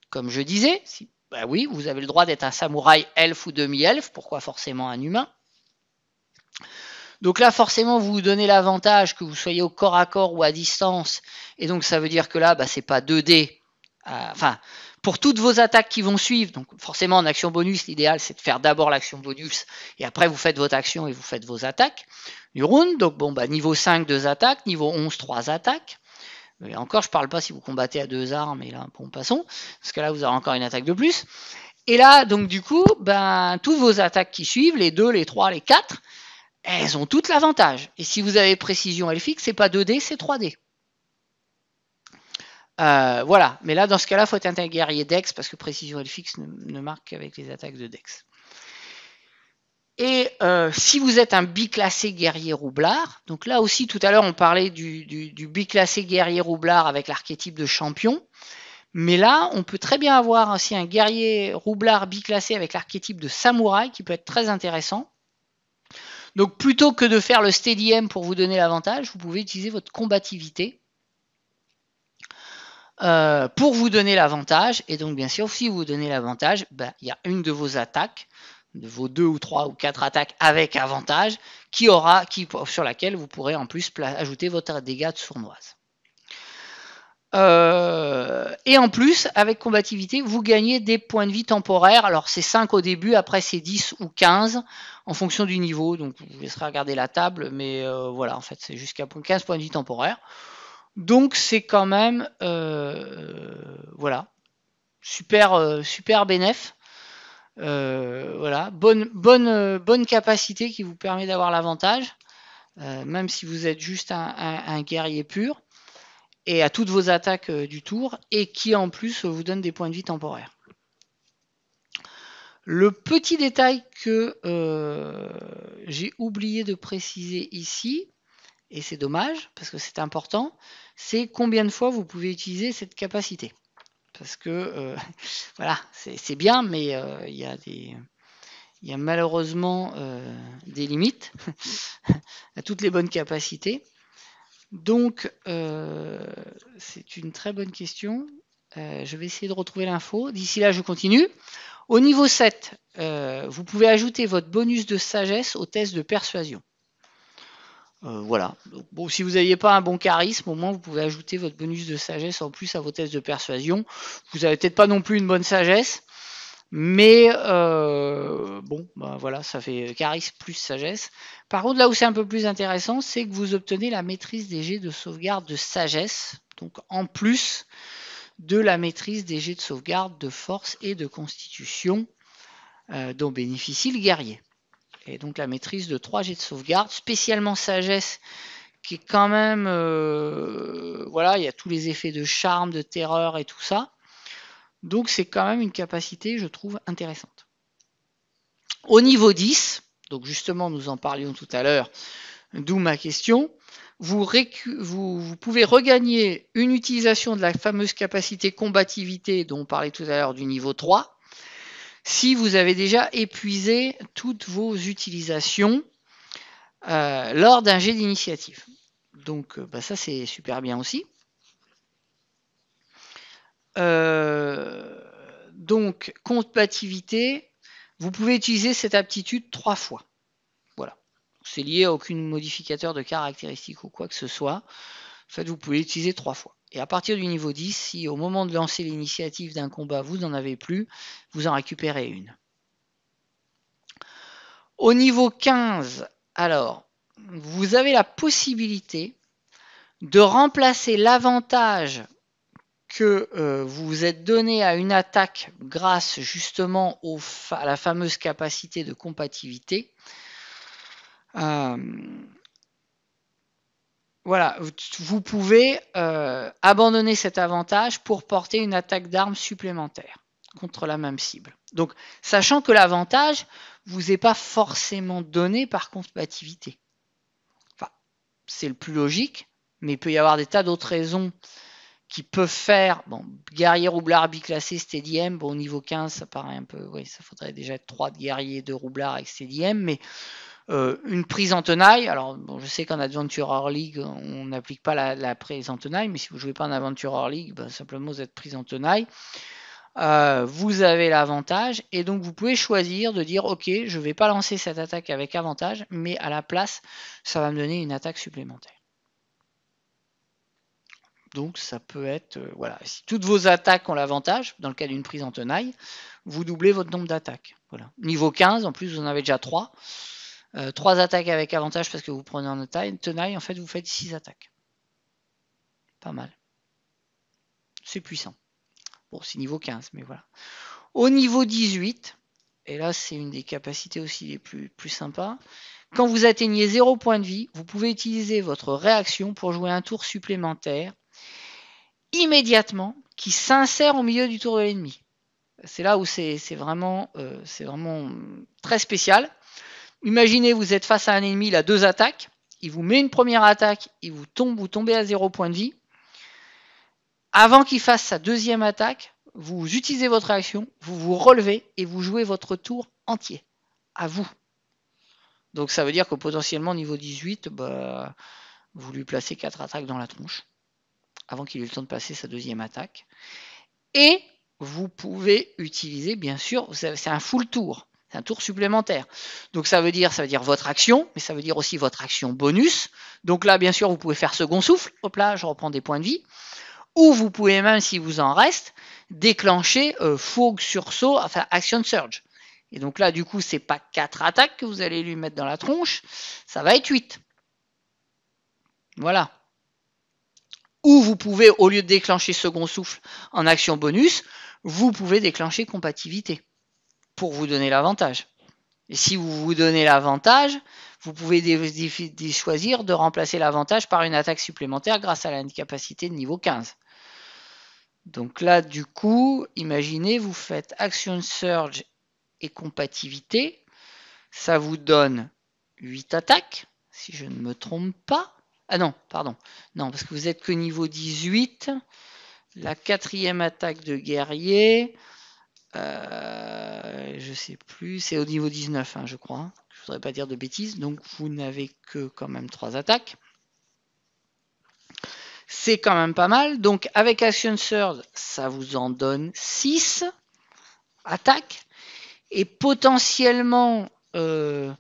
comme je disais. Si, bah oui, vous avez le droit d'être un samouraï elfe ou demi-elfe, pourquoi forcément un humain donc là, forcément, vous vous donnez l'avantage que vous soyez au corps à corps ou à distance. Et donc, ça veut dire que là, bah, ce n'est pas 2D. Euh, enfin, pour toutes vos attaques qui vont suivre, donc forcément en action bonus, l'idéal c'est de faire d'abord l'action bonus et après vous faites votre action et vous faites vos attaques du round. Donc bon, bah, niveau 5, 2 attaques, niveau 11, 3 attaques. Mais encore, je ne parle pas si vous combattez à deux armes, et là, bon, passons, parce que là, vous aurez encore une attaque de plus. Et là, donc du coup, ben, toutes vos attaques qui suivent, les 2, les 3, les 4, elles ont toutes l'avantage. Et si vous avez précision Elfique, ce n'est pas 2D, c'est 3D. Euh, voilà, mais là dans ce cas-là, faut être un guerrier Dex parce que précision et fixe ne, marque qu'avec les attaques de Dex. Et euh, si vous êtes un biclassé guerrier roublard, donc là aussi tout à l'heure on parlait du, du biclassé guerrier roublard avec l'archétype de champion, mais là on peut très bien avoir aussi hein, un guerrier roublard biclassé avec l'archétype de samouraï qui peut être très intéressant. Donc plutôt que de faire le steady M pour vous donner l'avantage, vous pouvez utiliser votre combativité euh, pour vous donner l'avantage. Et donc, bien sûr, si vous donnez l'avantage, ben, il y a une de vos attaques, de vos deux ou trois ou quatre attaques avec avantage, qui aura, sur laquelle vous pourrez en plus ajouter votre dégât de sournoise. Euh, et en plus, avec combativité, vous gagnez des points de vie temporaires. Alors c'est 5 au début, après c'est 10 ou 15 en fonction du niveau. Donc vous laisserez regarder la table, mais euh, voilà, en fait c'est jusqu'à 15 points de vie temporaires. Donc c'est quand même euh, voilà super euh, super bénéf. Euh, voilà bonne bonne bonne capacité qui vous permet d'avoir l'avantage, même si vous êtes juste un, un, guerrier pur et à toutes vos attaques du tour et qui en plus vous donne des points de vie temporaires. Le petit détail que j'ai oublié de préciser ici, et c'est dommage parce que c'est important, c'est combien de fois vous pouvez utiliser cette capacité. Parce que euh, voilà, c'est bien, mais euh, il y a des. Il malheureusement euh, des limites à toutes les bonnes capacités. Donc, c'est une très bonne question. je vais essayer de retrouver l'info. D'ici là, je continue. Au niveau 7, vous pouvez ajouter votre bonus de sagesse au test de persuasion. Euh, voilà. bon, si vous n'aviez pas un bon charisme, au moins vous pouvez ajouter votre bonus de sagesse en plus à vos tests de persuasion. Vous n'avez peut-être pas non plus une bonne sagesse, mais euh, bon, bah, voilà, ça fait charisme plus sagesse. Par contre, là où c'est un peu plus intéressant, c'est que vous obtenez la maîtrise des jets de sauvegarde de sagesse, donc en plus de la maîtrise des jets de sauvegarde de force et de constitution euh, dont bénéficie le guerrier et donc la maîtrise de 3 jets de sauvegarde, spécialement sagesse qui est quand même euh, voilà, il y a tous les effets de charme, de terreur et tout ça. Donc c'est quand même une capacité, je trouve, intéressante. Au niveau 10, donc justement nous en parlions tout à l'heure, d'où ma question, vous, pouvez regagner une utilisation de la fameuse capacité combativité dont on parlait tout à l'heure du niveau 3, si vous avez déjà épuisé toutes vos utilisations euh, lors d'un jet d'initiative. Donc euh, bah, ça c'est super bien aussi. Euh, donc compatibilité, vous pouvez utiliser cette aptitude trois fois. Voilà. C'est lié à aucun modificateur de caractéristiques ou quoi que ce soit. En fait, vous pouvez l'utiliser trois fois. Et à partir du niveau 10, si au moment de lancer l'initiative d'un combat, vous n'en avez plus, vous en récupérez une. Au niveau 15, alors, vous avez la possibilité de remplacer l'avantage que vous euh, vous êtes donné à une attaque grâce justement à la fameuse capacité de compatibilité. Euh, voilà, vous pouvez euh, abandonner cet avantage pour porter une attaque d'armes supplémentaire contre la même cible. Donc, sachant que l'avantage vous est pas forcément donné par compatibilité. Enfin, c'est le plus logique, mais il peut y avoir des tas d'autres raisons qui peuvent faire. Bon, guerrier roublard biclassé, steadiem, bon, au niveau 15, ça paraît un peu. Oui, ça faudrait déjà être 3 de guerrier, 2 roublards avec CDM mais euh, une prise en tenaille. Alors, je sais qu'en Adventure Hors League, on n'applique pas la, prise en tenaille, mais si vous jouez pas en Adventure Hors League, ben, simplement vous êtes prise en tenaille. Euh, vous avez l'avantage et donc vous pouvez choisir de dire ok je ne vais pas lancer cette attaque avec avantage mais à la place ça va me donner une attaque supplémentaire donc ça peut être euh, voilà si toutes vos attaques ont l'avantage dans le cas d'une prise en tenaille vous doublez votre nombre d'attaques niveau 15 en plus vous en avez déjà 3 euh, 3 attaques avec avantage parce que vous prenez en tenaille, en fait vous faites six attaques. Pas mal. C'est puissant. Bon, c'est niveau 15, mais voilà. Au niveau 18, et là c'est une des capacités aussi les plus, plus sympas, quand vous atteignez 0 point de vie, vous pouvez utiliser votre réaction pour jouer un tour supplémentaire immédiatement qui s'insère au milieu du tour de l'ennemi. C'est là où c'est vraiment, euh, vraiment très spécial. Imaginez, vous êtes face à un ennemi, il a deux attaques. Il vous met une première attaque, il vous tombe, vous tombez à zéro point de vie. Avant qu'il fasse sa deuxième attaque, vous utilisez votre action, vous vous relevez et vous jouez votre tour entier. À vous. Donc ça veut dire que potentiellement niveau 18, bah, vous lui placez quatre attaques dans la tronche avant qu'il ait le temps de passer sa deuxième attaque. Et vous pouvez utiliser, bien sûr, c'est un full tour c'est un tour supplémentaire. Donc ça veut dire, ça veut dire votre action, mais ça veut dire aussi votre action bonus. Donc là, bien sûr, vous pouvez faire second souffle. Hop là, je reprends des points de vie. Ou vous pouvez même, si vous en reste, déclencher euh, fougue sursaut, enfin action surge. Et donc là, du coup, c'est pas quatre attaques que vous allez lui mettre dans la tronche, ça va être huit. Voilà. Ou vous pouvez, au lieu de déclencher second souffle en action bonus, vous pouvez déclencher compatibilité pour vous donner l'avantage. Et si vous vous donnez l'avantage, vous pouvez choisir de remplacer l'avantage par une attaque supplémentaire grâce à la capacité de niveau 15. Donc là, du coup, imaginez, vous faites Action Surge et compatibilité. Ça vous donne 8 attaques, si je ne me trompe pas. Ah non, pardon. Non, parce que vous êtes que niveau 18. La quatrième attaque de guerrier je euh, je sais plus, c'est au niveau 19, hein, je crois. je ne voudrais pas dire de bêtises. Donc vous n'avez que quand même 3 attaques. C'est quand même pas mal. Donc avec Action Surge, ça vous en donne 6 attaques. Et potentiellement, euh,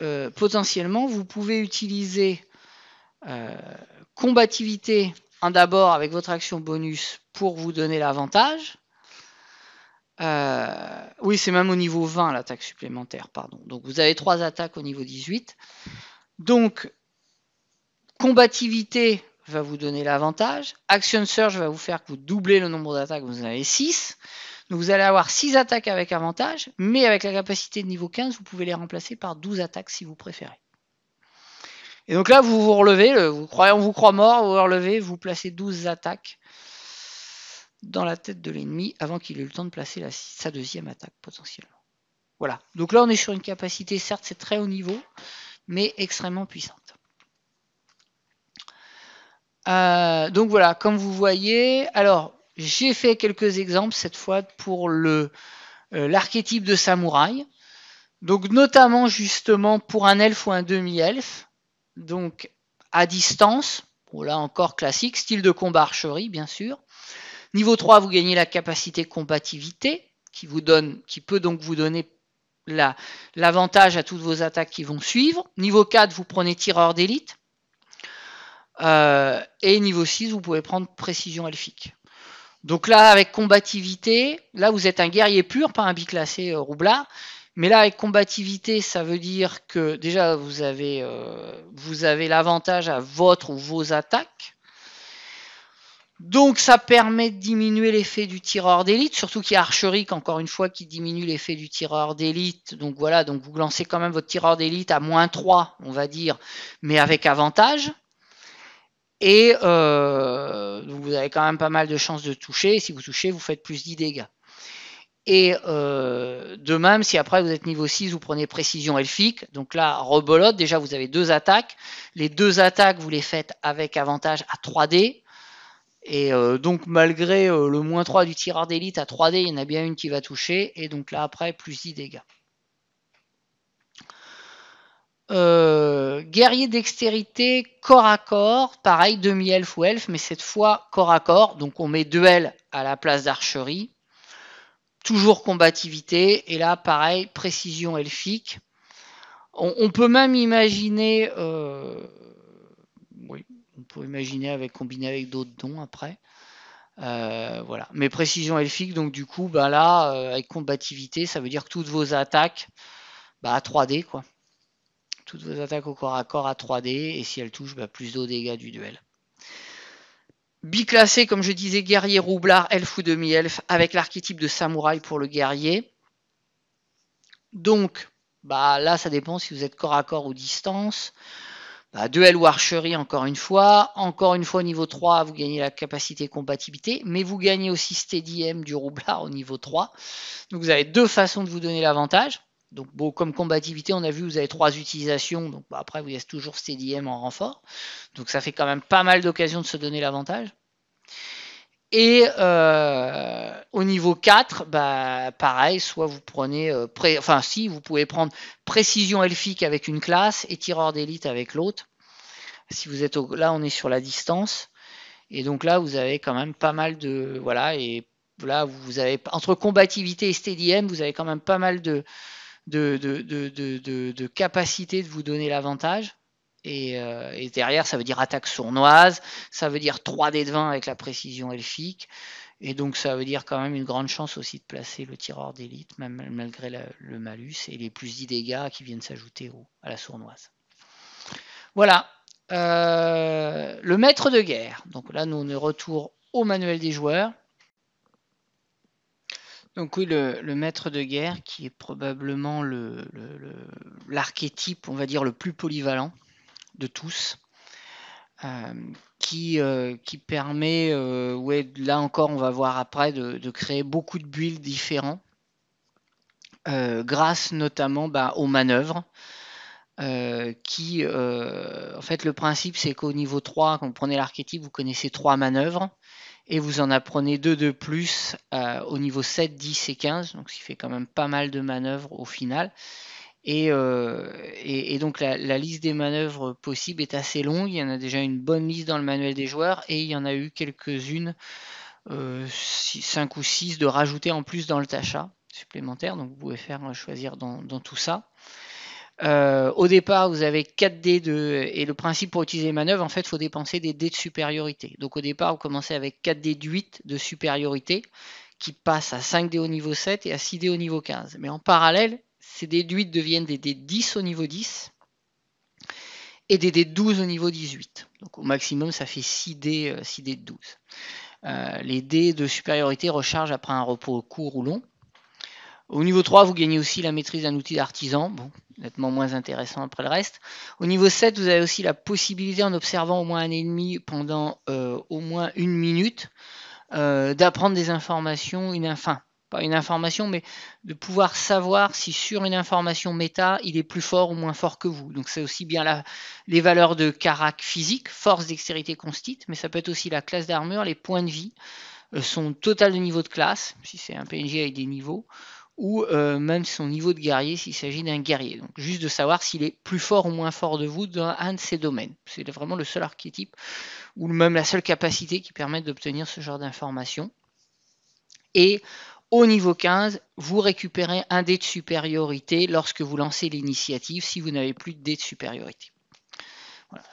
euh, potentiellement vous pouvez utiliser combativité en d'abord avec votre action bonus pour vous donner l'avantage euh, oui, c'est même au niveau 20 l'attaque supplémentaire, pardon. Donc vous avez trois attaques au niveau 18. Donc, combativité va vous donner l'avantage. Action Surge va vous faire que vous doublez le nombre d'attaques, vous en avez 6. Donc vous allez avoir 6 attaques avec avantage, mais avec la capacité de niveau 15, vous pouvez les remplacer par 12 attaques si vous préférez. Et donc là, vous vous relevez, vous croyez, on vous croit mort, vous vous relevez, vous placez 12 attaques dans la tête de l'ennemi avant qu'il ait eu le temps de placer sa deuxième attaque potentiellement. Voilà. Donc là, on est sur une capacité, certes, c'est très haut niveau, mais extrêmement puissante. Euh, donc voilà, comme vous voyez, alors j'ai fait quelques exemples cette fois pour euh, l'archétype de samouraï. Donc notamment justement pour un elfe ou un demi-elfe, donc à distance, voilà là encore classique, style de combat archerie bien sûr. Niveau 3, vous gagnez la capacité combativité, qui, vous donne, qui peut donc vous donner l'avantage à toutes vos attaques qui vont suivre. Niveau 4, vous prenez tireur d'élite. Euh, et niveau 6, vous pouvez prendre précision elfique. Donc là, avec combativité, là vous êtes un guerrier pur, pas un biclassé euh, roublard. Mais là, avec combativité, ça veut dire que déjà vous avez euh, l'avantage à votre ou vos attaques. Donc ça permet de diminuer l'effet du tireur d'élite, surtout qu'il y a Archeric, encore une fois qui diminue l'effet du tireur d'élite. Donc voilà, donc vous lancez quand même votre tireur d'élite à moins 3, on va dire, mais avec avantage. Et euh, vous avez quand même pas mal de chances de toucher. si vous touchez, vous faites plus 10 dégâts. Et euh, de même, si après vous êtes niveau 6, vous prenez précision elfique. Donc là, rebolote, déjà vous avez deux attaques. Les deux attaques, vous les faites avec avantage à 3D. Et euh, donc, malgré euh, le moins 3 du tireur d'élite à 3D, il y en a bien une qui va toucher. Et donc là, après, plus 10 dégâts. Euh, guerrier dextérité, corps à corps. Pareil, demi-elfe ou elf, mais cette fois corps à corps. Donc, on met duel à la place d'archerie. Toujours combativité. Et là, pareil, précision elfique. on peut même imaginer euh, on peut imaginer avec combiné avec d'autres dons après. Euh, voilà. Mes précisions elfiques, donc du coup, bah là, euh, avec combativité, ça veut dire toutes vos attaques bah, à 3D, quoi. Toutes vos attaques au corps à corps à 3D, et si elles touchent, bah, plus de dégâts du duel. Biclassé, comme je disais, guerrier, roublard, elfe ou demi-elfe, avec l'archétype de samouraï pour le guerrier. Donc, bah, là, ça dépend si vous êtes corps à corps ou distance. Bah, duel ou archerie, encore une fois. Encore une fois, au niveau 3, vous gagnez la capacité compatibilité, mais vous gagnez aussi Steady du roublard au niveau 3. Donc, vous avez deux façons de vous donner l'avantage. Donc, bon, comme combativité, on a vu, vous avez trois utilisations. Donc, bah, après, vous avez toujours M en renfort. Donc, ça fait quand même pas mal d'occasions de se donner l'avantage. Et euh, au niveau 4, bah, pareil, soit vous prenez, euh, enfin si, vous pouvez prendre précision elfique avec une classe et tireur d'élite avec l'autre. Si vous êtes là, on est sur la distance. Et donc là, vous avez quand même pas mal de... Voilà, et là, vous avez, entre combativité et STDM, vous avez quand même pas mal de, de, de, de, de, de capacité de vous donner l'avantage. Euh, et, derrière, ça veut dire attaque sournoise, ça veut dire 3D de 20 avec la précision elfique. Et donc, ça veut dire quand même une grande chance aussi de placer le tireur d'élite, même malgré le malus et les plus 10 dégâts qui viennent s'ajouter à la sournoise. Voilà. Euh, le maître de guerre. Donc là, nous, on est retour au manuel des joueurs. Donc oui, le, maître de guerre qui est probablement l'archétype, on va dire, le plus polyvalent de tous. Euh, euh, qui, permet, euh, là encore, on va voir après, de, créer beaucoup de builds différents, grâce notamment bah, aux manœuvres. qui, en fait, le principe, c'est qu'au niveau 3, quand vous prenez l'archétype, vous connaissez trois manœuvres et vous en apprenez deux de plus au niveau 7, 10 et 15, donc ce qui fait quand même pas mal de manœuvres au final. Euh, et, donc la, liste des manœuvres possibles est assez longue. Il y en a déjà une bonne liste dans le manuel des joueurs et il y en a eu quelques-unes, 5 euh, ou 6 de rajouter en plus dans le tachat supplémentaire. Donc vous pouvez faire euh, choisir dans, tout ça. au départ, vous avez 4 dés de. Et le principe pour utiliser les manœuvres, en fait, il faut dépenser des dés de supériorité. Donc au départ, vous commencez avec 4 dés de 8 de supériorité qui passent à 5 dés au niveau 7 et à 6 dés au niveau 15. Mais en parallèle, ces de 8 deviennent des D10 au niveau 10 et des D12 au niveau 18. Donc au maximum, ça fait 6 dés, 6 euh, de 12. Euh, les dés de supériorité rechargent après un repos court ou long. Au niveau 3, vous gagnez aussi la maîtrise d'un outil d'artisan, bon, nettement moins intéressant après le reste. Au niveau 7, vous avez aussi la possibilité, en observant au moins un ennemi pendant euh, au moins une minute, d'apprendre des informations, une, enfin, pas une information, mais de pouvoir savoir si sur une information méta, il est plus fort ou moins fort que vous. Donc c'est aussi bien les valeurs de carac physique, force, dextérité, constite, mais ça peut être aussi la classe d'armure, les points de vie, euh, son total de niveau de classe, si c'est un PNJ avec des niveaux, ou euh, même son niveau de guerrier s'il s'agit d'un guerrier. Donc juste de savoir s'il est plus fort ou moins fort de vous dans un de ces domaines. C'est vraiment le seul archétype ou même la seule capacité qui permet d'obtenir ce genre d'informations. Et au niveau 15, vous récupérez un dé de supériorité lorsque vous lancez l'initiative si vous n'avez plus de dé de supériorité.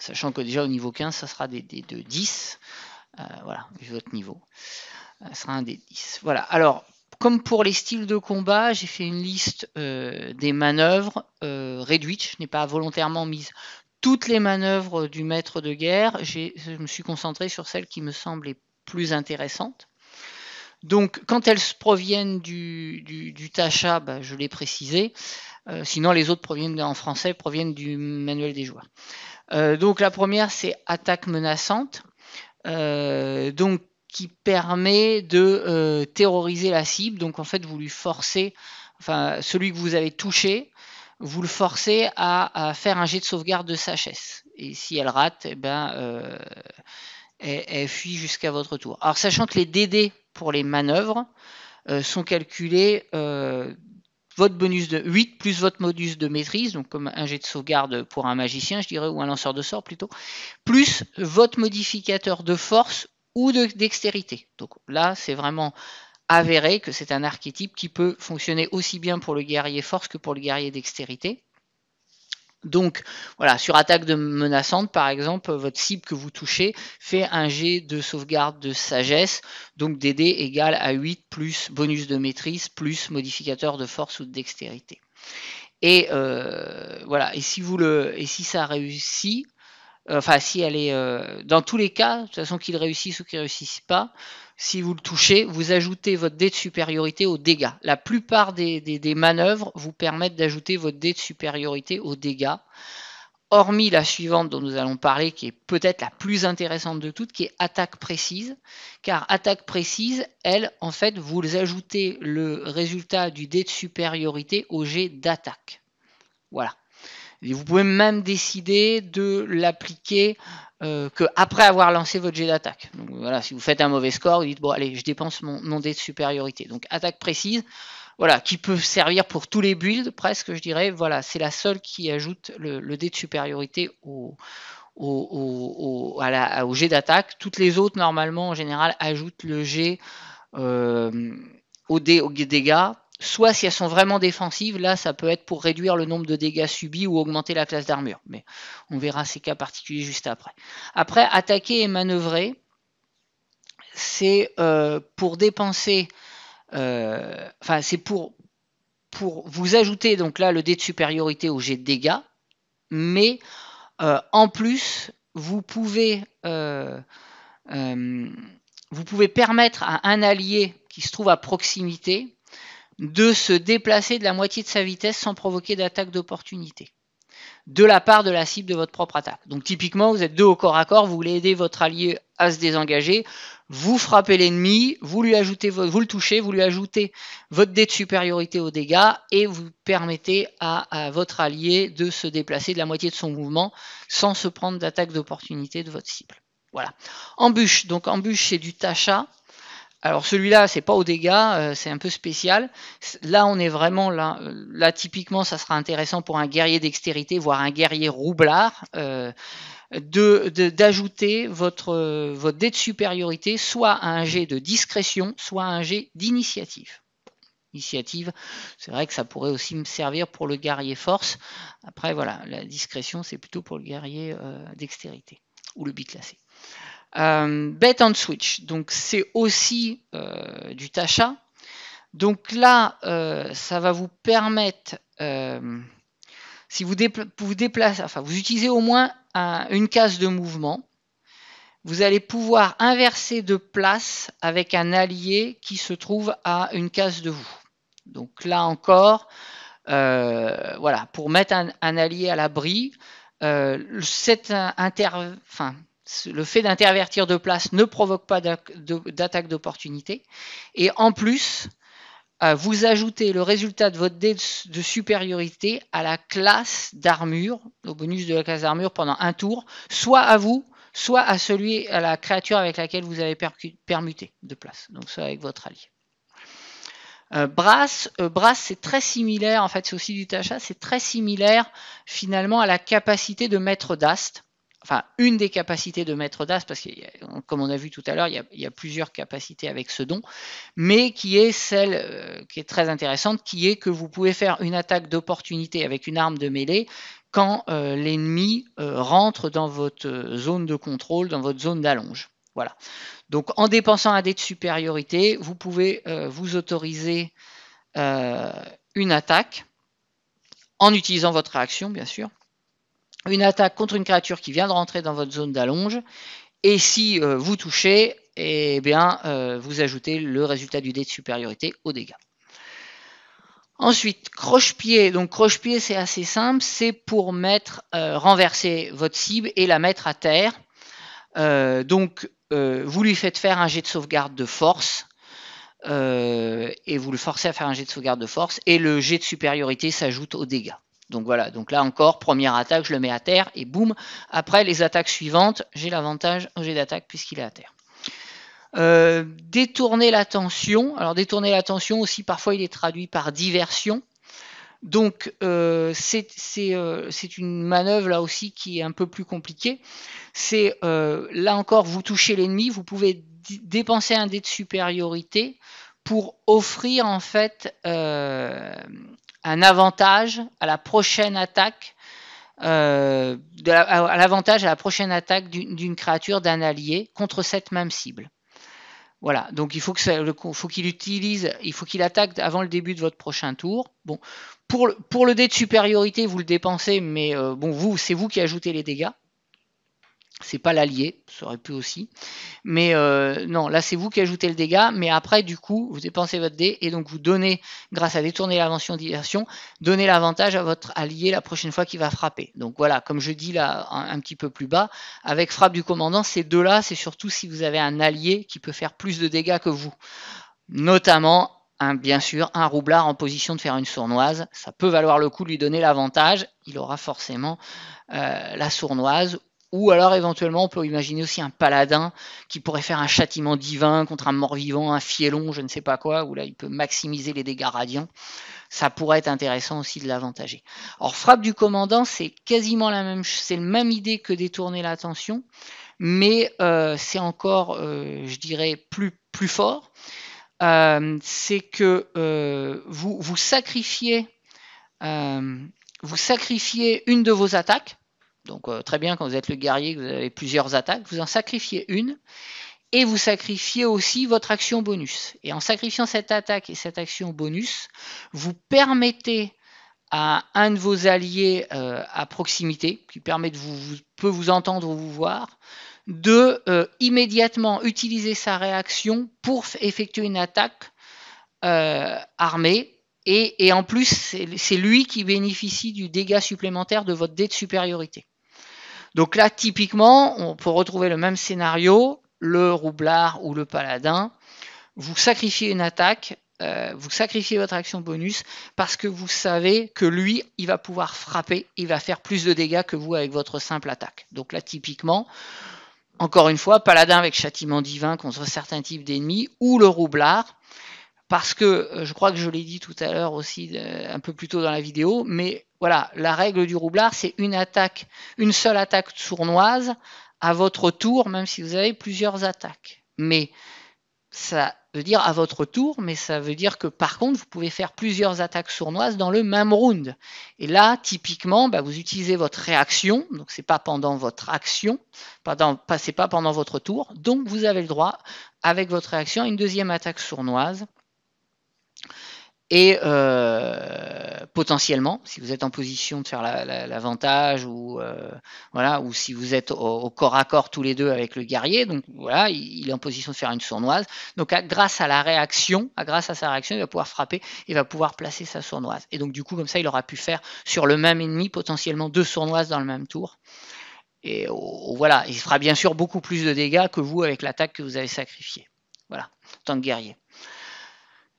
sachant que déjà au niveau 15, ça sera des dés de 10. Euh, voilà, vu votre niveau. Euh, ça sera un dé de 10. Voilà, alors, comme pour les styles de combat, j'ai fait une liste euh, des manœuvres réduites. Je n'ai pas volontairement mis toutes les manœuvres du maître de guerre. Je me suis concentré sur celles qui me semblaient plus intéressantes. Donc, quand elles proviennent du, du, Tacha, bah, je l'ai précisé. Euh, sinon, les autres proviennent en français, proviennent du manuel des joueurs. donc, la première, c'est attaque menaçante, euh, donc qui permet de euh, terroriser la cible. Donc, en fait, vous lui forcez, enfin, celui que vous avez touché, vous le forcez à, faire un jet de sauvegarde de sagesse. Et si elle rate, eh ben et, fuit jusqu'à votre tour. Alors sachant que les DD pour les manœuvres euh, sont calculés euh, votre bonus de 8 plus votre modus de maîtrise, donc comme un jet de sauvegarde pour un magicien, je dirais, ou un lanceur de sort plutôt, plus votre modificateur de force ou de dextérité. Donc là, c'est vraiment avéré que c'est un archétype qui peut fonctionner aussi bien pour le guerrier force que pour le guerrier dextérité. Donc voilà, sur attaque de menaçante, par exemple, votre cible que vous touchez fait un jet de sauvegarde de sagesse, donc DD égale à 8 plus bonus de maîtrise plus modificateur de force ou de dextérité. Et euh, voilà, et si vous le et si ça réussit, euh, enfin si elle est euh, dans tous les cas, de toute façon qu'il réussisse ou qu'il réussisse pas, si vous le touchez, vous ajoutez votre dé de supériorité au dégât. La plupart des, manœuvres vous permettent d'ajouter votre dé de supériorité aux dégâts, hormis la suivante dont nous allons parler, qui est peut-être la plus intéressante de toutes, qui est attaque précise. Car attaque précise, elle, en fait, vous ajoutez le résultat du dé de supériorité au jet d'attaque. Voilà vous pouvez même décider de l'appliquer euh, que après avoir lancé votre jet d'attaque. Donc voilà, si vous faites un mauvais score, vous dites bon allez, je dépense mon, dé de supériorité. Donc attaque précise, voilà, qui peut servir pour tous les builds, presque je dirais. Voilà, c'est la seule qui ajoute le, dé de supériorité au, au, au, à au jet d'attaque. Toutes les autres, normalement, en général, ajoutent le jet euh, au dé, au dégâts soit si elles sont vraiment défensives, là ça peut être pour réduire le nombre de dégâts subis ou augmenter la classe d'armure. Mais on verra ces cas particuliers juste après. Après, attaquer et manœuvrer, c'est euh, pour dépenser, euh, enfin c'est pour, pour vous ajouter donc là le dé de supériorité au jet de dégâts, mais euh, en plus vous pouvez vous pouvez permettre à un allié qui se trouve à proximité de se déplacer de la moitié de sa vitesse sans provoquer d'attaque d'opportunité de la part de la cible de votre propre attaque. Donc typiquement, vous êtes deux au corps à corps, vous voulez aider votre allié à se désengager, vous frappez l'ennemi, vous lui ajoutez vous le touchez, vous lui ajoutez votre dé de supériorité au dégât et vous permettez à, votre allié de se déplacer de la moitié de son mouvement sans se prendre d'attaque d'opportunité de votre cible. Voilà. Embûche. Donc embûche, c'est du tacha. Alors celui-là, c'est pas au dégâts, euh, c'est un peu spécial. Là, on est vraiment là. Euh, là, typiquement, ça sera intéressant pour un guerrier dextérité, voire un guerrier roublard, euh, d'ajouter votre, euh, votre dé de supériorité soit à un jet de discrétion, soit à un jet d'initiative. Initiative, c'est vrai que ça pourrait aussi me servir pour le guerrier force. Après, voilà, la discrétion, c'est plutôt pour le guerrier dextérité ou le biclassé. Euh, bet on switch, donc c'est aussi euh, du tacha. Donc là, euh, ça va vous permettre, si vous, vous déplacez, enfin vous utilisez au moins une case de mouvement, vous allez pouvoir inverser de place avec un allié qui se trouve à une case de vous. Donc là encore, voilà, pour mettre un, allié à l'abri, cette inter, le fait d'intervertir de place ne provoque pas d'attaque d'opportunité. Et en plus, euh, vous ajoutez le résultat de votre dé de supériorité à la classe d'armure, au bonus de la classe d'armure pendant un tour, soit à vous, soit à celui, à la créature avec laquelle vous avez permuté de place, donc soit avec votre allié. Euh, euh, Brass, c'est très similaire, en fait c'est aussi du Tacha, c'est très similaire finalement à la capacité de maître d'ast enfin, une des capacités de maître d'as, parce que comme on a vu tout à l'heure, il, y a plusieurs capacités avec ce don, mais qui est celle euh, qui est très intéressante, qui est que vous pouvez faire une attaque d'opportunité avec une arme de mêlée quand euh, l'ennemi euh, rentre dans votre zone de contrôle, dans votre zone d'allonge. Voilà. Donc en dépensant un dé de supériorité, vous pouvez vous autoriser une attaque en utilisant votre réaction, bien sûr une attaque contre une créature qui vient de rentrer dans votre zone d'allonge. Et si euh, vous touchez, eh bien, euh, vous ajoutez le résultat du dé de supériorité aux dégâts. Ensuite, croche-pied. Donc, croche-pied, c'est assez simple. C'est pour mettre, euh, renverser votre cible et la mettre à terre. donc, vous lui faites faire un jet de sauvegarde de force. et vous le forcez à faire un jet de sauvegarde de force. Et le jet de supériorité s'ajoute aux dégâts. Donc voilà, donc là encore, première attaque, je le mets à terre et boum. Après les attaques suivantes, j'ai l'avantage j'ai d'attaque puisqu'il est à terre. Euh, détourner l'attention. Alors détourner l'attention aussi, parfois il est traduit par diversion. Donc euh, euh, c'est une manœuvre là aussi qui est un peu plus compliquée. C'est là encore, vous touchez l'ennemi, vous pouvez dépenser un dé de supériorité pour offrir en fait un avantage à la prochaine attaque, euh, à, l'avantage à la prochaine attaque d'une créature d'un allié contre cette même cible. Voilà, donc il faut qu'il utilise, il faut qu'il attaque avant le début de votre prochain tour. Bon, pour le, pour le dé de supériorité, vous le dépensez, mais euh, bon, vous, c'est vous qui ajoutez les dégâts c'est pas l'allié, ça aurait pu aussi. Mais euh, non, là c'est vous qui ajoutez le dégât, mais après du coup vous dépensez votre dé et donc vous donnez, grâce à détourner l'invention diversion, donnez l'avantage à votre allié la prochaine fois qu'il va frapper. Donc voilà, comme je dis là un, petit peu plus bas, avec frappe du commandant, ces deux-là, c'est surtout si vous avez un allié qui peut faire plus de dégâts que vous. Notamment bien sûr, un roublard en position de faire une sournoise, ça peut valoir le coup de lui donner l'avantage. Il aura forcément euh, la sournoise ou alors éventuellement, on peut imaginer aussi un paladin qui pourrait faire un châtiment divin contre un mort-vivant, un fielon, je ne sais pas quoi, où là il peut maximiser les dégâts radiants. Ça pourrait être intéressant aussi de l'avantager. Alors frappe du commandant, c'est quasiment la même, c'est même idée que détourner l'attention, mais euh, c'est encore, euh, je dirais, plus, plus fort. Euh, c'est que vous, vous sacrifiez, vous sacrifiez une de vos attaques donc euh, très bien, quand vous êtes le guerrier, que vous avez plusieurs attaques, vous en sacrifiez une, et vous sacrifiez aussi votre action bonus. Et en sacrifiant cette attaque et cette action bonus, vous permettez à un de vos alliés euh, à proximité, qui permet de vous, peut vous entendre ou vous voir, de euh, immédiatement utiliser sa réaction pour effectuer une attaque armée et, et, en plus, c'est lui qui bénéficie du dégât supplémentaire de votre dé de supériorité. Donc là, typiquement, on peut retrouver le même scénario, le roublard ou le paladin. Vous sacrifiez une attaque, euh, vous sacrifiez votre action bonus parce que vous savez que lui, il va pouvoir frapper, il va faire plus de dégâts que vous avec votre simple attaque. Donc là, typiquement, encore une fois, paladin avec châtiment divin contre certains types d'ennemis ou le roublard parce que euh, je crois que je l'ai dit tout à l'heure aussi euh, un peu plus tôt dans la vidéo, mais voilà, la règle du roublard, c'est une attaque, une seule attaque sournoise à votre tour, même si vous avez plusieurs attaques. Mais ça veut dire à votre tour, mais ça veut dire que par contre, vous pouvez faire plusieurs attaques sournoises dans le même round. Et là, typiquement, bah, vous utilisez votre réaction, donc c'est pas pendant votre action, pendant, pas, pas pendant votre tour, donc vous avez le droit, avec votre réaction, à une deuxième attaque sournoise et euh, potentiellement, si vous êtes en position de faire l'avantage ou euh, voilà, ou si vous êtes au, corps à corps tous les deux avec le guerrier, donc voilà, il, est en position de faire une sournoise. Donc grâce à la réaction, grâce à sa réaction, il va pouvoir frapper, il va pouvoir placer sa sournoise. Et donc du coup, comme ça, il aura pu faire sur le même ennemi potentiellement deux sournoises dans le même tour. Et oh, oh, voilà, il fera bien sûr beaucoup plus de dégâts que vous avec l'attaque que vous avez sacrifiée. Voilà, en tant que guerrier.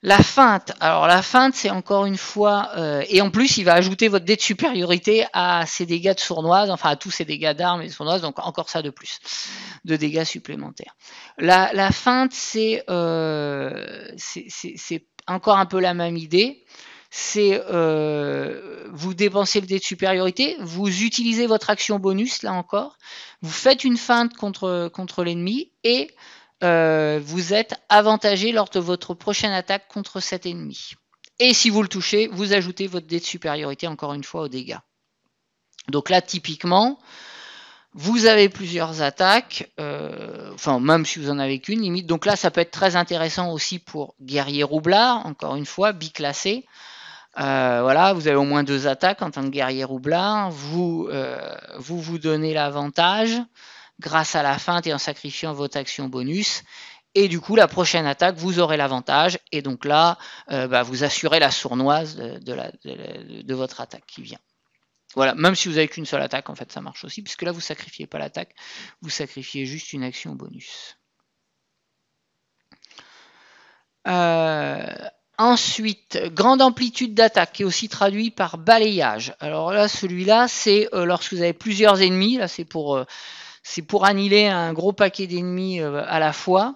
La feinte, alors la feinte, c'est encore une fois, euh, et en plus, il va ajouter votre dé de supériorité à ses dégâts de sournoise, enfin à tous ses dégâts d'armes et de sournoise, donc encore ça de plus, de dégâts supplémentaires. La, feinte, c'est euh, encore un peu la même idée. C'est euh, vous dépensez le dé de supériorité, vous utilisez votre action bonus, là encore, vous faites une feinte contre, contre l'ennemi et euh, vous êtes avantagé lors de votre prochaine attaque contre cet ennemi. Et si vous le touchez, vous ajoutez votre dé de supériorité encore une fois aux dégâts. Donc là, typiquement, vous avez plusieurs attaques, euh, enfin même si vous en avez qu'une limite. Donc là, ça peut être très intéressant aussi pour guerrier roublard, encore une fois, biclassé. Euh, voilà, vous avez au moins deux attaques en tant que guerrier roublard. vous, vous donnez l'avantage grâce à la feinte et en sacrifiant votre action bonus. Et du coup, la prochaine attaque, vous aurez l'avantage. Et donc là, euh, bah, vous assurez la sournoise de, votre attaque qui vient. Voilà, même si vous n'avez qu'une seule attaque, en fait, ça marche aussi, puisque là, vous ne sacrifiez pas l'attaque, vous sacrifiez juste une action bonus. Euh, ensuite, grande amplitude d'attaque, qui est aussi traduit par balayage. Alors là, celui-là, c'est euh, lorsque vous avez plusieurs ennemis, là, c'est pour c'est pour annihiler un gros paquet d'ennemis euh, à la fois.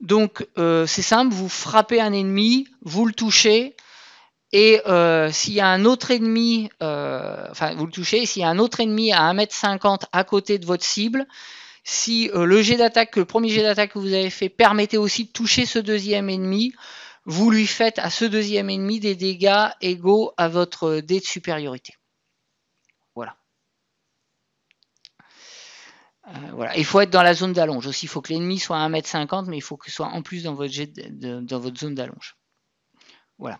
Donc euh, c'est simple, vous frappez un ennemi, vous le touchez, et euh, s'il y a un autre ennemi, enfin vous le touchez, s'il y a un autre ennemi à 1m50 à côté de votre cible, si le jet d'attaque, le premier jet d'attaque que vous avez fait permettait aussi de toucher ce deuxième ennemi, vous lui faites à ce deuxième ennemi des dégâts égaux à votre dé de supériorité. Euh, voilà. Il faut être dans la zone d'allonge aussi. Il faut que l'ennemi soit à 1m50, mais il faut qu'il soit en plus dans votre, dans votre zone d'allonge. Voilà.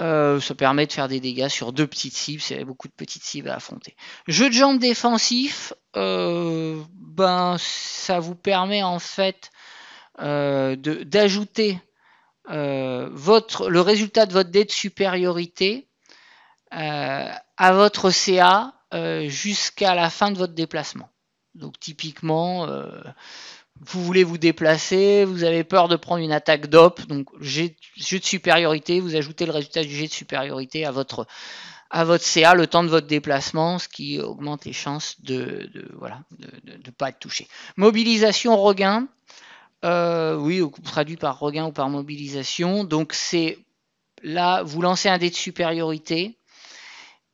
Euh, ça permet de faire des dégâts sur deux petites cibles, c'est beaucoup de petites cibles à affronter. Jeu de jambes défensif, euh, ben, ça vous permet en fait euh, d'ajouter le résultat de votre dé de supériorité à votre CA jusqu'à la fin de votre déplacement. Donc typiquement, euh, vous voulez vous déplacer, vous avez peur de prendre une attaque d'op, donc jet, de supériorité, vous ajoutez le résultat du jet de supériorité à votre à votre CA le temps de votre déplacement, ce qui augmente les chances de ne pas être touché. Mobilisation regain, euh, oui, traduit par regain ou par mobilisation. Donc c'est là, vous lancez un dé de supériorité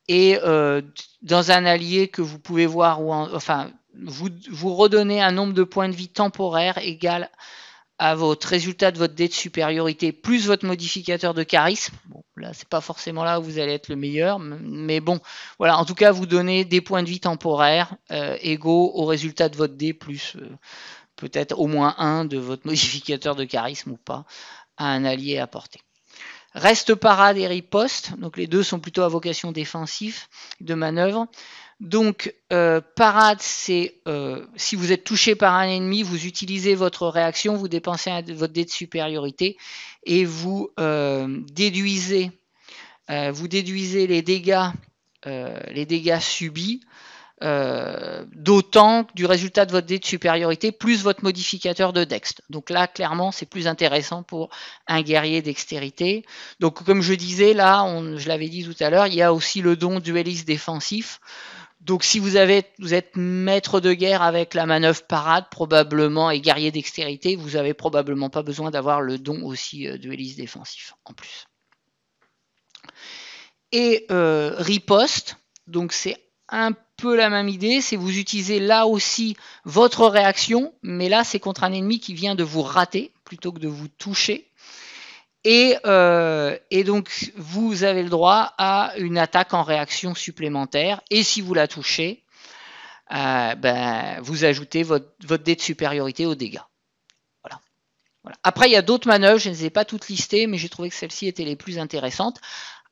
et euh, dans un allié que vous pouvez voir, ou enfin vous, redonnez un nombre de points de vie temporaire égal à votre résultat de votre dé de supériorité plus votre modificateur de charisme. Bon, là, c'est pas forcément là où vous allez être le meilleur, mais bon, voilà. En tout cas, vous donnez des points de vie temporaires euh, égaux au résultat de votre dé plus euh, peut-être au moins un de votre modificateur de charisme ou pas à un allié à porter. Reste parade et riposte, donc les deux sont plutôt à vocation défensive de manœuvre. Donc, euh, parade, c'est euh, si vous êtes touché par un ennemi, vous utilisez votre réaction, vous dépensez votre dé de supériorité et vous euh, déduisez, vous déduisez les dégâts, les dégâts subis. d'autant du résultat de votre dé de supériorité plus votre modificateur de dexte Donc là, clairement, c'est plus intéressant pour un guerrier dextérité. Donc comme je disais, là, je l'avais dit tout à l'heure, il y a aussi le don dueliste défensif. Donc si vous, avez, êtes maître de guerre avec la manœuvre parade probablement et guerrier d'extérité, vous n'avez probablement pas besoin d'avoir le don aussi euh, de hélice défensif en plus. Et euh, riposte, donc c'est un peu la même idée, c'est vous utilisez là aussi votre réaction, mais là c'est contre un ennemi qui vient de vous rater plutôt que de vous toucher. Et, euh, et, donc, vous avez le droit à une attaque en réaction supplémentaire. Et si vous la touchez, euh, ben, vous ajoutez votre, votre, dé de supériorité au dégâts. voilà. Après, il y a d'autres manœuvres. Je ne les ai pas toutes listées, mais j'ai trouvé que celles-ci étaient les plus intéressantes.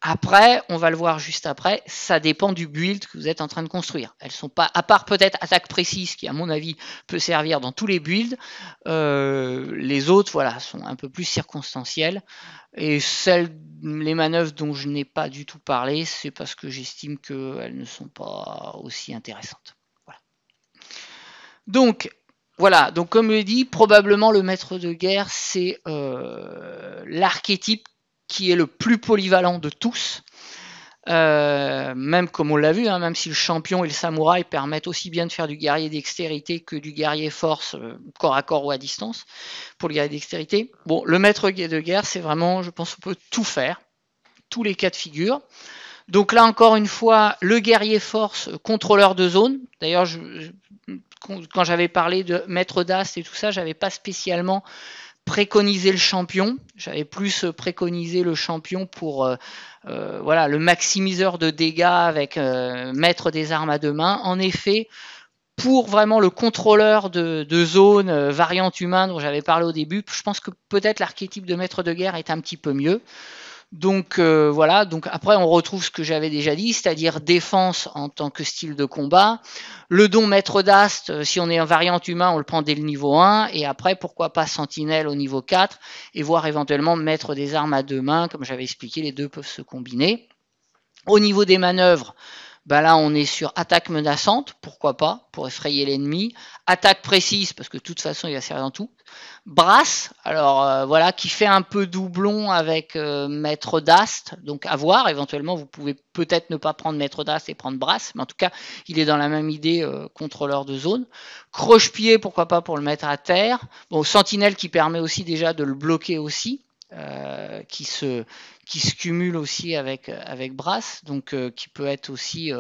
Après, on va le voir juste après, ça dépend du build que vous êtes en train de construire. Elles sont pas, à part peut-être attaque précise, qui à mon avis peut servir dans tous les builds, euh, les autres, voilà, sont un peu plus circonstancielles. Et celles, les manœuvres dont je n'ai pas du tout parlé, c'est parce que j'estime qu'elles ne sont pas aussi intéressantes. Donc, voilà, donc comme je l'ai dit, probablement le maître de guerre, c'est euh, l'archétype qui est le plus polyvalent de tous. Euh, même comme on l'a vu, hein, même si le champion et le samouraï permettent aussi bien de faire du guerrier dextérité que du guerrier force, euh, corps à corps ou à distance, pour le guerrier dextérité. Bon, le maître de guerre, c'est vraiment, je pense, qu'on peut tout faire, tous les cas de figure. Donc là, encore une fois, le guerrier force, euh, contrôleur de zone. D'ailleurs, quand j'avais parlé de maître d'ast et tout ça, j'avais pas spécialement préconiser le champion. J'avais plus euh, préconisé le champion pour euh, euh, voilà le maximiseur de dégâts avec maître mettre des armes à deux mains. En effet, pour vraiment le contrôleur de, de zone variante humaine dont j'avais parlé au début, je pense que peut-être l'archétype de maître de guerre est un petit peu mieux. Donc euh, voilà, donc après on retrouve ce que j'avais déjà dit, c'est-à-dire défense en tant que style de combat. Le don maître d'ast, euh, si on est en variante humain, on le prend dès le niveau 1, et après pourquoi pas sentinelle au niveau 4, et voir éventuellement mettre des armes à deux mains, comme j'avais expliqué, les deux peuvent se combiner. Au niveau des manœuvres, ben là on est sur attaque menaçante, pourquoi pas, pour effrayer l'ennemi, attaque précise, parce que de toute façon il va servir dans tout, Brass, alors euh, voilà, qui fait un peu doublon avec euh, Maître Dast, donc à voir. Éventuellement, vous pouvez peut-être ne pas prendre Maître Dast et prendre Brass, mais en tout cas, il est dans la même idée euh, contrôleur de zone. Croche-pied, pourquoi pas pour le mettre à terre. Bon, Sentinelle qui permet aussi déjà de le bloquer aussi. qui se cumule aussi avec avec Brass, donc qui peut être aussi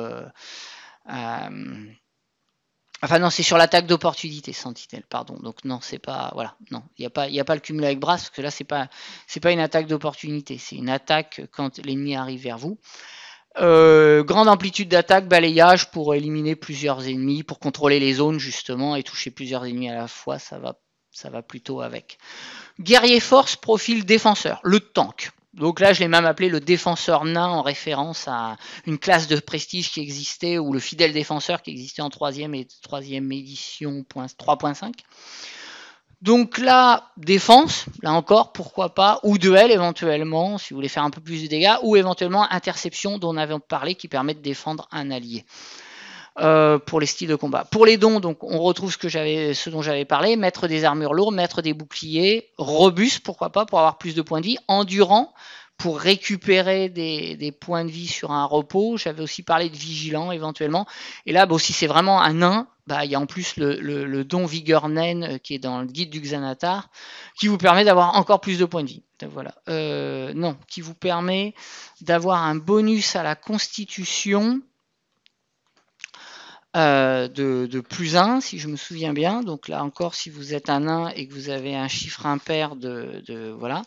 Enfin non, c'est sur l'attaque d'opportunité Sentinelle, pardon. Donc non, c'est pas voilà, non, il n'y a pas il a pas le cumul avec bras, parce que là c'est pas c'est pas une attaque d'opportunité, c'est une attaque quand l'ennemi arrive vers vous. Euh, grande amplitude d'attaque, balayage pour éliminer plusieurs ennemis, pour contrôler les zones justement et toucher plusieurs ennemis à la fois, ça va ça va plutôt avec. Guerrier force, profil défenseur, le tank. Donc là, je l'ai même appelé le défenseur nain en référence à une classe de prestige qui existait ou le fidèle défenseur qui existait en 3 et 3 édition 3.5. Donc là, défense, là encore, pourquoi pas, ou duel éventuellement, si vous voulez faire un peu plus de dégâts, ou éventuellement interception dont on avait parlé qui permet de défendre un allié. Euh, pour les styles de combat. Pour les dons, donc on retrouve ce, que ce dont j'avais parlé, mettre des armures lourdes, mettre des boucliers, robustes, pourquoi pas, pour avoir plus de points de vie, endurant, pour récupérer des, des, points de vie sur un repos. J'avais aussi parlé de vigilant éventuellement. Et là, bah, si c'est vraiment un nain, bah, il y a en plus le, le, le don vigueur naine euh, qui est dans le guide du Xanatar, qui vous permet d'avoir encore plus de points de vie. Voilà. Euh, non, qui vous permet d'avoir un bonus à la constitution euh, de, plus 1, si je me souviens bien. Donc là encore, si vous êtes un 1 et que vous avez un chiffre impair de, voilà,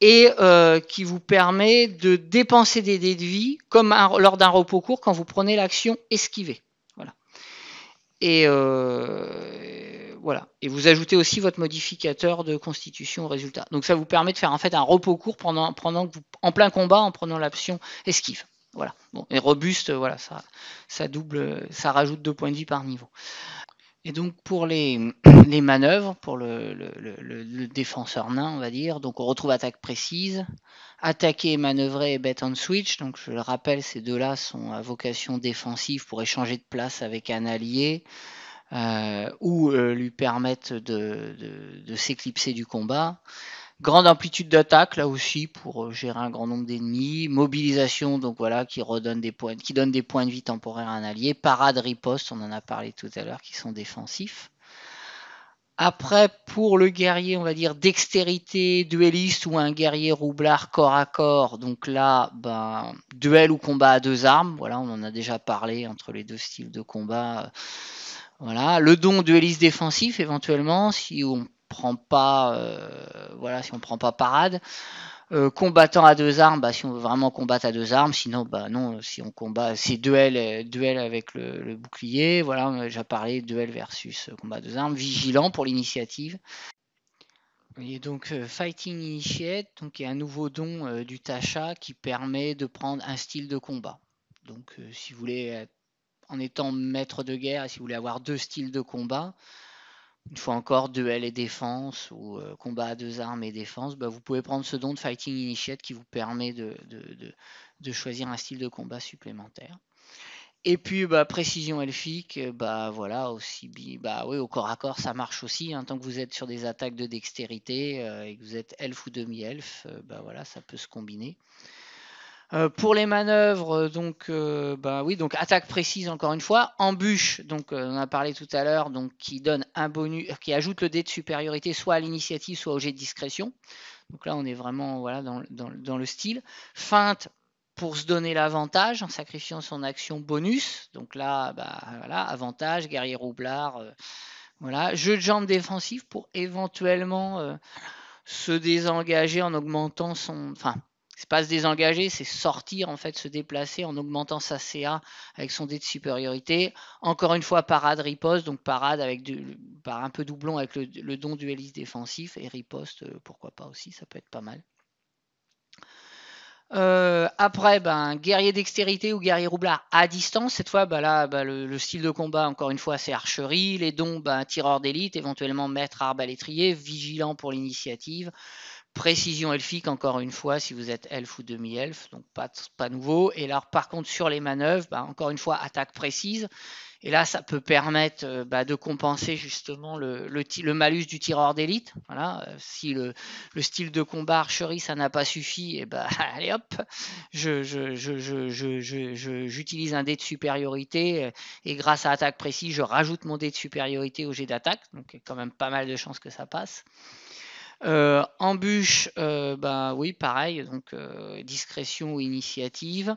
et euh, qui vous permet de dépenser des dés de vie comme lors d'un repos court quand vous prenez l'action esquiver. Voilà. Et euh, voilà. Et vous ajoutez aussi votre modificateur de constitution au résultat. Donc ça vous permet de faire en fait un repos court pendant, en plein combat en prenant l'action esquive. Voilà. Bon, et robuste, voilà, ça, double, ça rajoute deux points de vie par niveau. Et donc pour les, manœuvres, pour le, défenseur nain, on va dire, donc on retrouve attaque précise, attaquer manœuvrer et bet on switch. Donc je le rappelle, ces deux-là sont à vocation défensive pour échanger de place avec un allié euh, ou euh, lui permettre de s'éclipser du combat. Grande amplitude d'attaque là aussi pour euh, gérer un grand nombre d'ennemis. Mobilisation, donc voilà, qui redonne des points, qui donne des points de vie temporaires à un allié. Parade, riposte, on en a parlé tout à l'heure, qui sont défensifs. Après, pour le guerrier, on va dire dextérité, dueliste ou un guerrier roublard corps à corps. Donc là, ben, duel ou combat à deux armes. Voilà, on en a déjà parlé entre les deux styles de combat. Euh, voilà, le don dueliste défensif éventuellement, si on prend pas, euh, voilà, si on prend pas parade. Euh, combattant à deux armes, bah, si on veut vraiment combattre à deux armes, sinon, bah non, si on combat, c'est duel, duel avec le, bouclier, voilà, on a déjà parlé, duel versus combat à deux armes, vigilant pour l'initiative. Et donc euh, Fighting Initiate, donc, est un nouveau don du Tacha qui permet de prendre un style de combat. Donc si vous voulez, en étant maître de guerre, si vous voulez avoir deux styles de combat, une fois encore, duel et défense ou euh, combat à deux armes et défense, bah, vous pouvez prendre ce don de Fighting Initiate qui vous permet de, choisir un style de combat supplémentaire. Et puis bah, précision elfique, bah voilà aussi, bah oui au corps à corps ça marche aussi. Hein. tant que vous êtes sur des attaques de dextérité euh, et que vous êtes elfe ou demi-elfe, euh, bah voilà ça peut se combiner. Euh, pour les manœuvres, euh, donc, euh, bah oui, donc attaque précise encore une fois, embûche, donc on a parlé tout à l'heure, donc qui donne un bonus, qui ajoute le dé de supériorité soit à l'initiative, soit au jet de discrétion. Donc là, on est vraiment voilà dans, le style. Feinte pour se donner l'avantage en sacrifiant son action bonus. Donc là, bah, voilà, avantage, guerrier roublard. voilà, jeu de jambes défensif pour éventuellement se désengager en augmentant son, enfin c'est pas se désengager, c'est sortir en fait, se déplacer en augmentant sa CA avec son dé de supériorité. Encore une fois, parade, riposte, donc parade avec par un peu doublon avec le, don du hélice défensif et riposte, euh, pourquoi pas aussi, ça peut être pas mal. Euh, après, ben, guerrier dextérité ou guerrier roublard à distance. Cette fois, ben là, ben le, style de combat, encore une fois, c'est archerie. Les dons, tireur d'élite, éventuellement maître arbalétrier, vigilant pour l'initiative. Précision elfique, encore une fois, si vous êtes elfe ou demi-elfe, donc pas, pas nouveau. Et là, par contre, sur les manœuvres, bah, encore une fois, attaque précise. Et là, ça peut permettre euh, bah, de compenser justement le, malus du tireur d'élite. Voilà. Euh, si le, style de combat archerie, ça n'a pas suffi, et eh bah, ben, allez hop, j'utilise je, un dé de supériorité euh, et grâce à attaque précise, je rajoute mon dé de supériorité au jet d'attaque. Donc, il y a quand même pas mal de chances que ça passe. Euh, embûche, euh, bah oui, pareil, donc euh, discrétion ou initiative.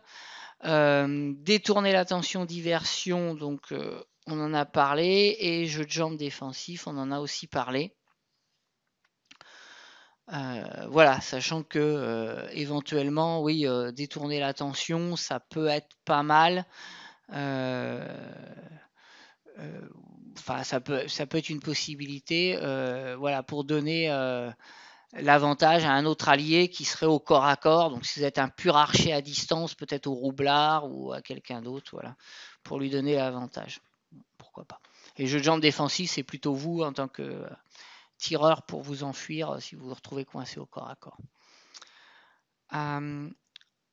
détourner l'attention, diversion, donc on en a parlé, et jeu de jambes défensif, on en a aussi parlé. voilà, sachant que éventuellement, oui, détourner l'attention, ça peut être pas mal ça peut, être une possibilité, euh, voilà, pour donner euh, l'avantage à un autre allié qui serait au corps à corps. Donc, si vous êtes un pur archer à distance, peut-être au roublard ou à quelqu'un d'autre, voilà, pour lui donner l'avantage. Pourquoi pas. Et jeu de jambes défensif, c'est plutôt vous en tant que euh, tireur pour vous enfuir si vous vous retrouvez coincé au corps à corps.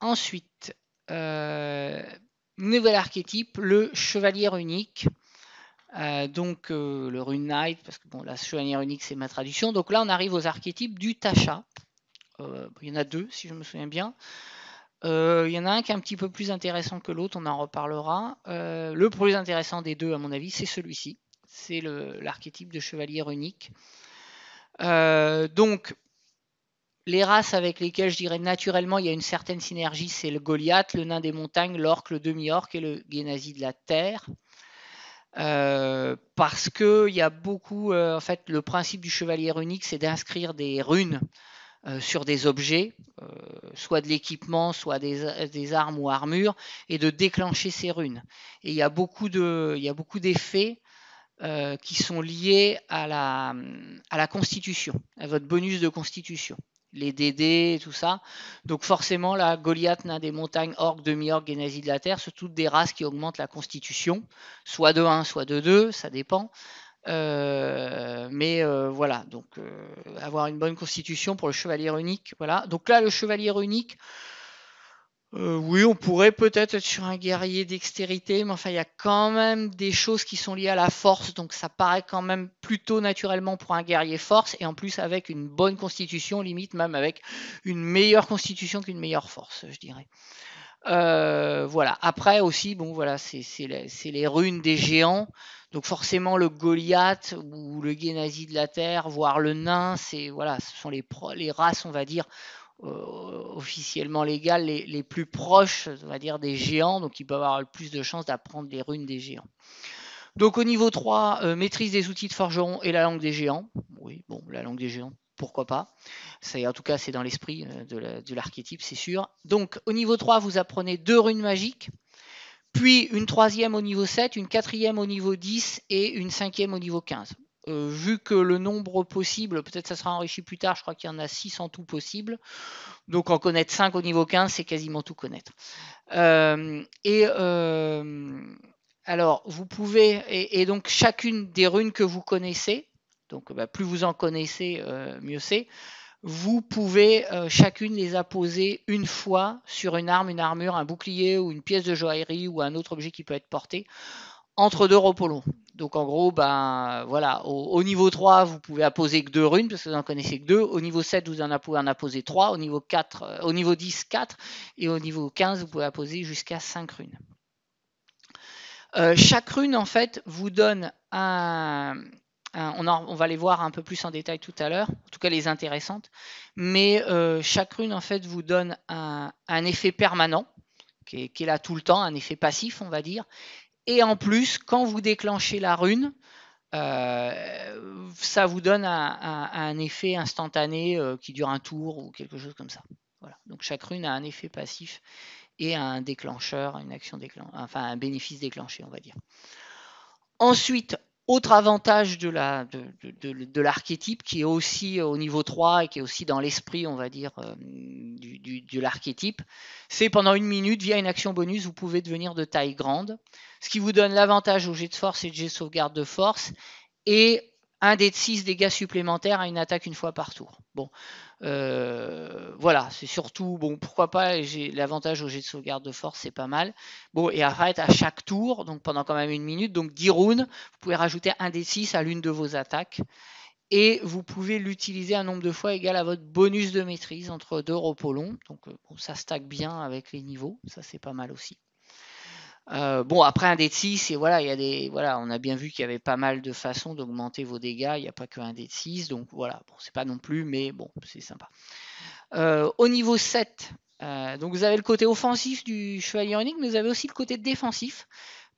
ensuite, nouvel archétype, le chevalier unique. Euh, donc euh, le Rune Knight, parce que bon, la Chevalier unique c'est ma traduction. Donc là on arrive aux archétypes du Tacha. Euh, il y en a deux si je me souviens bien. il y en a un qui est un petit peu plus intéressant que l'autre, on en reparlera. le plus intéressant des deux à mon avis c'est celui-ci. C'est l'archétype de chevalier unique. donc les races avec lesquelles je dirais naturellement il y a une certaine synergie, c'est le Goliath, le nain des montagnes, l'orque, le demi-orque et le Génazie de la terre. Euh, parce il y a beaucoup, euh, en fait, le principe du chevalier runique, c'est d'inscrire des runes euh, sur des objets, soit de l'équipement, soit des, armes ou armures, et de déclencher ces runes. Et il y a beaucoup d'effets. qui sont liés à la, à la constitution, à votre bonus de constitution les DD, tout ça. Donc forcément, la Goliath n'a des montagnes, orques, demi-orques et nazis de la Terre, c'est toutes des races qui augmentent la constitution, soit de 1, soit de 2, ça dépend. Euh, mais euh, voilà, donc euh, avoir une bonne constitution pour le chevalier unique. Voilà. Donc là, le chevalier unique, euh, oui, on pourrait peut-être être sur un guerrier dextérité, mais enfin, il y a quand même des choses qui sont liées à la force, donc ça paraît quand même plutôt naturellement pour un guerrier force, et en plus avec une bonne constitution, limite même avec une meilleure constitution qu'une meilleure force, je dirais. Euh, voilà. Après aussi, bon, voilà, c'est les, runes des géants, donc forcément le Goliath ou le Guénazi de la Terre, voire le nain, c'est voilà, ce sont les, les races, on va dire, euh, officiellement légal, les, plus proches, on va dire, des géants, donc ils peuvent avoir le plus de chances d'apprendre les runes des géants. Donc au niveau 3, euh, maîtrise des outils de forgeron et la langue des géants. Oui, bon, la langue des géants, pourquoi pas. en tout cas, c'est dans l'esprit euh, de l'archétype, c'est sûr. Donc au niveau 3, vous apprenez deux runes magiques, puis une troisième au niveau 7, une quatrième au niveau 10 et une cinquième au niveau 15. Euh, vu que le nombre possible, peut-être ça sera enrichi plus tard, je crois qu'il y en a 6 en tout possible. Donc en connaître 5 au niveau 15, c'est quasiment tout connaître. Euh, et euh, alors, vous pouvez, et, donc chacune des runes que vous connaissez, donc bah, plus vous en connaissez, mieux c'est, vous pouvez chacune les apposer une fois sur une arme, une armure, un bouclier ou une pièce de joaillerie ou un autre objet qui peut être porté entre deux repos Donc en gros, ben voilà, au, niveau 3, vous pouvez apposer que deux runes, parce que vous n'en connaissez que deux. Au niveau 7, vous en pouvez en apposer trois. Au niveau 4, euh, au niveau 10, 4. Et au niveau 15, vous pouvez apposer jusqu'à cinq runes. Euh, chaque rune, en fait, vous donne un. on, va les voir un peu plus en détail tout à l'heure, en tout cas les intéressantes. Mais euh, chaque rune, en fait, vous donne un, effet permanent, qui est là tout le temps, un effet passif, on va dire et en plus, quand vous déclenchez la rune, euh, ça vous donne un, effet instantané euh, qui dure un tour ou quelque chose comme ça. Donc chaque rune a un effet passif et un déclencheur, une action déclen... enfin un bénéfice déclenché, on va dire. Ensuite, autre avantage de, la, de, l'archétype qui est aussi euh, au niveau 3 et qui est aussi dans l'esprit, on va dire, euh, du, de l'archétype, c'est pendant une minute, via une action bonus, vous pouvez devenir de taille grande, ce qui vous donne l'avantage au jet de force et au jet de sauvegarde de force, et un de six dégâts supplémentaires à une attaque une fois par tour. Bon, euh, voilà, c'est surtout, bon, pourquoi pas, j'ai l'avantage au jet de sauvegarde de force, c'est pas mal. Bon, et arrête à chaque tour, donc pendant quand même une minute, donc 10 vous pouvez rajouter un de six à l'une de vos attaques. Et vous pouvez l'utiliser un nombre de fois égal à votre bonus de maîtrise entre deux repos longs. Donc euh, bon, ça stack bien avec les niveaux, ça c'est pas mal aussi. Euh, bon, après un D6, voilà, il y a des voilà, on a bien vu qu'il y avait pas mal de façons d'augmenter vos dégâts. Il n'y a pas que un D6, donc voilà, bon, c'est pas non plus, mais bon, c'est sympa. Euh, au niveau 7, euh, donc vous avez le côté offensif du chevalier unique, mais vous avez aussi le côté défensif.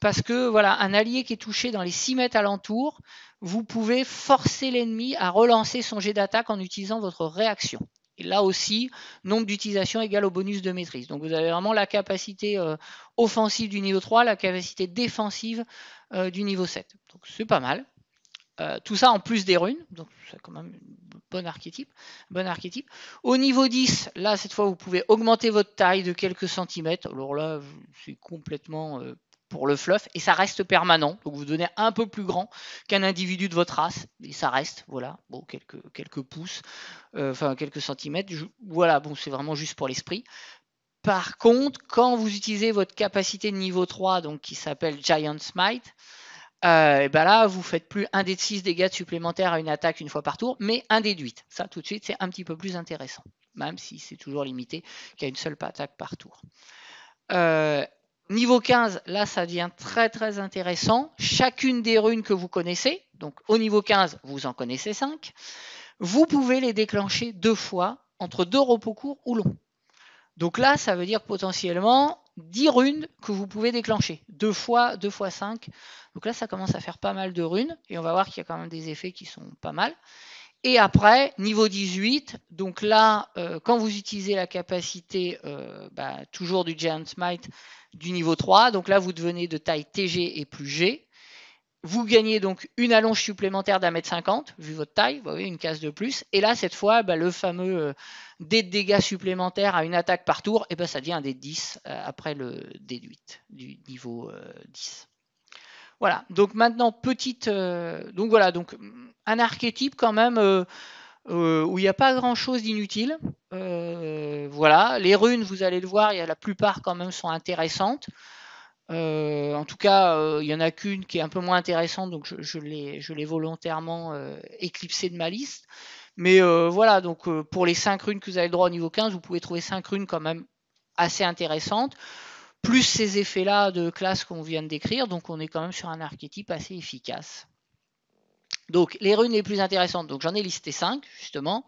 Parce que voilà, un allié qui est touché dans les 6 mètres alentour, vous pouvez forcer l'ennemi à relancer son jet d'attaque en utilisant votre réaction. Et là aussi, nombre d'utilisations égal au bonus de maîtrise. Donc vous avez vraiment la capacité euh, offensive du niveau 3, la capacité défensive euh, du niveau 7. Donc c'est pas mal. Euh, tout ça en plus des runes, donc c'est quand même un bon archétype, bon archétype. Au niveau 10, là cette fois vous pouvez augmenter votre taille de quelques centimètres. Alors là, c'est complètement pour le fluff et ça reste permanent. Donc vous donnez un peu plus grand qu'un individu de votre race et ça reste, voilà, bon, quelques, quelques pouces, euh, enfin quelques centimètres. voilà, bon, c'est vraiment juste pour l'esprit. Par contre, quand vous utilisez votre capacité de niveau 3, donc qui s'appelle Giant Smite, euh, et ben là, vous faites plus un des de 6 dégâts supplémentaires à une attaque une fois par tour, mais un dé 8. Ça, tout de suite, c'est un petit peu plus intéressant, même si c'est toujours limité qu'à une seule attaque par tour. Euh, Niveau 15, là, ça devient très très intéressant. Chacune des runes que vous connaissez, donc au niveau 15, vous en connaissez 5, vous pouvez les déclencher deux fois entre deux repos courts ou longs. Donc là, ça veut dire potentiellement 10 runes que vous pouvez déclencher. Deux fois, deux fois 5. Donc là, ça commence à faire pas mal de runes. Et on va voir qu'il y a quand même des effets qui sont pas mal. Et après, niveau 18, donc là, euh, quand vous utilisez la capacité euh, bah, toujours du Giant Smite du niveau 3, donc là, vous devenez de taille TG et plus G. Vous gagnez donc une allonge supplémentaire d'un mètre cinquante, vu votre taille, vous voyez, une case de plus. Et là, cette fois, bah, le fameux euh, dé de dégâts supplémentaires à une attaque par tour, et eh ben, ça devient un dé de 10 après le dé 8 du niveau 10. Voilà. Donc maintenant, petite. Euh, donc voilà, donc un archétype quand même euh, euh, où il n'y a pas grand chose d'inutile. voilà. Les runes, vous allez le voir, y a, la plupart quand même sont intéressantes. en tout cas, il n'y en a qu'une qui est un peu moins intéressante, donc je, je l'ai volontairement éclipsée de ma liste. Mais voilà, donc pour les 5 runes que vous avez le droit au niveau 15, vous pouvez trouver 5 runes quand même assez intéressantes plus ces effets-là de classe qu'on vient de décrire, donc on est quand même sur un archétype assez efficace. Donc les runes les plus intéressantes, donc j'en ai listé 5 justement.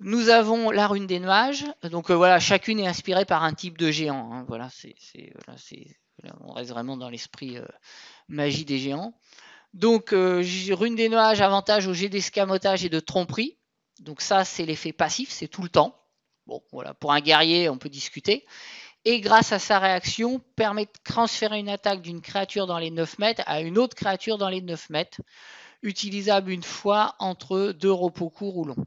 Nous avons la rune des nuages, donc euh, voilà, chacune est inspirée par un type de géant. Hein. Voilà, c'est, on reste vraiment dans l'esprit euh, magie des géants. Donc euh, rune des nuages, avantage au jet d'escamotage et de tromperie. Donc ça, c'est l'effet passif, c'est tout le temps. Bon, voilà, pour un guerrier, on peut discuter et grâce à sa réaction, permet de transférer une attaque d'une créature dans les 9 mètres à une autre créature dans les 9 mètres, utilisable une fois entre deux repos courts ou longs.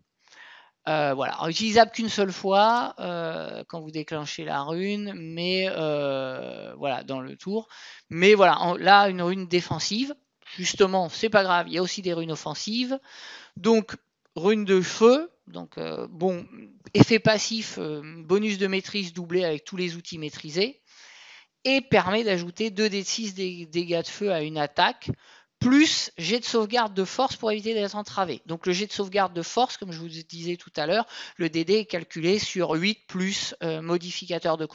Euh, voilà, utilisable qu'une seule fois euh, quand vous déclenchez la rune, mais euh, voilà, dans le tour. Mais voilà, là, une rune défensive, justement, c'est pas grave, il y a aussi des runes offensives. Donc, rune de feu, donc euh, bon, effet passif, euh, bonus de maîtrise doublé avec tous les outils maîtrisés, et permet d'ajouter 2d6 dégâts de feu à une attaque, plus jet de sauvegarde de force pour éviter d'être entravé. Donc le jet de sauvegarde de force, comme je vous disais tout à l'heure, le DD est calculé sur 8 plus euh, modificateur de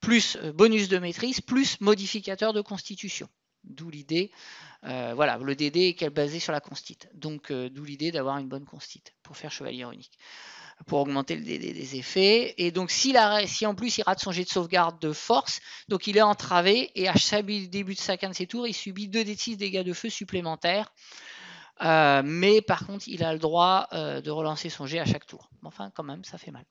plus bonus de maîtrise, plus modificateur de constitution. D'où l'idée, euh, voilà, le DD est basé sur la constite. Donc, euh, d'où l'idée d'avoir une bonne constite pour faire chevalier unique, pour augmenter le DD des effets. Et donc, si, la, si en plus il rate son jet de sauvegarde de force, donc il est entravé et à chaque début de chacun de ses tours, il subit 2 d 6 dégâts de feu supplémentaires euh, mais par contre, il a le droit euh, de relancer son jet à chaque tour. Enfin, quand même, ça fait mal.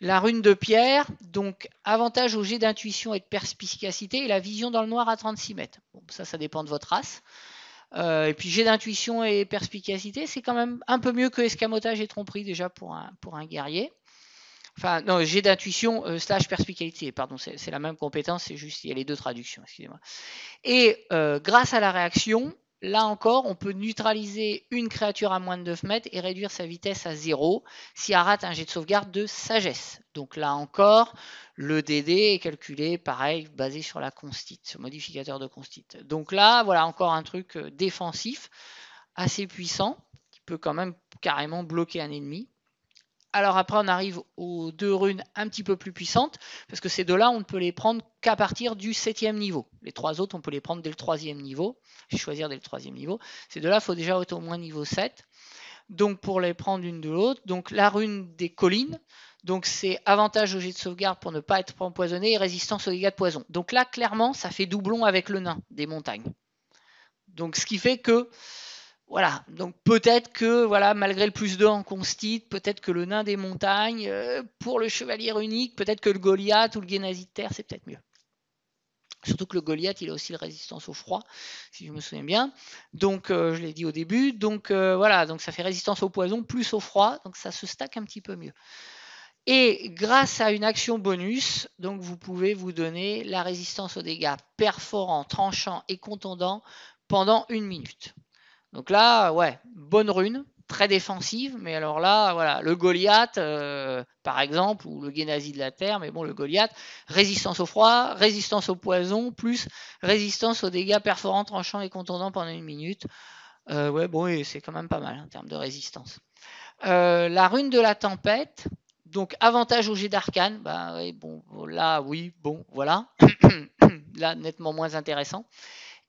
La rune de pierre, donc avantage au jet d'intuition et de perspicacité et la vision dans le noir à 36 mètres. Bon, ça, ça dépend de votre race. Euh, et puis jet d'intuition et perspicacité, c'est quand même un peu mieux que escamotage et tromperie déjà pour un, pour un guerrier. Enfin, non, jet d'intuition euh, slash perspicacité, pardon, c'est la même compétence, c'est juste il y a les deux traductions, excusez-moi. Et euh, grâce à la réaction, Là encore, on peut neutraliser une créature à moins de 9 mètres et réduire sa vitesse à 0 si elle rate un jet de sauvegarde de sagesse. Donc là encore, le DD est calculé, pareil, basé sur la constite, ce modificateur de constite. Donc là, voilà encore un truc euh, défensif assez puissant qui peut quand même carrément bloquer un ennemi. Alors après, on arrive aux deux runes un petit peu plus puissantes, parce que ces deux-là, on ne peut les prendre qu'à partir du septième niveau. Les trois autres, on peut les prendre dès le troisième niveau. Je vais choisir dès le troisième niveau. Ces deux-là, il faut déjà être au moins niveau 7. Donc pour les prendre l'une de l'autre, donc la rune des collines, donc c'est avantage au jet de sauvegarde pour ne pas être empoisonné et résistance aux dégâts de poison. Donc là, clairement, ça fait doublon avec le nain des montagnes. Donc ce qui fait que voilà, donc peut-être que voilà, malgré le plus de en constite, peut-être que le nain des montagnes, euh, pour le chevalier unique, peut-être que le Goliath ou le Guénazi de terre, c'est peut-être mieux. Surtout que le Goliath, il a aussi la résistance au froid, si je me souviens bien. Donc, euh, je l'ai dit au début. Donc, euh, voilà, donc ça fait résistance au poison plus au froid. Donc, ça se stack un petit peu mieux. Et grâce à une action bonus, donc vous pouvez vous donner la résistance aux dégâts perforants, tranchants et contondants pendant une minute. Donc là, ouais, bonne rune, très défensive, mais alors là, voilà, le Goliath, euh, par exemple, ou le Guénazi de la Terre, mais bon, le Goliath, résistance au froid, résistance au poison, plus résistance aux dégâts perforants, tranchants et contondants pendant une minute. Euh, ouais, bon, c'est quand même pas mal hein, en termes de résistance. Euh, la rune de la tempête, donc avantage au jet d'arcane, bah, ouais, bon, là, oui, bon, voilà. là, nettement moins intéressant.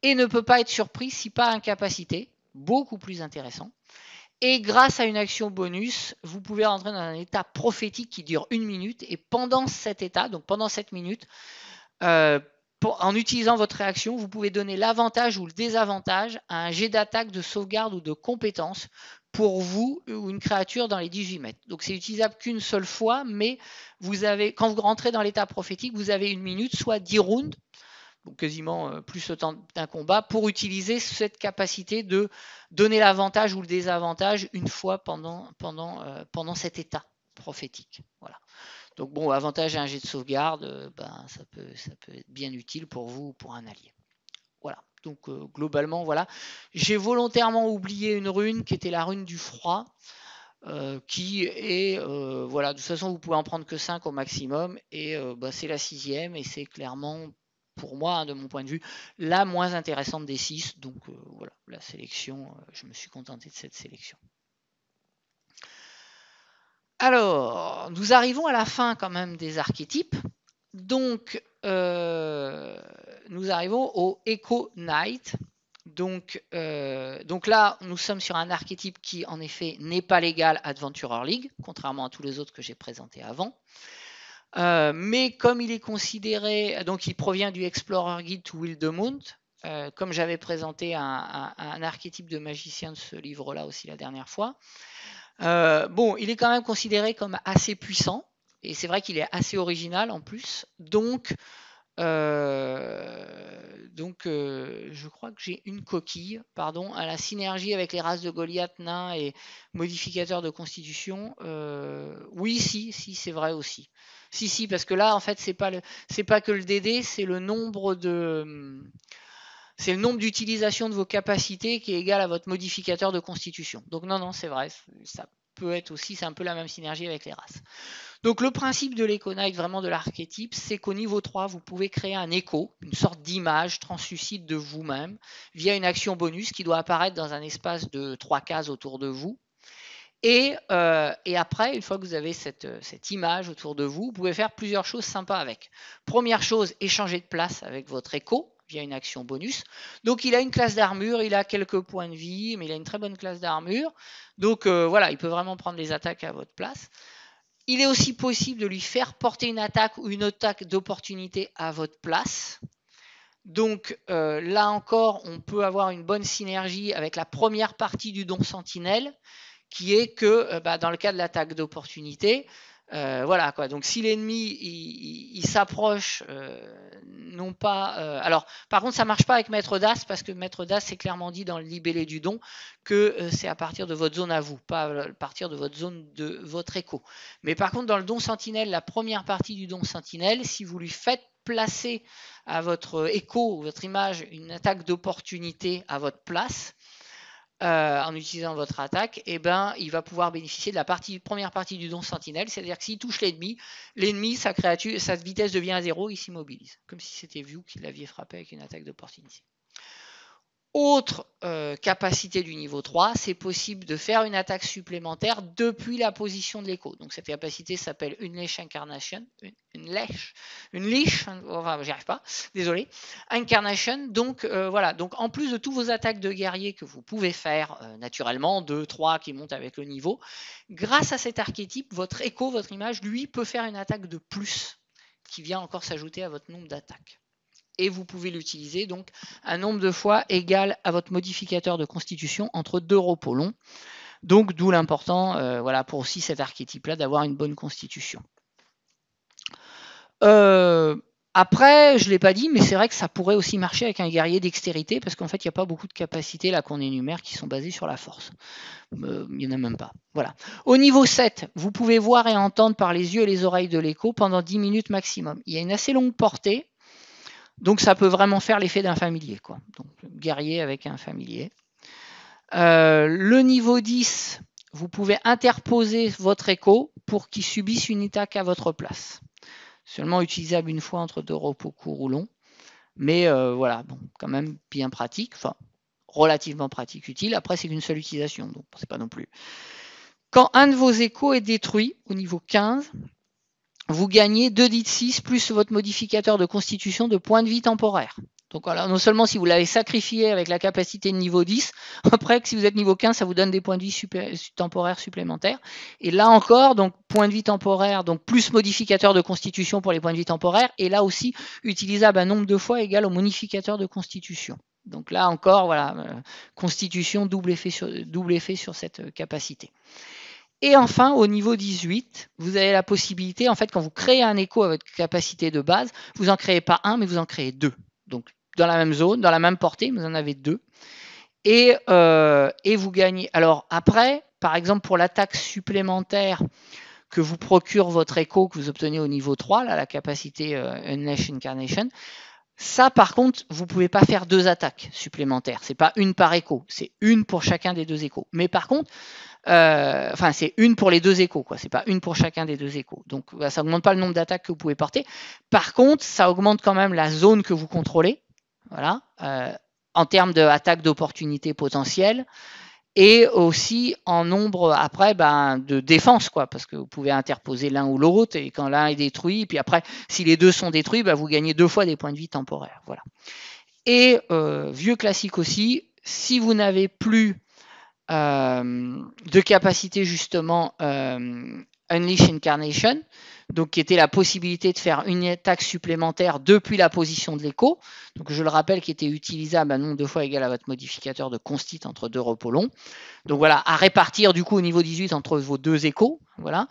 Et ne peut pas être surpris si pas incapacité beaucoup plus intéressant. Et grâce à une action bonus, vous pouvez rentrer dans un état prophétique qui dure une minute. Et pendant cet état, donc pendant cette minute, euh, en utilisant votre réaction, vous pouvez donner l'avantage ou le désavantage à un jet d'attaque, de sauvegarde ou de compétence pour vous ou une créature dans les 18 mètres. Donc c'est utilisable qu'une seule fois, mais quand vous rentrez dans l'état prophétique, vous avez une minute, soit 10 rounds, quasiment euh, plus le temps d'un combat, pour utiliser cette capacité de donner l'avantage ou le désavantage une fois pendant, pendant, euh, pendant cet état prophétique. Voilà. Donc bon, avantage à un jet de sauvegarde, euh, ben, ça, peut, ça peut être bien utile pour vous ou pour un allié. Voilà, donc globalement, voilà. J'ai volontairement oublié une rune qui était la rune du froid, qui est, voilà, de toute façon, vous pouvez en prendre que 5 au maximum, et bah, c'est la sixième, et c'est clairement pour moi, hein, de mon point de vue, la moins intéressante des six. Donc euh, voilà, la sélection, euh, je me suis contenté de cette sélection. Alors, nous arrivons à la fin quand même des archétypes. Donc, euh, nous arrivons au Echo Knight. Donc, donc là, nous sommes sur un archétype qui, en effet, n'est pas légal Adventurer League, contrairement à tous les autres que j'ai présentés avant. Euh, mais comme il est considéré, donc il provient du Explorer Guide to Wildemount, euh, comme j'avais présenté un, archétype de magicien de ce livre-là aussi la dernière fois. Euh, bon, il est quand même considéré comme assez puissant, et c'est vrai qu'il est assez original en plus. Donc, donc je crois que j'ai une coquille, pardon, à la synergie avec les races de Goliath, nain et modificateur de constitution. oui, si, si, c'est vrai aussi. Si, si, parce que là, en fait, c'est pas c'est pas que le DD, c'est le nombre de, c'est le nombre d'utilisation de vos capacités qui est égal à votre modificateur de constitution. Donc non, non, c'est vrai, ça peut être aussi, c'est un peu la même synergie avec les races. Donc le principe de l'éconite, vraiment de l'archétype, c'est qu'au niveau 3, vous pouvez créer un écho, une sorte d'image translucide de vous-même, via une action bonus qui doit apparaître dans un espace de trois cases autour de vous. Euh, et, après, une fois que vous avez euh, cette, image autour de vous, vous pouvez faire plusieurs choses sympas avec. Première chose, échanger de place avec votre écho via une action bonus. Donc il a une classe d'armure, il a quelques points de vie, mais il a une très bonne classe d'armure. Donc euh, voilà, il peut vraiment prendre les attaques à votre place. Il est aussi possible de lui faire porter une attaque ou une attaque d'opportunité à votre place. Donc là encore, on peut avoir une bonne synergie avec la première partie du don sentinelle qui est que euh, bah, dans le cas de l'attaque d'opportunité, euh, voilà quoi. Donc si l'ennemi il, s'approche, euh, non pas. alors par contre ça marche pas avec maître d'as parce que maître d'as c'est clairement dit dans le libellé du don que c'est à partir de votre zone à vous, pas à partir de votre zone de votre écho. Mais par contre dans le don sentinelle, la première partie du don sentinelle, si vous lui faites placer à votre écho, votre image, une attaque d'opportunité à votre place, euh, en utilisant votre attaque, eh ben, il va pouvoir bénéficier de la première partie du don sentinelle, c'est-à-dire que s'il touche l'ennemi, l'ennemi, sa, créature, sa vitesse devient à zéro, il s'immobilise, comme si c'était vous qui l'aviez frappé avec une attaque d'opportunité. Autre euh, capacité du niveau 3, c'est possible de faire une attaque supplémentaire depuis la position de l'écho. Donc cette capacité s'appelle une lèche incarnation, une, une hein, j'y arrive pas, désolé, incarnation. Donc euh, voilà, donc en plus de tous vos attaques de guerrier que vous pouvez faire euh, naturellement, 2, 3 qui montent avec le niveau, grâce à cet archétype, votre écho, votre image, lui peut faire une attaque de plus qui vient encore s'ajouter à votre nombre d'attaques et vous pouvez l'utiliser donc un nombre de fois égal à votre modificateur de constitution entre deux repos longs. Donc d'où l'important euh, voilà, pour aussi cet archétype-là d'avoir une bonne constitution. Euh, après, je ne l'ai pas dit, mais c'est vrai que ça pourrait aussi marcher avec un guerrier dextérité, parce qu'en fait, il n'y a pas beaucoup de capacités là qu'on énumère qui sont basées sur la force. Euh, il n'y en a même pas. Voilà. Au niveau 7, vous pouvez voir et entendre par les yeux et les oreilles de l'écho pendant 10 minutes maximum. Il y a une assez longue portée, donc ça peut vraiment faire l'effet d'un familier, quoi. Donc guerrier avec un familier. Euh, le niveau 10, vous pouvez interposer votre écho pour qu'il subisse une attaque à votre place. Seulement utilisable une fois entre deux repos courts ou longs. Mais euh, voilà, bon, quand même bien pratique, enfin relativement pratique, utile. Après, c'est une seule utilisation, donc c'est pas non plus. Quand un de vos échos est détruit au niveau 15, vous gagnez 2 dits 6 plus votre modificateur de constitution de points de vie temporaire. Donc voilà, non seulement si vous l'avez sacrifié avec la capacité de niveau 10, après que si vous êtes niveau 15, ça vous donne des points de vie temporaires supplémentaires. Et là encore, donc point de vie temporaire, donc plus modificateur de constitution pour les points de vie temporaires, et là aussi utilisable un nombre de fois égal au modificateur de constitution. Donc là encore, voilà, euh, constitution, double effet double effet sur cette euh, capacité. Et enfin, au niveau 18, vous avez la possibilité, en fait, quand vous créez un écho à votre capacité de base, vous n'en créez pas un, mais vous en créez deux. Donc, dans la même zone, dans la même portée, vous en avez deux. Et, euh, et vous gagnez. Alors, après, par exemple, pour l'attaque supplémentaire que vous procure votre écho que vous obtenez au niveau 3, là, la capacité euh, Unleash Incarnation, ça, par contre, vous ne pouvez pas faire deux attaques supplémentaires. C'est pas une par écho, c'est une pour chacun des deux échos. Mais par contre, euh, enfin, c'est une pour les deux échos, quoi. C'est pas une pour chacun des deux échos. Donc, bah, ça augmente pas le nombre d'attaques que vous pouvez porter. Par contre, ça augmente quand même la zone que vous contrôlez. Voilà. Euh, en termes d'attaques d'opportunité potentielles et aussi en nombre après ben, de défense, quoi, parce que vous pouvez interposer l'un ou l'autre, et quand l'un est détruit, puis après, si les deux sont détruits, ben, vous gagnez deux fois des points de vie temporaires. Et euh, vieux classique aussi, si vous n'avez plus euh, de capacité justement euh, Unleash Incarnation, donc qui était la possibilité de faire une taxe supplémentaire depuis la position de l'écho, donc je le rappelle qui était utilisable à nombre de fois égal à votre modificateur de constite entre deux repos Donc voilà, à répartir du coup au niveau 18 entre vos deux échos, voilà.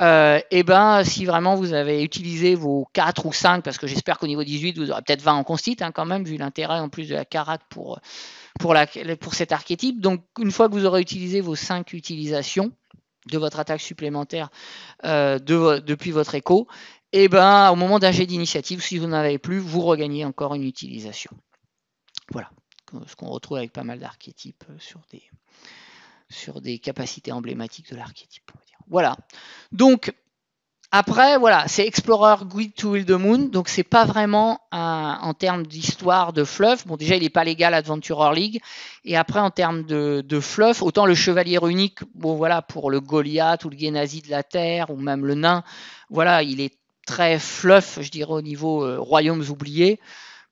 et euh, eh ben si vraiment vous avez utilisé vos 4 ou 5, parce que j'espère qu'au niveau 18, vous aurez peut-être 20 en constit hein, quand même, vu l'intérêt en plus de la carac pour, pour, la, pour cet archétype. Donc une fois que vous aurez utilisé vos 5 utilisations, de votre attaque supplémentaire euh, de, depuis votre écho, et eh ben au moment d'un jet d'initiative, si vous n'en avez plus, vous regagnez encore une utilisation. Voilà, ce qu'on retrouve avec pas mal d'archétypes euh, sur des, sur des capacités emblématiques de l'archétype. Voilà. Donc, après, voilà, c'est Explorer Guide to Will Moon, donc c'est pas vraiment euh, en termes d'histoire de fluff. Bon, déjà, il n'est pas légal Adventurer League. Et après, en termes de, de, fluff, autant le Chevalier Unique, bon, voilà, pour le Goliath ou le Guénazi de la Terre ou même le Nain, voilà, il est très fluff, je dirais, au niveau euh, Royaumes oubliés.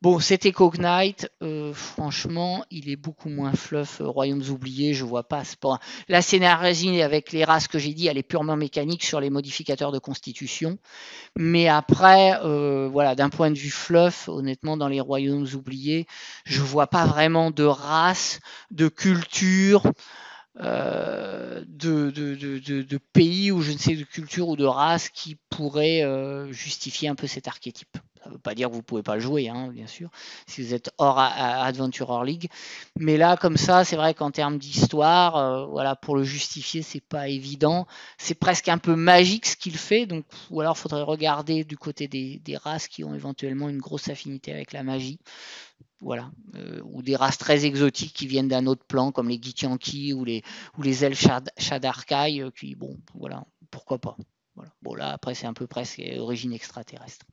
Bon, c'était Cognite. Euh, franchement, il est beaucoup moins fluff. Euh, Royaumes oubliés, je vois pas. point. La scénarésine, avec les races que j'ai dit, elle est purement mécanique sur les modificateurs de constitution. Mais après, euh, voilà, d'un point de vue fluff, honnêtement, dans les Royaumes oubliés, je vois pas vraiment de race, de culture. Euh, de, de, de, pays ou je ne sais de culture ou de race qui pourrait justifier un peu cet archétype. Ça ne veut pas dire que vous ne pouvez pas le jouer, hein, bien sûr, si vous êtes hors Adventure Hors League. Mais là, comme ça, c'est vrai qu'en termes d'histoire, euh, voilà, pour le justifier, c'est pas évident. C'est presque un peu magique ce qu'il fait. Donc, ou alors, il faudrait regarder du côté des, races qui ont éventuellement une grosse affinité avec la magie. Voilà. Euh, ou des races très exotiques qui viennent d'un autre plan, comme les Gitianki ou les, ou les elfes Shadarkai, euh, qui, bon, voilà, pourquoi pas. Bon, là, après, c'est un peu presque origine extraterrestre.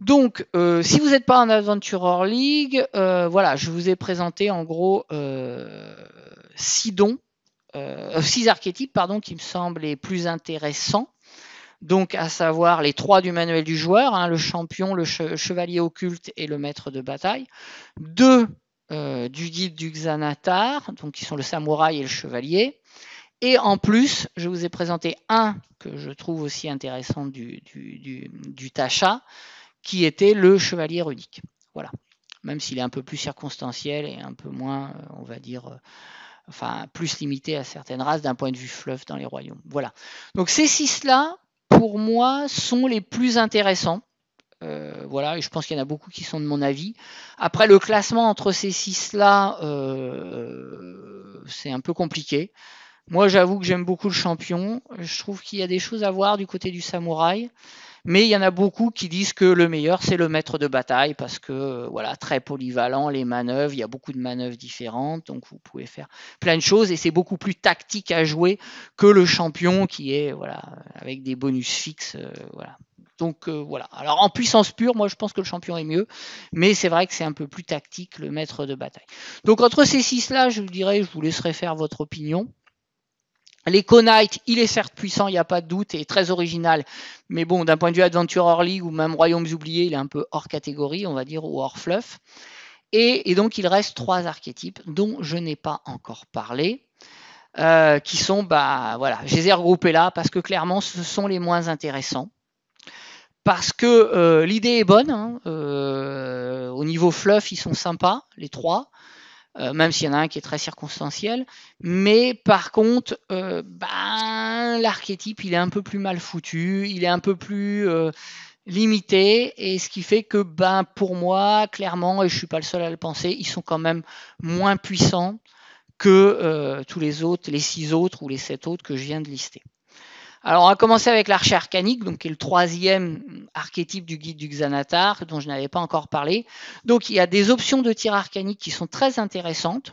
Donc, euh, si vous n'êtes pas en Adventurer League, euh, voilà, je vous ai présenté en gros euh, six dons, six archétypes, pardon, qui me semblent les plus intéressants. Donc, à savoir les trois du manuel du joueur, hein, le champion, le chevalier occulte et le maître de bataille. Deux du guide du Xanatar, donc qui sont le samouraï et le chevalier. Et en plus, je vous ai présenté un que je trouve aussi intéressant du, du, du qui était le chevalier runique. Voilà. Même s'il est un peu plus circonstanciel et un peu moins, euh, on va dire, euh, enfin, plus limité à certaines races d'un point de vue fleuve dans les royaumes. Voilà. Donc ces six-là, pour moi, sont les plus intéressants. Euh, voilà, et je pense qu'il y en a beaucoup qui sont de mon avis. Après, le classement entre ces six-là, c'est un peu compliqué. Moi, j'avoue que j'aime beaucoup le champion. Je trouve qu'il y a des choses à voir du côté du samouraï. Mais il y en a beaucoup qui disent que le meilleur, c'est le maître de bataille parce que, euh, voilà, très polyvalent, les manœuvres, il y a beaucoup de manœuvres différentes, donc vous pouvez faire plein de choses et c'est beaucoup plus tactique à jouer que le champion qui est, voilà, avec des bonus fixes, euh, voilà. Donc euh, voilà. Alors en puissance pure, moi je pense que le champion est mieux, mais c'est vrai que c'est un peu plus tactique le maître de bataille. Donc entre ces six-là, je vous dirais, je vous laisserai faire votre opinion. Les Knight, il est certes puissant, il n'y a pas de doute, et très original. Mais bon, d'un point de vue Adventure hors ou même Royaumes oubliés, il est un peu hors catégorie, on va dire, ou hors fluff. Et, donc, il reste trois archétypes dont je n'ai pas encore parlé, euh, qui sont, bah voilà, je les ai regroupés là parce que clairement, ce sont les moins intéressants. Parce que euh, l'idée est bonne, hein, euh, au niveau fluff, ils sont sympas, les trois. Euh, même s'il y en a un qui est très circonstanciel. Mais par contre, euh, ben, l'archétype, il est un peu plus mal foutu, il est un peu plus euh, limité, et ce qui fait que, ben, pour moi, clairement, et je suis pas le seul à le penser, ils sont quand même moins puissants que tous les autres, les six autres ou les sept autres que je viens de lister. Alors, on va commencer avec l'archer arcanique, donc qui est le troisième archétype du guide du Xanatar, dont je n'avais pas encore parlé. Donc, il y a des options de tir arcanique qui sont très intéressantes,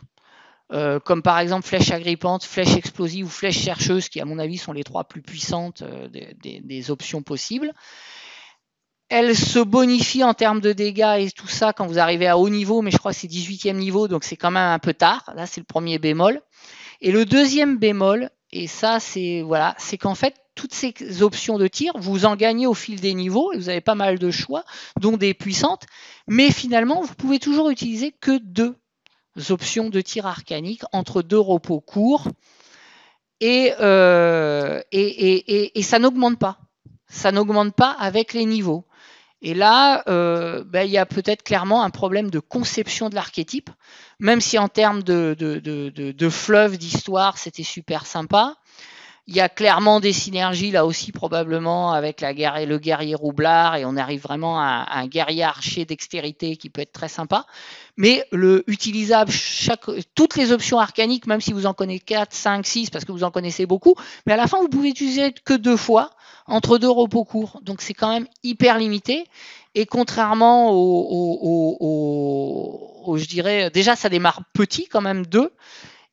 euh, comme par exemple flèche agrippante, flèche explosive ou flèche chercheuse, qui, à mon avis, sont les trois plus puissantes euh, des, options possibles. Elles se bonifient en termes de dégâts et tout ça quand vous arrivez à haut niveau, mais je crois que c'est 18e niveau, donc c'est quand même un peu tard. Là, c'est le premier bémol. Et le deuxième bémol, et ça, c'est voilà, c'est qu'en fait, toutes ces options de tir, vous en gagnez au fil des niveaux, et vous avez pas mal de choix, dont des puissantes, mais finalement, vous pouvez toujours utiliser que deux options de tir arcanique entre deux repos courts, et, euh, et, ça n'augmente pas. Ça n'augmente pas avec les niveaux. Et là, euh, ben, il y a peut-être clairement un problème de conception de l'archétype, même si en termes de, de, de fleuve d'histoire, c'était super sympa. Il y a clairement des synergies là aussi probablement avec la guerre le guerrier roublard et on arrive vraiment à, un guerrier archer dextérité qui peut être très sympa. Mais le utilisable, chaque, toutes les options arcaniques, même si vous en connaissez 4, 5, 6, parce que vous en connaissez beaucoup, mais à la fin vous pouvez utiliser que deux fois entre deux repos courts. Donc c'est quand même hyper limité. Et contrairement au, je dirais, déjà ça démarre petit quand même deux,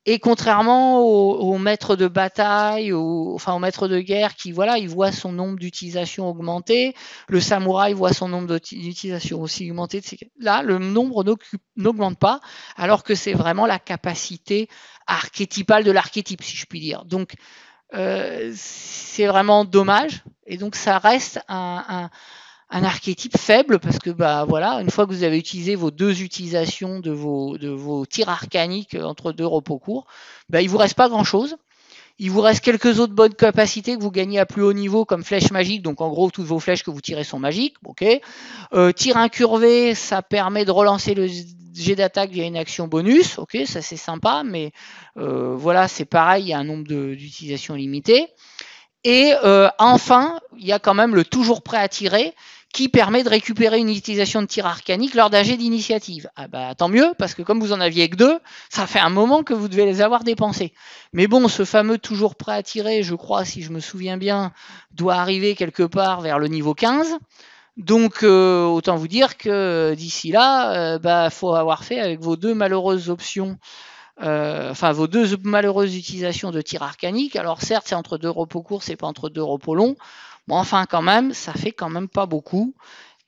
et contrairement au, au, maître de bataille, au, enfin au maître de guerre qui voilà, il voit son nombre d'utilisations augmenter, le samouraï voit son nombre d'utilisations aussi augmenter. Là, le nombre n'augmente pas, alors que c'est vraiment la capacité archétypale de l'archétype, si je puis dire. Donc euh, c'est vraiment dommage. Et donc ça reste un un archétype faible parce que bah voilà, une fois que vous avez utilisé vos deux utilisations de vos, de vos tirs arcaniques euh, entre deux repos courts, bah, il vous reste pas grand chose. Il vous reste quelques autres bonnes capacités que vous gagnez à plus haut niveau comme flèche magique. Donc en gros, toutes vos flèches que vous tirez sont magiques. Ok. Euh, tir incurvé, ça permet de relancer le jet d'attaque via une action bonus. Ok, ça c'est sympa, mais euh, voilà, c'est pareil, il y a un nombre d'utilisations limitées. Et enfin, il y a quand même le toujours prêt à tirer qui permet de récupérer une utilisation de tir arcanique lors d'un jet d'initiative. Ah bah tant mieux, parce que comme vous en aviez que deux, ça fait un moment que vous devez les avoir dépensés. Mais bon, ce fameux toujours prêt à tirer, je crois, si je me souviens bien, doit arriver quelque part vers le niveau 15. Donc euh, autant vous dire que euh, d'ici là, il euh, bah faut avoir fait avec vos deux malheureuses options. enfin vos deux malheureuses utilisations de tir arcanique. Alors certes, c'est entre deux repos courts, c'est pas entre deux repos longs enfin, quand même, ça fait quand même pas beaucoup.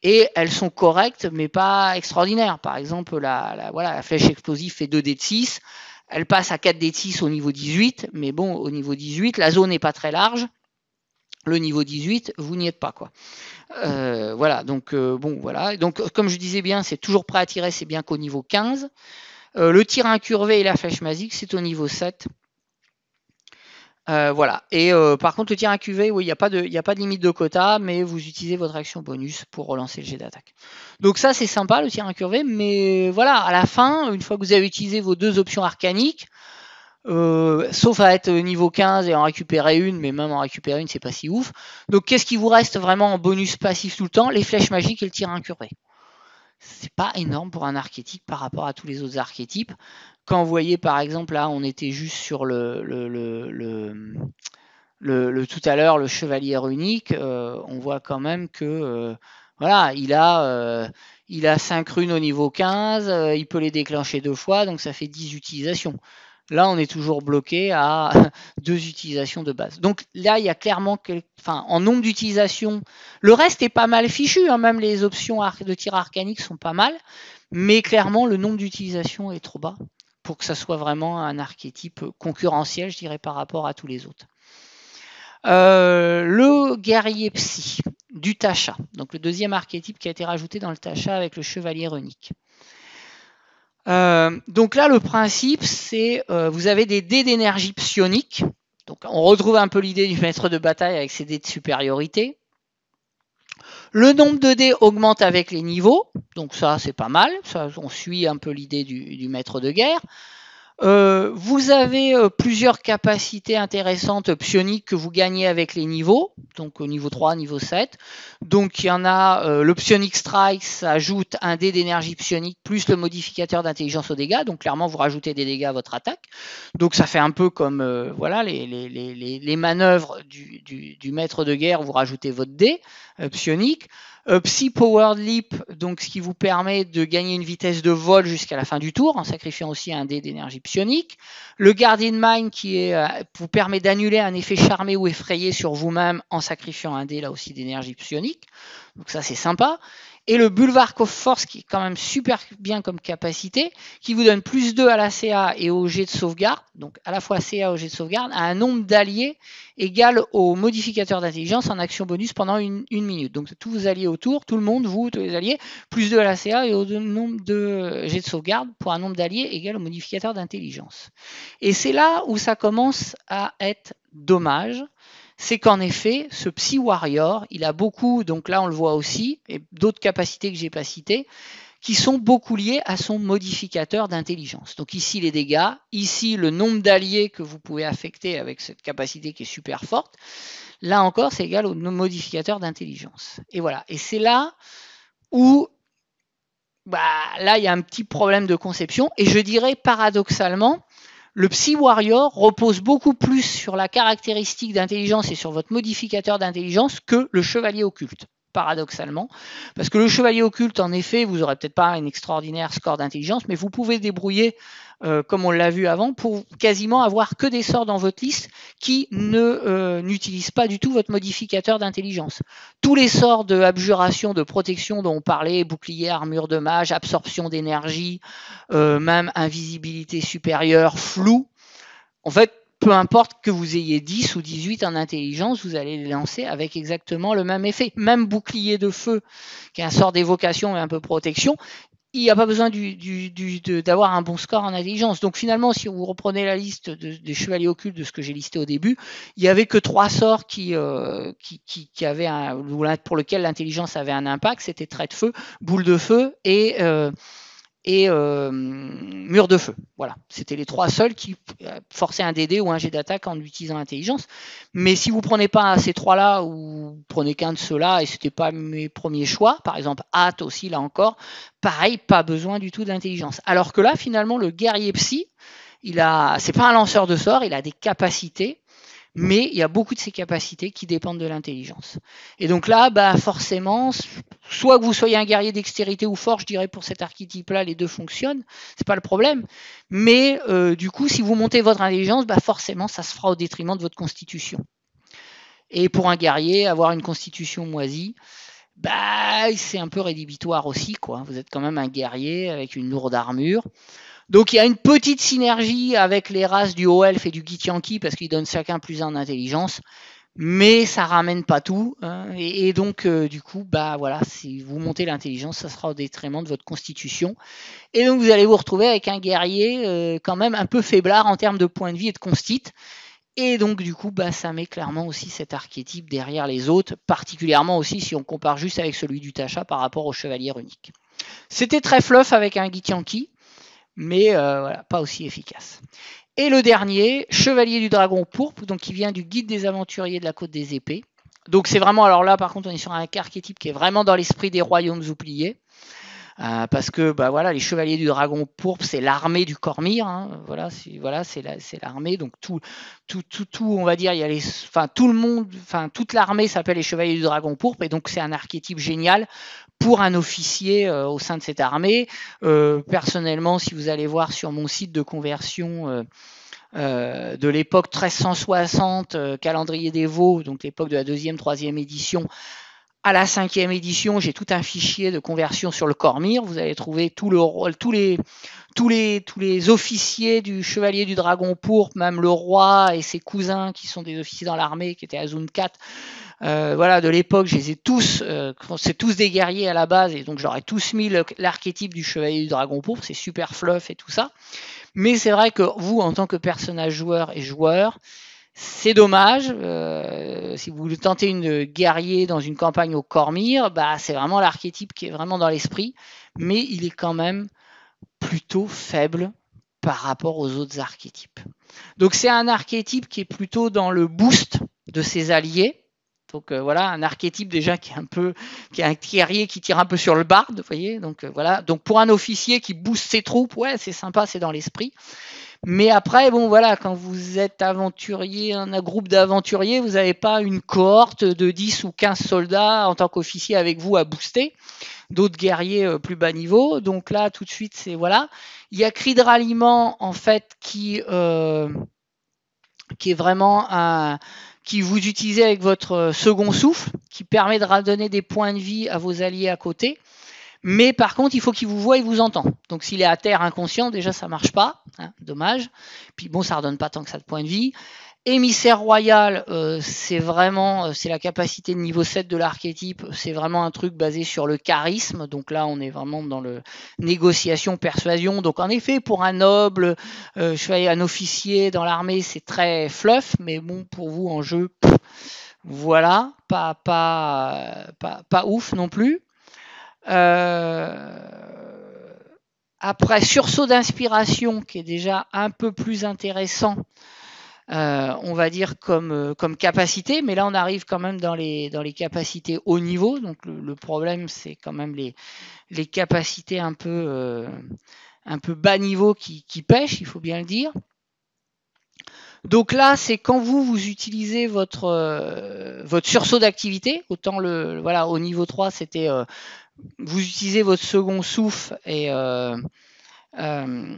Et elles sont correctes, mais pas extraordinaires. Par exemple, la, voilà, flèche explosive fait 2 d 6. Elle passe à 4 d 6 au niveau 18. Mais bon, au niveau 18, la zone n'est pas très large le niveau 18, vous n'y êtes pas quoi. Euh, voilà, donc euh, bon voilà. Donc comme je disais bien, c'est toujours prêt à tirer, c'est bien qu'au niveau 15. Euh, le tir incurvé et la flèche magique, c'est au niveau 7. Euh, voilà. Et euh, par contre, le tir incurvé oui, il n'y a, pas de, a pas de limite de quota, mais vous utilisez votre action bonus pour relancer le jet d'attaque. Donc ça, c'est sympa, le tir incurvé mais voilà, à la fin, une fois que vous avez utilisé vos deux options arcaniques, euh, sauf à être niveau 15 et en récupérer une, mais même en récupérer une, c'est pas si ouf. Donc qu'est-ce qui vous reste vraiment en bonus passif tout le temps Les flèches magiques et le tir incurvé c'est pas énorme pour un archétype par rapport à tous les autres archétypes. Quand vous voyez par exemple là, on était juste sur le, tout à l'heure le chevalier unique, euh, on voit quand même que euh, voilà, il a euh, il a 5 runes au niveau 15, il peut les déclencher deux fois, donc ça fait 10 utilisations. Là, on est toujours bloqué à deux utilisations de base. Donc là, il y a clairement, en nombre d'utilisations, le reste est pas mal fichu. Hein. même les options de tir arcanique sont pas mal, mais clairement, le nombre d'utilisations est trop bas pour que ça soit vraiment un archétype concurrentiel, je dirais, par rapport à tous les autres. Euh, le guerrier psy du Tacha, donc le deuxième archétype qui a été rajouté dans le Tacha avec le chevalier runique. Euh, donc là, le principe, c'est euh, vous avez des dés d'énergie psionique. Donc on retrouve un peu l'idée du maître de bataille avec ses dés de supériorité. Le nombre de dés augmente avec les niveaux, donc ça c'est pas mal, ça, on suit un peu l'idée du maître de guerre. Euh, vous avez euh, plusieurs capacités intéressantes psioniques que vous gagnez avec les niveaux, donc au niveau 3, niveau 7. Donc il y en a, euh, le psionic strike, ça ajoute un dé d'énergie psionique plus le modificateur d'intelligence aux dégâts, donc clairement vous rajoutez des dégâts à votre attaque. Donc ça fait un peu comme euh, voilà les, les, manœuvres du, du, maître de guerre, vous rajoutez votre dé psionique. Psy Powered Leap, donc ce qui vous permet de gagner une vitesse de vol jusqu'à la fin du tour, en sacrifiant aussi un dé d'énergie psionique. Le Guardian Mind qui euh, vous permet d'annuler un effet charmé ou effrayé sur vous-même en sacrifiant un dé là aussi d'énergie psionique. Donc ça c'est sympa et le boulevard Coff Force qui est quand même super bien comme capacité, qui vous donne plus 2 à la CA et au jet de sauvegarde, donc à la fois CA au jet de sauvegarde, à un nombre d'alliés égal au modificateur d'intelligence en action bonus pendant une, minute. Donc tous vos alliés autour, tout le monde, vous, tous les alliés, plus 2 à la CA et au nombre de jets de sauvegarde pour un nombre d'alliés égal au modificateur d'intelligence. Et c'est là où ça commence à être dommage, c'est qu'en effet, ce Psy Warrior, il a beaucoup, donc là on le voit aussi, et d'autres capacités que j'ai pas citées, qui sont beaucoup liées à son modificateur d'intelligence. Donc ici les dégâts, ici le nombre d'alliés que vous pouvez affecter avec cette capacité qui est super forte. Là encore, c'est égal au modificateur d'intelligence. Et voilà. Et c'est là où bah, là, il y a un petit problème de conception. Et je dirais paradoxalement, le Psy Warrior repose beaucoup plus sur la caractéristique d'intelligence et sur votre modificateur d'intelligence que le Chevalier occulte paradoxalement. Parce que le chevalier occulte, en effet, vous n'aurez peut-être pas un extraordinaire score d'intelligence, mais vous pouvez débrouiller, euh, comme on l'a vu avant, pour quasiment avoir que des sorts dans votre liste qui ne euh, n'utilisent pas du tout votre modificateur d'intelligence. Tous les sorts de abjuration, de protection dont on parlait, bouclier, armure de mage, absorption d'énergie, euh, même invisibilité supérieure, flou, en fait, peu importe que vous ayez 10 ou 18 en intelligence, vous allez les lancer avec exactement le même effet. Même bouclier de feu, qui est un sort d'évocation et un peu protection, il n'y a pas besoin d'avoir un bon score en intelligence. Donc finalement, si vous reprenez la liste des chevaliers occultes de ce que j'ai listé au début, il n'y avait que trois sorts qui, euh, qui, avaient pour lesquels l'intelligence avait un impact. C'était trait de feu, boule de feu et... Euh, et euh, Mur de Feu. Voilà, c'était les trois seuls qui euh, forçaient un DD ou un jet d'attaque en utilisant l'intelligence. Mais si vous prenez pas ces trois-là ou prenez qu'un de ceux-là et c'était pas mes premiers choix, par exemple Hâte aussi là encore, pareil, pas besoin du tout d'intelligence. Alors que là, finalement, le guerrier psy, il a, c'est pas un lanceur de sorts, il a des capacités mais il y a beaucoup de ces capacités qui dépendent de l'intelligence. Et donc là, bah forcément, soit que vous soyez un guerrier d'extérité ou fort, je dirais pour cet archétype-là, les deux fonctionnent, c'est pas le problème. Mais euh, du coup, si vous montez votre intelligence, bah forcément, ça se fera au détriment de votre constitution. Et pour un guerrier, avoir une constitution moisie, bah c'est un peu rédhibitoire aussi, quoi. Vous êtes quand même un guerrier avec une lourde armure. Donc il y a une petite synergie avec les races du Oelf et du Gitianki parce qu'ils donnent chacun plus un d'intelligence, mais ça ramène pas tout. Hein. et, donc euh, du coup, bah voilà, si vous montez l'intelligence, ça sera au détriment de votre constitution. Et donc vous allez vous retrouver avec un guerrier euh, quand même un peu faiblard en termes de points de vie et de constite. Et donc du coup, bah, ça met clairement aussi cet archétype derrière les autres, particulièrement aussi si on compare juste avec celui du Tacha par rapport au chevalier unique. C'était très fluff avec un Gitianki mais euh, voilà, pas aussi efficace. Et le dernier, Chevalier du Dragon Pourpre, donc qui vient du guide des aventuriers de la Côte des Épées. Donc c'est vraiment, alors là par contre on est sur un archétype qui est vraiment dans l'esprit des royaumes oubliés. Euh, parce que bah voilà, les chevaliers du dragon pourpre, c'est l'armée du Cormir. Hein, voilà, c'est voilà, c'est la, l'armée. Donc tout, tout, tout, tout, on va dire, il y a les, enfin tout le monde, enfin toute l'armée s'appelle les chevaliers du dragon pourpre, et donc c'est un archétype génial pour un officier euh, au sein de cette armée. Euh, personnellement, si vous allez voir sur mon site de conversion. Euh, euh de l'époque 1360, calendrier des veaux, donc l'époque de la deuxième, troisième édition, à la cinquième édition, j'ai tout un fichier de conversion sur le Cormir. Vous allez trouver tout le rôle, tous les, tous les, tous les officiers du Chevalier du Dragon Pourpre, même le roi et ses cousins qui sont des officiers dans l'armée, qui étaient à Zone 4. Euh, voilà, de l'époque, je les ai tous, euh, c'est tous des guerriers à la base, et donc j'aurais tous mis l'archétype du Chevalier du Dragon Pourpre, c'est super fluff et tout ça. Mais c'est vrai que vous, en tant que personnage joueur et joueur, c'est dommage. Euh, si vous tentez une guerrier dans une campagne au Cormir, bah, c'est vraiment l'archétype qui est vraiment dans l'esprit, mais il est quand même plutôt faible par rapport aux autres archétypes. Donc c'est un archétype qui est plutôt dans le boost de ses alliés. Donc euh, voilà, un archétype déjà qui est un peu, qui est un guerrier qui tire un peu sur le barde, vous voyez. Donc euh, voilà, donc pour un officier qui booste ses troupes, ouais, c'est sympa, c'est dans l'esprit. Mais après, bon, voilà, quand vous êtes aventurier, un groupe d'aventuriers, vous n'avez pas une cohorte de 10 ou 15 soldats en tant qu'officier avec vous à booster, d'autres guerriers euh, plus bas niveau. Donc là, tout de suite, c'est voilà. Il y a Cri de ralliement, en fait, qui, euh, qui est vraiment qui vous utilisez avec votre euh, second souffle, qui permet de redonner des points de vie à vos alliés à côté. Mais par contre, il faut qu'il vous voit et vous entend. Donc s'il est à terre inconscient, déjà ça marche pas, hein, dommage. Puis bon, ça redonne pas tant que ça de points de vie. Émissaire royal, euh, c'est vraiment euh, c'est la capacité de niveau 7 de l'archétype, c'est vraiment un truc basé sur le charisme. Donc là, on est vraiment dans le négociation, persuasion. Donc en effet, pour un noble, euh, un officier dans l'armée, c'est très fluff, mais bon, pour vous en jeu, voilà, pas, pas, euh, pas, pas ouf non plus. Euh, après, sursaut d'inspiration, qui est déjà un peu plus intéressant, euh, on va dire comme, euh, comme capacité, mais là on arrive quand même dans les, dans les capacités haut niveau. Donc le, problème, c'est quand même les, les capacités un peu, un peu bas niveau qui, qui pêchent, il faut bien le dire. Donc là, c'est quand vous vous utilisez votre votre sursaut d'activité, autant le voilà au niveau 3, c'était vous utilisez votre second souffle et euh, euh,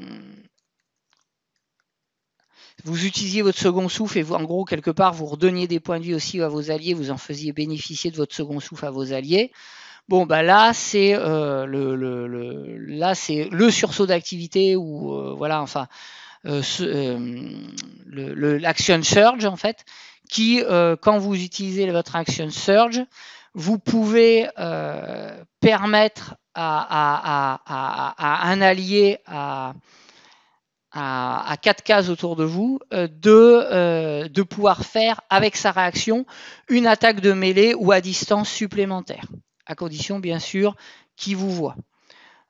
vous utilisiez votre second souffle et vous, en gros, quelque part, vous redonniez des points de vie aussi à vos alliés, vous en faisiez bénéficier de votre second souffle à vos alliés. Bon, bah là, c'est euh, le, là, c'est le sursaut d'activité ou voilà, enfin, l'action surge en fait, qui, quand vous utilisez votre action surge, vous pouvez euh, permettre à, un allié à, quatre cases autour de vous euh, euh, de, pouvoir faire avec sa réaction une attaque de mêlée ou à distance supplémentaire, à condition bien sûr qu'il vous voit.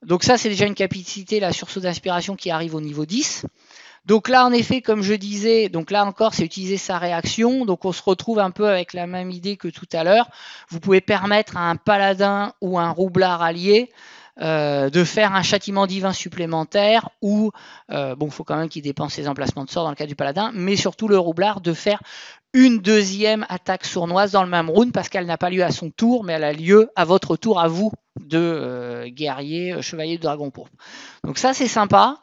Donc ça c'est déjà une capacité, la sursaut d'inspiration qui arrive au niveau 10. Donc là, en effet, comme je disais, donc là encore, c'est utiliser sa réaction. Donc on se retrouve un peu avec la même idée que tout à l'heure. Vous pouvez permettre à un paladin ou un roublard allié euh, de faire un châtiment divin supplémentaire ou, euh, bon, il faut quand même qu'il dépense ses emplacements de sort dans le cas du paladin, mais surtout le roublard de faire une deuxième attaque sournoise dans le même round parce qu'elle n'a pas lieu à son tour, mais elle a lieu à votre tour, à vous, de euh, guerrier, chevalier de dragon pourpre. Donc ça, c'est sympa.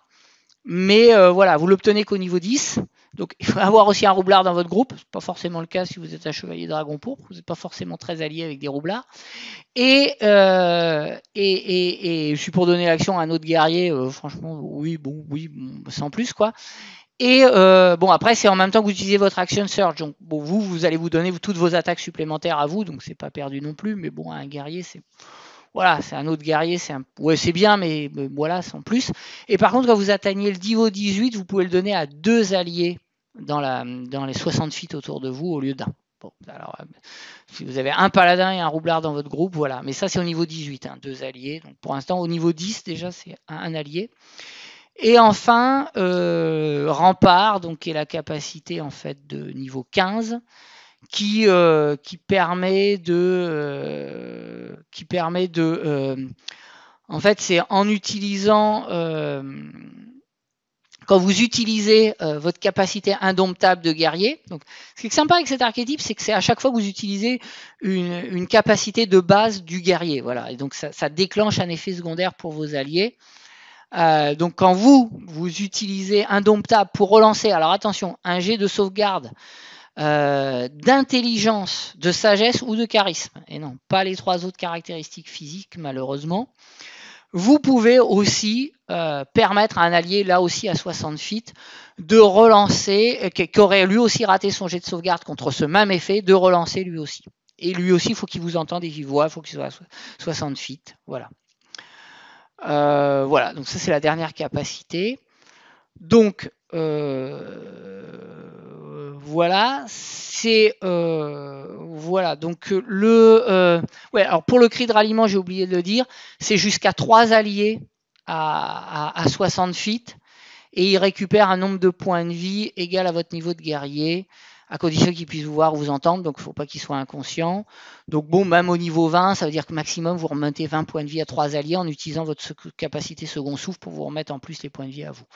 Mais euh, voilà, vous l'obtenez qu'au niveau 10. Donc il faut avoir aussi un roublard dans votre groupe. Ce pas forcément le cas si vous êtes un chevalier dragon pour, Vous n'êtes pas forcément très allié avec des roublards. Euh, et, et, je suis pour donner l'action à un autre guerrier. Euh, franchement, oui, bon, oui, sans plus quoi. Et bon, après, c'est en même temps que vous utilisez votre action surge. Donc, vous, vous allez vous donner toutes vos attaques supplémentaires à vous, donc c'est pas perdu non plus. Mais bon, un guerrier, c'est voilà, c'est un autre guerrier, c'est c'est bien, mais, voilà, voilà, sans plus. Et par contre, quand vous atteignez le niveau 18, vous pouvez le donner à deux alliés dans, les 60 feet autour de vous au lieu d'un. Bon, alors, euh, si vous avez un paladin et un roublard dans votre groupe, voilà. Mais ça, c'est au niveau 18, hein, deux alliés. Donc, pour l'instant, au niveau 10, déjà, c'est un, allié. Et enfin, euh, rempart, donc qui est la capacité en fait de niveau 15, euh, qui, permet de, euh, qui permet de, euh, en fait, c'est en utilisant, quand vous utilisez votre capacité indomptable de guerrier. Donc, ce qui est sympa avec cet archétype, c'est que c'est à chaque fois que vous utilisez une, capacité de base du guerrier, voilà. Et donc, ça, déclenche un effet secondaire pour vos alliés. donc quand vous, vous utilisez Indomptable pour relancer, alors attention, un jet de sauvegarde euh, d'intelligence, de sagesse ou de charisme. Et non, pas les trois autres caractéristiques physiques, malheureusement. Vous pouvez aussi euh, permettre à un allié, là aussi à 60 feet, de relancer, euh, qui aurait lui aussi raté son jet de sauvegarde contre ce même effet, de relancer lui aussi. Et lui aussi, il faut qu'il vous entende et qu'il voit, il faut qu'il soit à 60 feet. Voilà. voilà, donc ça c'est la dernière capacité. Donc, voilà, c'est euh, voilà. Donc euh, le euh, ouais, alors pour le cri de ralliement, j'ai oublié de le dire, c'est jusqu'à 3 alliés à, 60 feet et il récupère un nombre de points de vie égal à votre niveau de guerrier à condition qu'ils puisse vous voir, vous entendre, donc il ne faut pas qu'il soit inconscient. Donc bon, même au niveau 20, ça veut dire que maximum, vous remontez 20 points de vie à trois alliés en utilisant votre capacité second souffle pour vous remettre en plus les points de vie à vous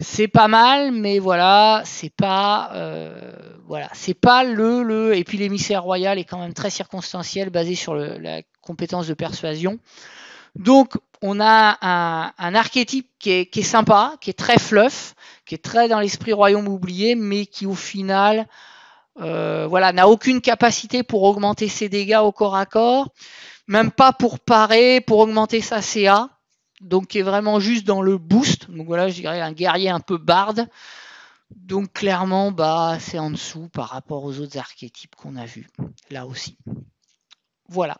c'est pas mal, mais voilà, c'est pas, euh, voilà, c'est pas le, le. Et puis l'émissaire royal est quand même très circonstanciel, basé sur la compétence de persuasion. Donc, on a un, archétype qui est, qui est, sympa, qui est très fluff, qui est très dans l'esprit royaume oublié, mais qui au final, euh, voilà, n'a aucune capacité pour augmenter ses dégâts au corps à corps, même pas pour parer, pour augmenter sa CA donc qui est vraiment juste dans le boost. Donc voilà, je dirais un guerrier un peu barde. Donc clairement, bah, c'est en dessous par rapport aux autres archétypes qu'on a vus, là aussi. Voilà.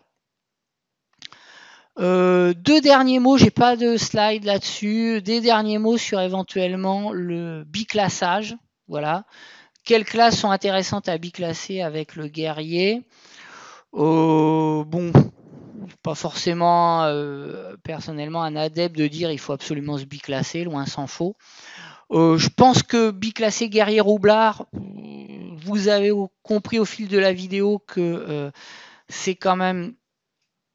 Euh, deux derniers mots, j'ai pas de slide là-dessus. Des derniers mots sur éventuellement le biclassage. Voilà. Quelles classes sont intéressantes à biclasser avec le guerrier euh, Bon, pas forcément euh, personnellement un adepte de dire il faut absolument se biclasser, loin s'en faut. Euh, je pense que biclasser guerrier roublard, mm, vous avez compris au fil de la vidéo que euh, c'est quand même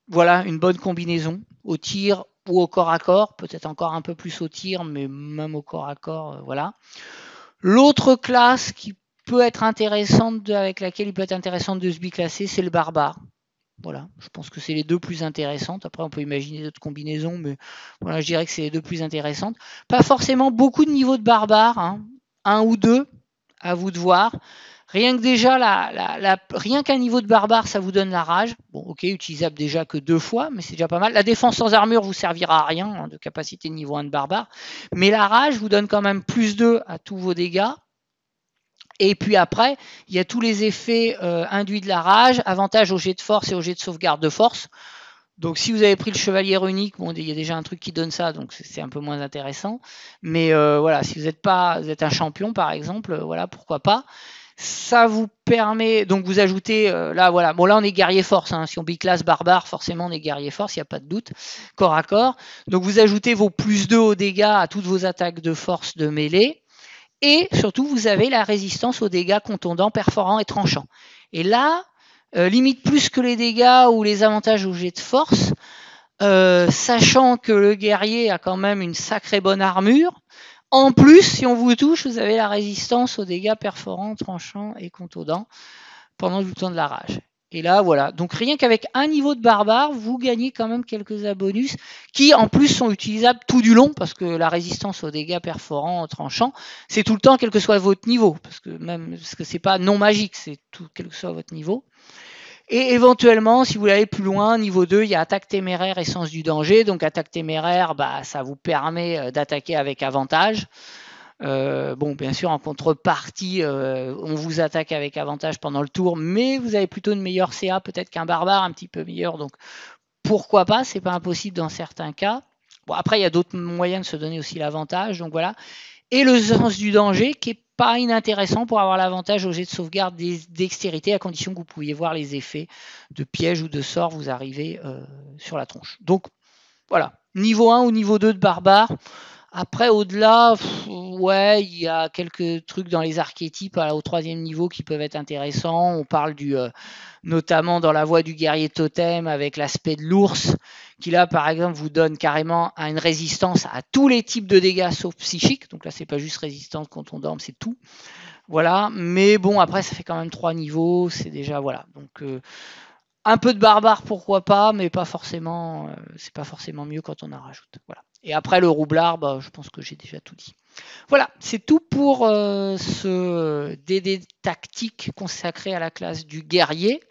voilà, une bonne combinaison au tir ou au corps à corps, peut-être encore un peu plus au tir, mais même au corps à corps, voilà. L'autre classe qui peut être intéressante, avec laquelle il peut être intéressant de se biclasser, c'est le barbare. Voilà, je pense que c'est les deux plus intéressantes. Après, on peut imaginer d'autres combinaisons, mais voilà, je dirais que c'est les deux plus intéressantes. Pas forcément beaucoup de niveaux de barbare, hein. un ou deux, à vous de voir. Rien que déjà, la, la, rien qu'un niveau de barbare, ça vous donne la rage. Bon, ok, utilisable déjà que deux fois, mais c'est déjà pas mal. La défense sans armure vous servira à rien hein, de capacité de niveau 1 de barbare. Mais la rage vous donne quand même plus 2 à tous vos dégâts. Et puis après, il y a tous les effets euh, induits de la rage, avantage au jet de force et au jet de sauvegarde de force. Donc si vous avez pris le chevalier unique, bon, il y a déjà un truc qui donne ça, donc c'est un peu moins intéressant. Mais euh, voilà, si vous êtes pas, vous êtes un champion par exemple, euh, voilà, pourquoi pas. Ça vous permet, donc vous ajoutez, là voilà, bon là on est guerrier force, hein. si on biclasse barbare, forcément on est guerrier force, il n'y a pas de doute, corps à corps. Donc vous ajoutez vos plus 2 aux dégâts à toutes vos attaques de force de mêlée. Et surtout, vous avez la résistance aux dégâts contondants, perforants et tranchants. Et là, euh, limite plus que les dégâts ou les avantages au jet de force, euh, sachant que le guerrier a quand même une sacrée bonne armure. En plus, si on vous touche, vous avez la résistance aux dégâts perforants, tranchants et contondants pendant tout le temps de la rage. Et là, voilà. Donc rien qu'avec un niveau de barbare, vous gagnez quand même quelques abonus qui, en plus, sont utilisables tout du long parce que la résistance aux dégâts perforants, tranchants, c'est tout le temps, quel que soit votre niveau, parce que même parce que c'est pas non magique, c'est tout quel que soit votre niveau. Et éventuellement, si vous voulez plus loin, niveau 2, il y a attaque téméraire et sens du danger. Donc attaque téméraire, bah, ça vous permet euh, d'attaquer avec avantage. Euh, bon, bien sûr, en contrepartie, euh, on vous attaque avec avantage pendant le tour, mais vous avez plutôt une meilleure CA, peut-être qu'un barbare un petit peu meilleur. Donc, pourquoi pas C'est pas impossible dans certains cas. Bon, après, il y a d'autres moyens de se donner aussi l'avantage. Donc voilà. Et le sens du danger qui est pas inintéressant pour avoir l'avantage au jet de sauvegarde des dextérité à condition que vous pouviez voir les effets de piège ou de sort vous arrivez euh, sur la tronche. Donc voilà, niveau 1 ou niveau 2 de barbare, après, au-delà, ouais, il y a quelques trucs dans les archétypes hein, au troisième niveau qui peuvent être intéressants. On parle du, euh, notamment dans la voie du guerrier totem avec l'aspect de l'ours, qui là, par exemple, vous donne carrément une résistance à tous les types de dégâts sauf psychiques. Donc là, c'est pas juste résistance quand on dorme, c'est tout. Voilà. Mais bon, après, ça fait quand même trois niveaux. C'est déjà voilà. Donc euh, un peu de barbare, pourquoi pas, mais pas forcément. Euh, c'est pas forcément mieux quand on en rajoute. Voilà. Et après le roublard, bah, je pense que j'ai déjà tout dit. Voilà, c'est tout pour euh, ce DD tactique consacré à la classe du guerrier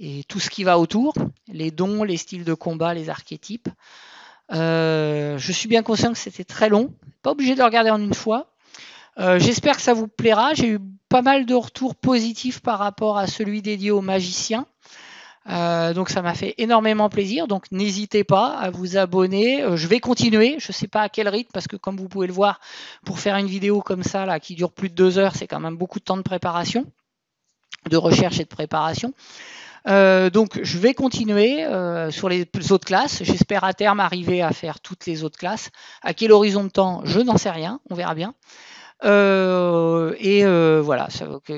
et tout ce qui va autour, les dons, les styles de combat, les archétypes. Euh, je suis bien conscient que c'était très long, pas obligé de le regarder en une fois. Euh, j'espère que ça vous plaira. J'ai eu pas mal de retours positifs par rapport à celui dédié aux magiciens. Euh, donc ça m'a fait énormément plaisir. Donc n'hésitez pas à vous abonner. Euh, je vais continuer. Je ne sais pas à quel rythme parce que comme vous pouvez le voir, pour faire une vidéo comme ça là qui dure plus de deux heures, c'est quand même beaucoup de temps de préparation, de recherche et de préparation. Euh, donc je vais continuer sur les autres classes. J'espère à terme arriver à faire toutes les autres classes. À quel horizon de temps, je n'en sais rien. On verra bien. Euh, et euh, voilà,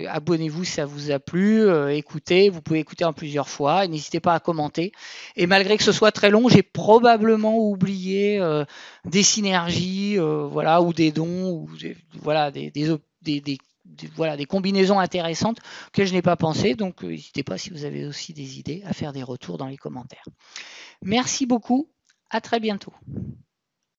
abonnez-vous si ça vous a plu, euh, écoutez, vous pouvez écouter en plusieurs fois, n'hésitez pas à commenter. Et malgré que ce soit très long, j'ai probablement oublié des synergies, voilà, ou des dons, ou des, voilà, des combinaisons intéressantes que je n'ai pas pensé. Donc, n'hésitez pas si vous avez aussi des idées à faire des retours dans les commentaires. Merci beaucoup. À très bientôt.